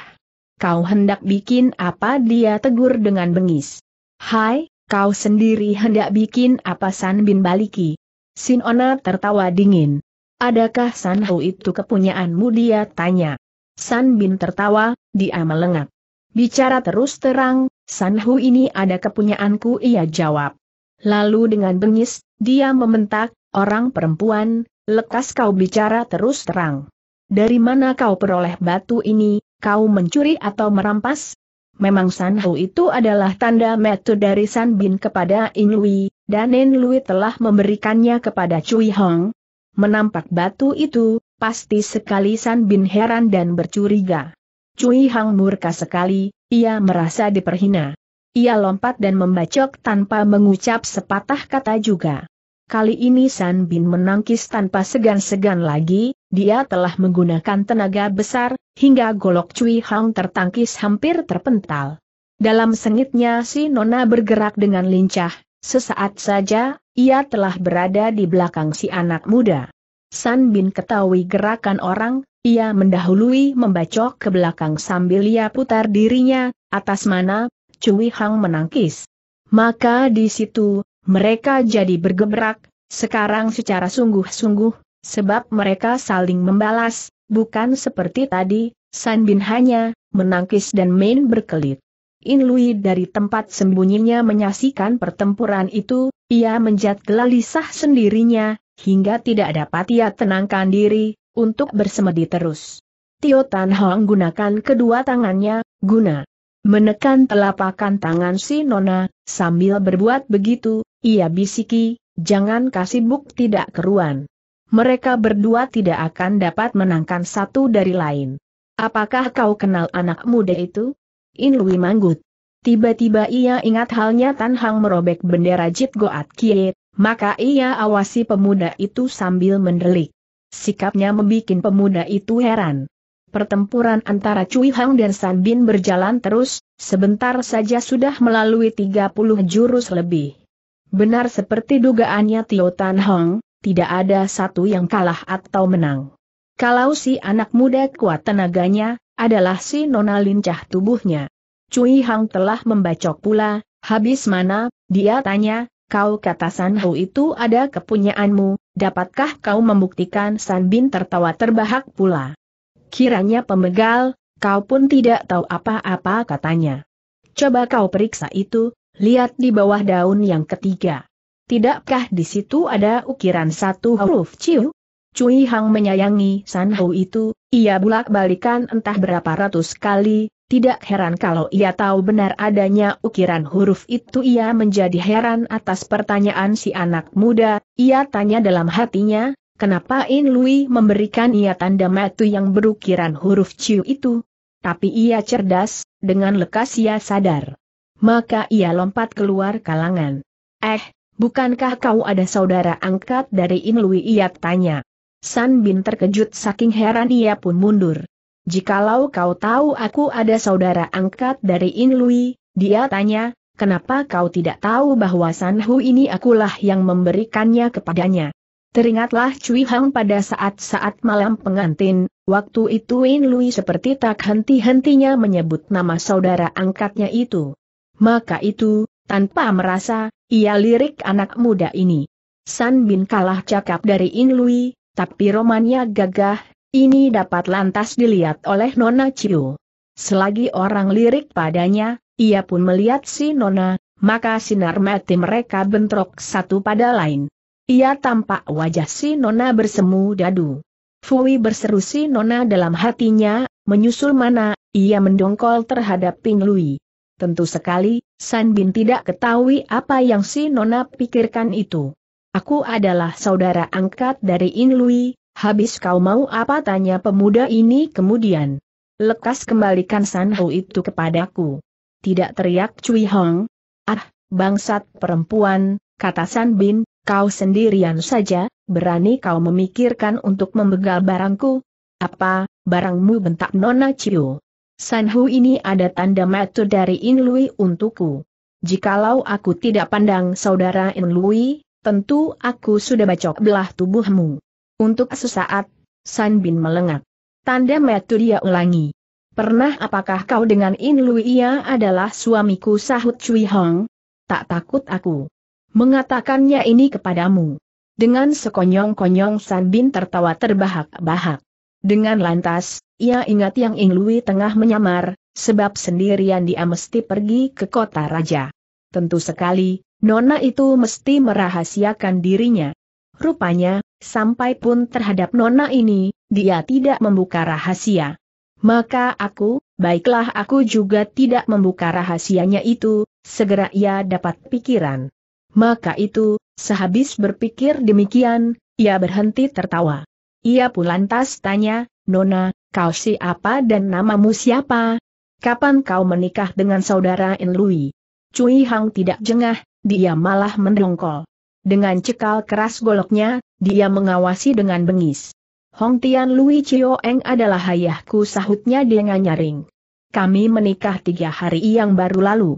Kau hendak bikin apa dia tegur dengan bengis. Hai, kau sendiri hendak bikin apa San Bin baliki. Sinona tertawa dingin. Adakah Ho itu kepunyaanmu dia tanya. San Bin tertawa, dia melengak. Bicara terus terang, San Hu ini ada kepunyaanku ia jawab. Lalu dengan bengis, dia mementak, orang perempuan, lekas kau bicara terus terang. Dari mana kau peroleh batu ini, kau mencuri atau merampas? Memang San Hu itu adalah tanda metu dari San Bin kepada In Lui, dan In Lui telah memberikannya kepada Cui Hong. Menampak batu itu, Pasti sekali San Bin heran dan bercuriga. Cui Hang murka sekali, ia merasa diperhina. Ia lompat dan membacok tanpa mengucap sepatah kata juga. Kali ini San Bin menangkis tanpa segan-segan lagi, dia telah menggunakan tenaga besar, hingga golok Cui Hang tertangkis hampir terpental. Dalam sengitnya si Nona bergerak dengan lincah, sesaat saja, ia telah berada di belakang si anak muda. San Bin ketahui gerakan orang, ia mendahului membacok ke belakang sambil ia putar dirinya, atas mana, Cui Hang menangkis. Maka di situ, mereka jadi bergebrak, sekarang secara sungguh-sungguh, sebab mereka saling membalas, bukan seperti tadi, San Bin hanya menangkis dan main berkelit. In Lui dari tempat sembunyinya menyaksikan pertempuran itu, ia menjat gelisah sendirinya, hingga tidak dapat ia tenangkan diri, untuk bersemedi terus. Tio Tan Hong gunakan kedua tangannya, guna menekan telapakan tangan si Nona, sambil berbuat begitu, ia bisiki, jangan kasibuk tidak keruan. Mereka berdua tidak akan dapat menangkan satu dari lain. Apakah kau kenal anak muda itu? In Lui manggut. Tiba-tiba ia ingat halnya Tan Hang merobek bendera Jit Goat Kiet, maka ia awasi pemuda itu sambil mendelik. Sikapnya membuat pemuda itu heran. Pertempuran antara Cui Hang dan San Bin berjalan terus, sebentar saja sudah melalui 30 jurus lebih. Benar seperti dugaannya Tio Tan Hong, tidak ada satu yang kalah atau menang. Kalau si anak muda kuat tenaganya, adalah si nona lincah tubuhnya. Cui Hang telah membacok pula, habis mana, dia tanya, Kau kata San Ho itu ada kepunyaanmu, dapatkah kau membuktikan San Bin tertawa terbahak pula? Kiranya pemegal, kau pun tidak tahu apa-apa katanya. Coba kau periksa itu, lihat di bawah daun yang ketiga. Tidakkah di situ ada ukiran satu huruf ciu? Cui Hang menyayangi San Ho itu, ia bulak-balikan entah berapa ratus kali, tidak heran kalau ia tahu benar adanya ukiran huruf itu ia menjadi heran atas pertanyaan si anak muda, ia tanya dalam hatinya, kenapa In Lui memberikan ia tanda metu yang berukiran huruf Ciu itu? Tapi ia cerdas, dengan lekas ia sadar. Maka ia lompat keluar kalangan. Eh, bukankah kau ada saudara angkat dari In Lui ia tanya. San Bin terkejut saking heran ia pun mundur. Jikalau kau tahu aku ada saudara angkat dari Inlui, dia tanya, kenapa kau tidak tahu bahwa San Hu ini akulah yang memberikannya kepadanya. Teringatlah Cui Hang pada saat-saat malam pengantin, waktu itu In Lui seperti tak henti-hentinya menyebut nama saudara angkatnya itu. Maka itu, tanpa merasa, ia lirik anak muda ini. San Bin kalah cakap dari In Lui, tapi romannya gagah, ini dapat lantas dilihat oleh Nona Ciu. Selagi orang lirik padanya, ia pun melihat si Nona, maka sinar mati mereka bentrok satu pada lain. Ia tampak wajah si Nona bersemu dadu. Fui berseru si Nona dalam hatinya, menyusul mana, ia mendongkol terhadap Ping Lui. Tentu sekali, San Bin tidak ketahui apa yang si Nona pikirkan itu. Aku adalah saudara angkat dari In Lui, Habis kau mau apa tanya pemuda ini kemudian. Lekas kembalikan Sanho itu kepadaku. Tidak teriak Cui Hong. Ah, bangsat perempuan, kata San Bin, kau sendirian saja, berani kau memikirkan untuk membegal barangku? Apa, barangmu bentak Nona Chiu? Sanhu ini ada tanda metu dari In Lui untukku. Jikalau aku tidak pandang saudara In Lui, tentu aku sudah bacok belah tubuhmu. Untuk sesaat, San Bin melengak. Tanda metu dia ulangi. Pernah apakah kau dengan In Lui ia adalah suamiku sahut Cui Hong? Tak takut aku. Mengatakannya ini kepadamu. Dengan sekonyong-konyong San Bin tertawa terbahak-bahak. Dengan lantas, ia ingat yang In Lui tengah menyamar, sebab sendirian dia mesti pergi ke kota raja. Tentu sekali, Nona itu mesti merahasiakan dirinya. Rupanya, sampai pun terhadap nona ini, dia tidak membuka rahasia. Maka aku, baiklah aku juga tidak membuka rahasianya itu, segera ia dapat pikiran. Maka itu, sehabis berpikir demikian, ia berhenti tertawa. Ia pun lantas tanya, Nona, kau siapa dan namamu siapa? Kapan kau menikah dengan saudara Enlui? Cui Hang tidak jengah, dia malah mendongkol. Dengan cekal keras goloknya, dia mengawasi dengan bengis. Hong Tian Lui Chio Eng adalah ayahku sahutnya dengan nyaring. Kami menikah tiga hari yang baru lalu.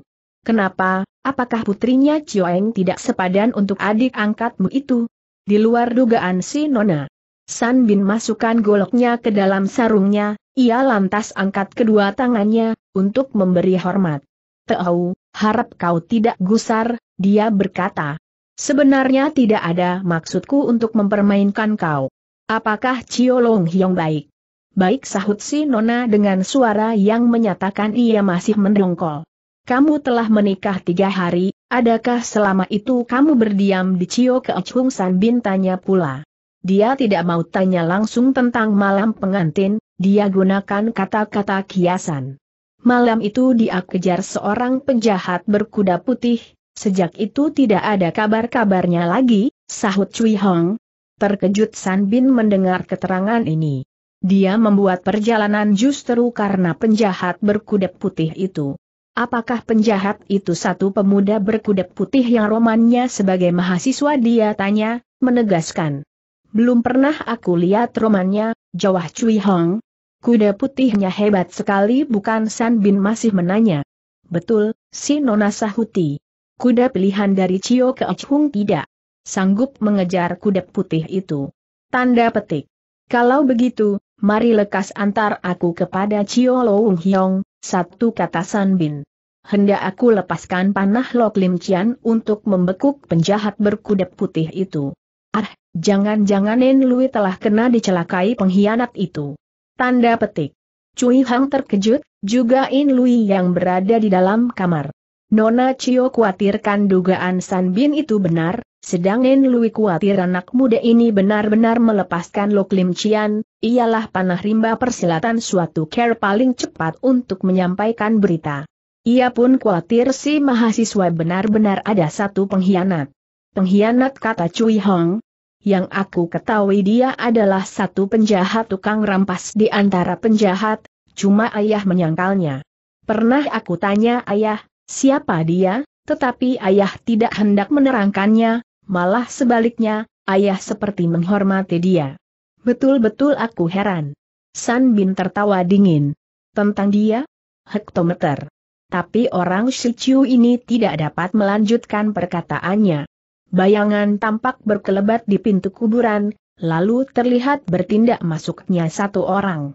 Kenapa, apakah putrinya Chio Eng tidak sepadan untuk adik angkatmu itu? Di luar dugaan si Nona. San Bin masukkan goloknya ke dalam sarungnya, ia lantas angkat kedua tangannya, untuk memberi hormat. Tahu, harap kau tidak gusar, dia berkata. Sebenarnya tidak ada maksudku untuk mempermainkan kau. Apakah Cio Long Hyong baik? Baik sahut si Nona dengan suara yang menyatakan ia masih mendongkol. Kamu telah menikah tiga hari, adakah selama itu kamu berdiam di Cio Keochung San Bin tanya pula. Dia tidak mau tanya langsung tentang malam pengantin, dia gunakan kata-kata kiasan. Malam itu dia kejar seorang penjahat berkuda putih, Sejak itu tidak ada kabar-kabarnya lagi, sahut Cui Hong. Terkejut San Bin mendengar keterangan ini. Dia membuat perjalanan justru karena penjahat berkuda putih itu. Apakah penjahat itu satu pemuda berkuda putih yang romannya sebagai mahasiswa dia tanya, menegaskan. Belum pernah aku lihat romannya, jawab Cui Hong. Kuda putihnya hebat sekali bukan San Bin masih menanya. Betul, si Nona Sahuti. Kuda pilihan dari Cio Keochung tidak sanggup mengejar kuda putih itu. Tanda petik. Kalau begitu, mari lekas antar aku kepada Cio Loung Hiong, satu kata San Bin. Hendak aku lepaskan panah Lok Lim Chian untuk membekuk penjahat berkuda putih itu. Ah, jangan-jangan Lui telah kena dicelakai pengkhianat itu. Tanda petik. Cui Hang terkejut, juga In Lui yang berada di dalam kamar. Nona Cio khawatirkan dugaan San Bin itu benar, sedang Nen Lui khawatir anak muda ini benar-benar melepaskan Lok Lim Cian, ialah panah rimba persilatan suatu care paling cepat untuk menyampaikan berita. Ia pun khawatir si mahasiswa benar-benar ada satu pengkhianat. Pengkhianat kata Cui Hong, yang aku ketahui dia adalah satu penjahat tukang rampas di antara penjahat, cuma ayah menyangkalnya. Pernah aku tanya ayah, siapa dia, tetapi ayah tidak hendak menerangkannya, malah sebaliknya, ayah seperti menghormati dia. Betul-betul aku heran. San Bin tertawa dingin. Tentang dia? Hektometer. Tapi orang Shichu ini tidak dapat melanjutkan perkataannya. Bayangan tampak berkelebat di pintu kuburan, lalu terlihat bertindak masuknya satu orang.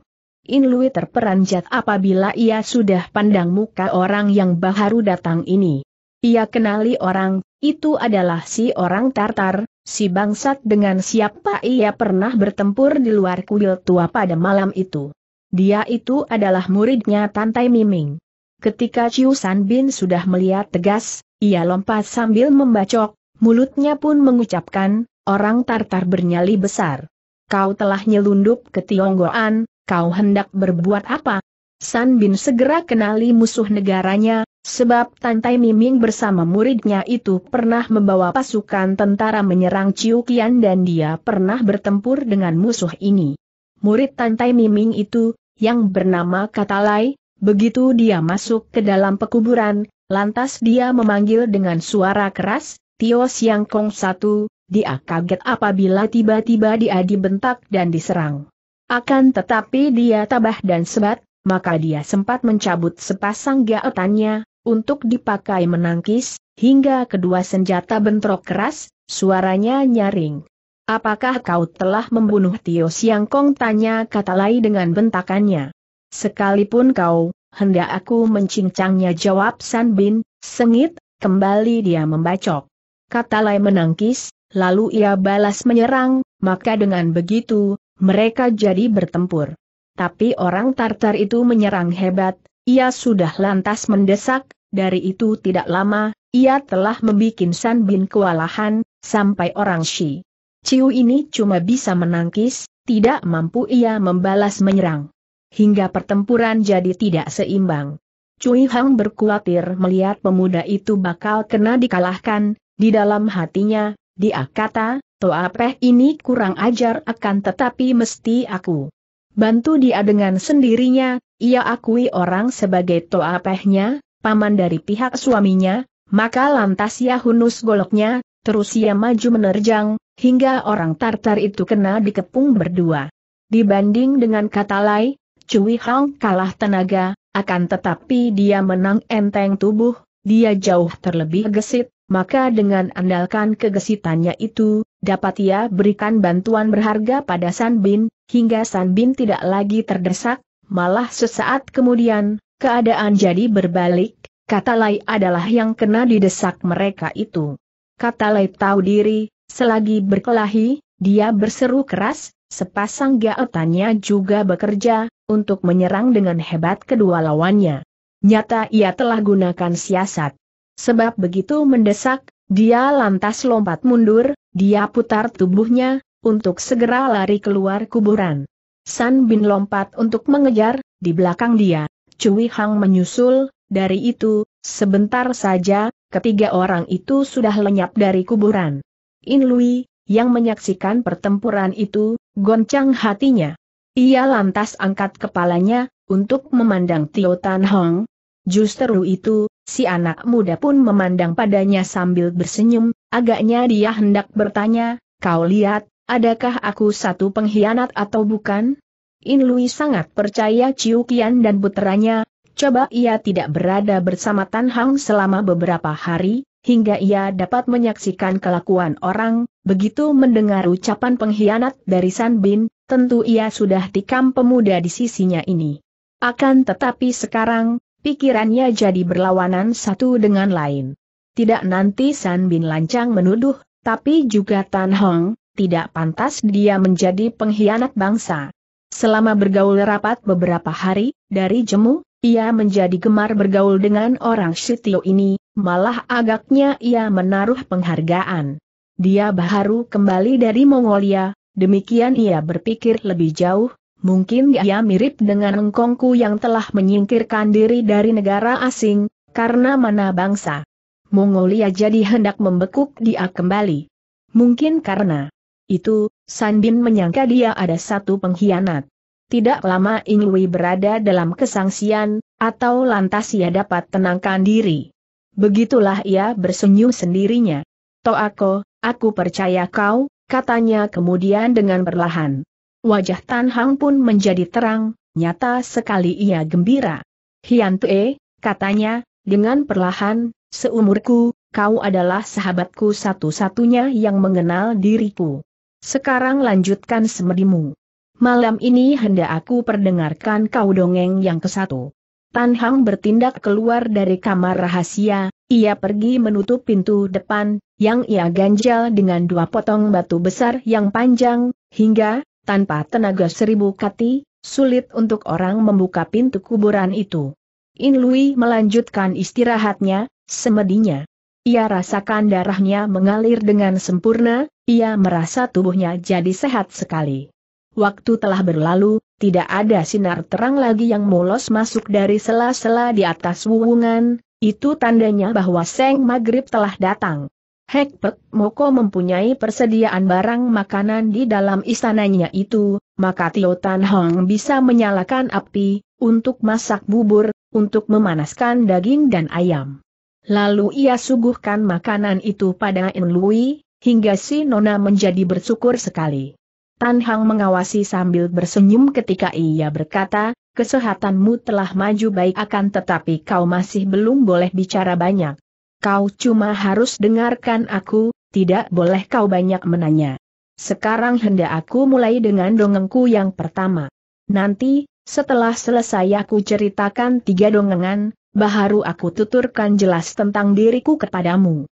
In Lui terperanjat apabila ia sudah pandang muka orang yang baru datang ini. Ia kenali orang, itu adalah si orang Tartar, si bangsat dengan siapa ia pernah bertempur di luar kuil tua pada malam itu. Dia itu adalah muridnya Tantai Miming. Ketika Chiu San Bin sudah melihat tegas, ia lompat sambil membacok, mulutnya pun mengucapkan, orang Tartar bernyali besar. Kau telah nyelundup ke Tionggoan, kau hendak berbuat apa? San Bin segera kenali musuh negaranya, sebab Tantai Miming bersama muridnya itu pernah membawa pasukan tentara menyerang Ciu Qian dan dia pernah bertempur dengan musuh ini. Murid Tantai Miming itu, yang bernama Katalai, begitu dia masuk ke dalam pekuburan, lantas dia memanggil dengan suara keras, Tio Siang Kong satu, dia kaget apabila tiba-tiba dia dibentak dan diserang. Akan tetapi dia tabah dan sebat, maka dia sempat mencabut sepasang gaetannya, untuk dipakai menangkis, hingga kedua senjata bentrok keras, suaranya nyaring. Apakah kau telah membunuh Tio Siang Kong? Tanya lai dengan bentakannya. Sekalipun kau, hendak aku mencincangnya jawab San Bin, sengit, kembali dia membacok. Kata lai menangkis, lalu ia balas menyerang, maka dengan begitu, mereka jadi bertempur. Tapi orang Tartar itu menyerang hebat, ia sudah lantas mendesak, dari itu tidak lama, ia telah membuat San Bin kewalahan, sampai orang Shi. Ciu ini cuma bisa menangkis, tidak mampu ia membalas menyerang. Hingga pertempuran jadi tidak seimbang. Cui Hang berkuatir melihat pemuda itu bakal kena dikalahkan, di dalam hatinya, dia kata, toa peh ini kurang ajar akan tetapi mesti aku bantu dia dengan sendirinya, ia akui orang sebagai toa pehnya, paman dari pihak suaminya, maka lantas ia hunus goloknya, terus ia maju menerjang, hingga orang Tartar itu kena dikepung berdua. Dibanding dengan kata lain, Cui Hang kalah tenaga, akan tetapi dia menang enteng tubuh, dia jauh terlebih gesit, maka dengan andalkan kegesitannya itu, dapat ia berikan bantuan berharga pada San Bin, hingga San Bin tidak lagi terdesak, malah sesaat kemudian, keadaan jadi berbalik, Kata Lai adalah yang kena didesak mereka itu. Kata Lai tahu diri, selagi berkelahi, dia berseru keras, sepasang gaetannya juga bekerja, untuk menyerang dengan hebat kedua lawannya. Nyata ia telah gunakan siasat. Sebab begitu mendesak, dia lantas lompat mundur, dia putar tubuhnya, untuk segera lari keluar kuburan. San Bin lompat untuk mengejar, di belakang dia, Cui Hang menyusul, dari itu, sebentar saja, ketiga orang itu sudah lenyap dari kuburan. In Lui, yang menyaksikan pertempuran itu, goncang hatinya. Ia lantas angkat kepalanya, untuk memandang Tio Tan Hong. Justru itu, Si anak muda pun memandang padanya sambil bersenyum, agaknya dia hendak bertanya, kau lihat, adakah aku satu pengkhianat atau bukan? In Lui sangat percaya Ciu Qian dan puteranya, coba ia tidak berada bersama Tan Hang selama beberapa hari, hingga ia dapat menyaksikan kelakuan orang, begitu mendengar ucapan pengkhianat dari San Bin, tentu ia sudah tikam pemuda di sisinya ini. Akan tetapi sekarang, Pikirannya jadi berlawanan satu dengan lain. Tidak nanti San Bin lancang menuduh, tapi juga Tan Hong, tidak pantas dia menjadi pengkhianat bangsa. Selama bergaul rapat beberapa hari, dari jemu, ia menjadi gemar bergaul dengan orang Sitio ini, malah agaknya ia menaruh penghargaan. Dia baru kembali dari Mongolia, demikian ia berpikir lebih jauh, mungkin dia mirip dengan engkongku yang telah menyingkirkan diri dari negara asing, karena mana bangsa. Mongolia jadi hendak membekuk dia kembali. Mungkin karena itu, Sandin menyangka dia ada satu pengkhianat. Tidak lama Inui berada dalam kesangsian, atau lantas ia dapat tenangkan diri. Begitulah ia bersenyum sendirinya. Toako, aku percaya kau, katanya kemudian dengan perlahan. Wajah Tan Hang pun menjadi terang, nyata sekali ia gembira. Hian Tue, katanya, dengan perlahan, seumurku, kau adalah sahabatku satu-satunya yang mengenal diriku. Sekarang lanjutkan semedimu. Malam ini hendak aku perdengarkan kau dongeng yang kesatu. Tan Hang bertindak keluar dari kamar rahasia, ia pergi menutup pintu depan, yang ia ganjal dengan dua potong batu besar yang panjang, hingga, tanpa tenaga seribu kati, sulit untuk orang membuka pintu kuburan itu. In Lui melanjutkan istirahatnya, semedinya. Ia rasakan darahnya mengalir dengan sempurna, ia merasa tubuhnya jadi sehat sekali. Waktu telah berlalu, tidak ada sinar terang lagi yang mulos masuk dari sela-sela di atas wuwungan, itu tandanya bahwa Seng Maghrib telah datang. Hekpek Moko mempunyai persediaan barang makanan di dalam istananya itu, maka Tio Tan Hong bisa menyalakan api, untuk masak bubur, untuk memanaskan daging dan ayam. Lalu ia suguhkan makanan itu pada En Lui, hingga si Nona menjadi bersyukur sekali. Tan Hang mengawasi sambil bersenyum ketika ia berkata, kesehatanmu telah maju baik akan tetapi kau masih belum boleh bicara banyak. Kau cuma harus dengarkan aku, tidak boleh kau banyak menanya. Sekarang hendak aku mulai dengan dongengku yang pertama. Nanti, setelah selesai aku ceritakan tiga dongengan, baharu aku tuturkan jelas tentang diriku kepadamu.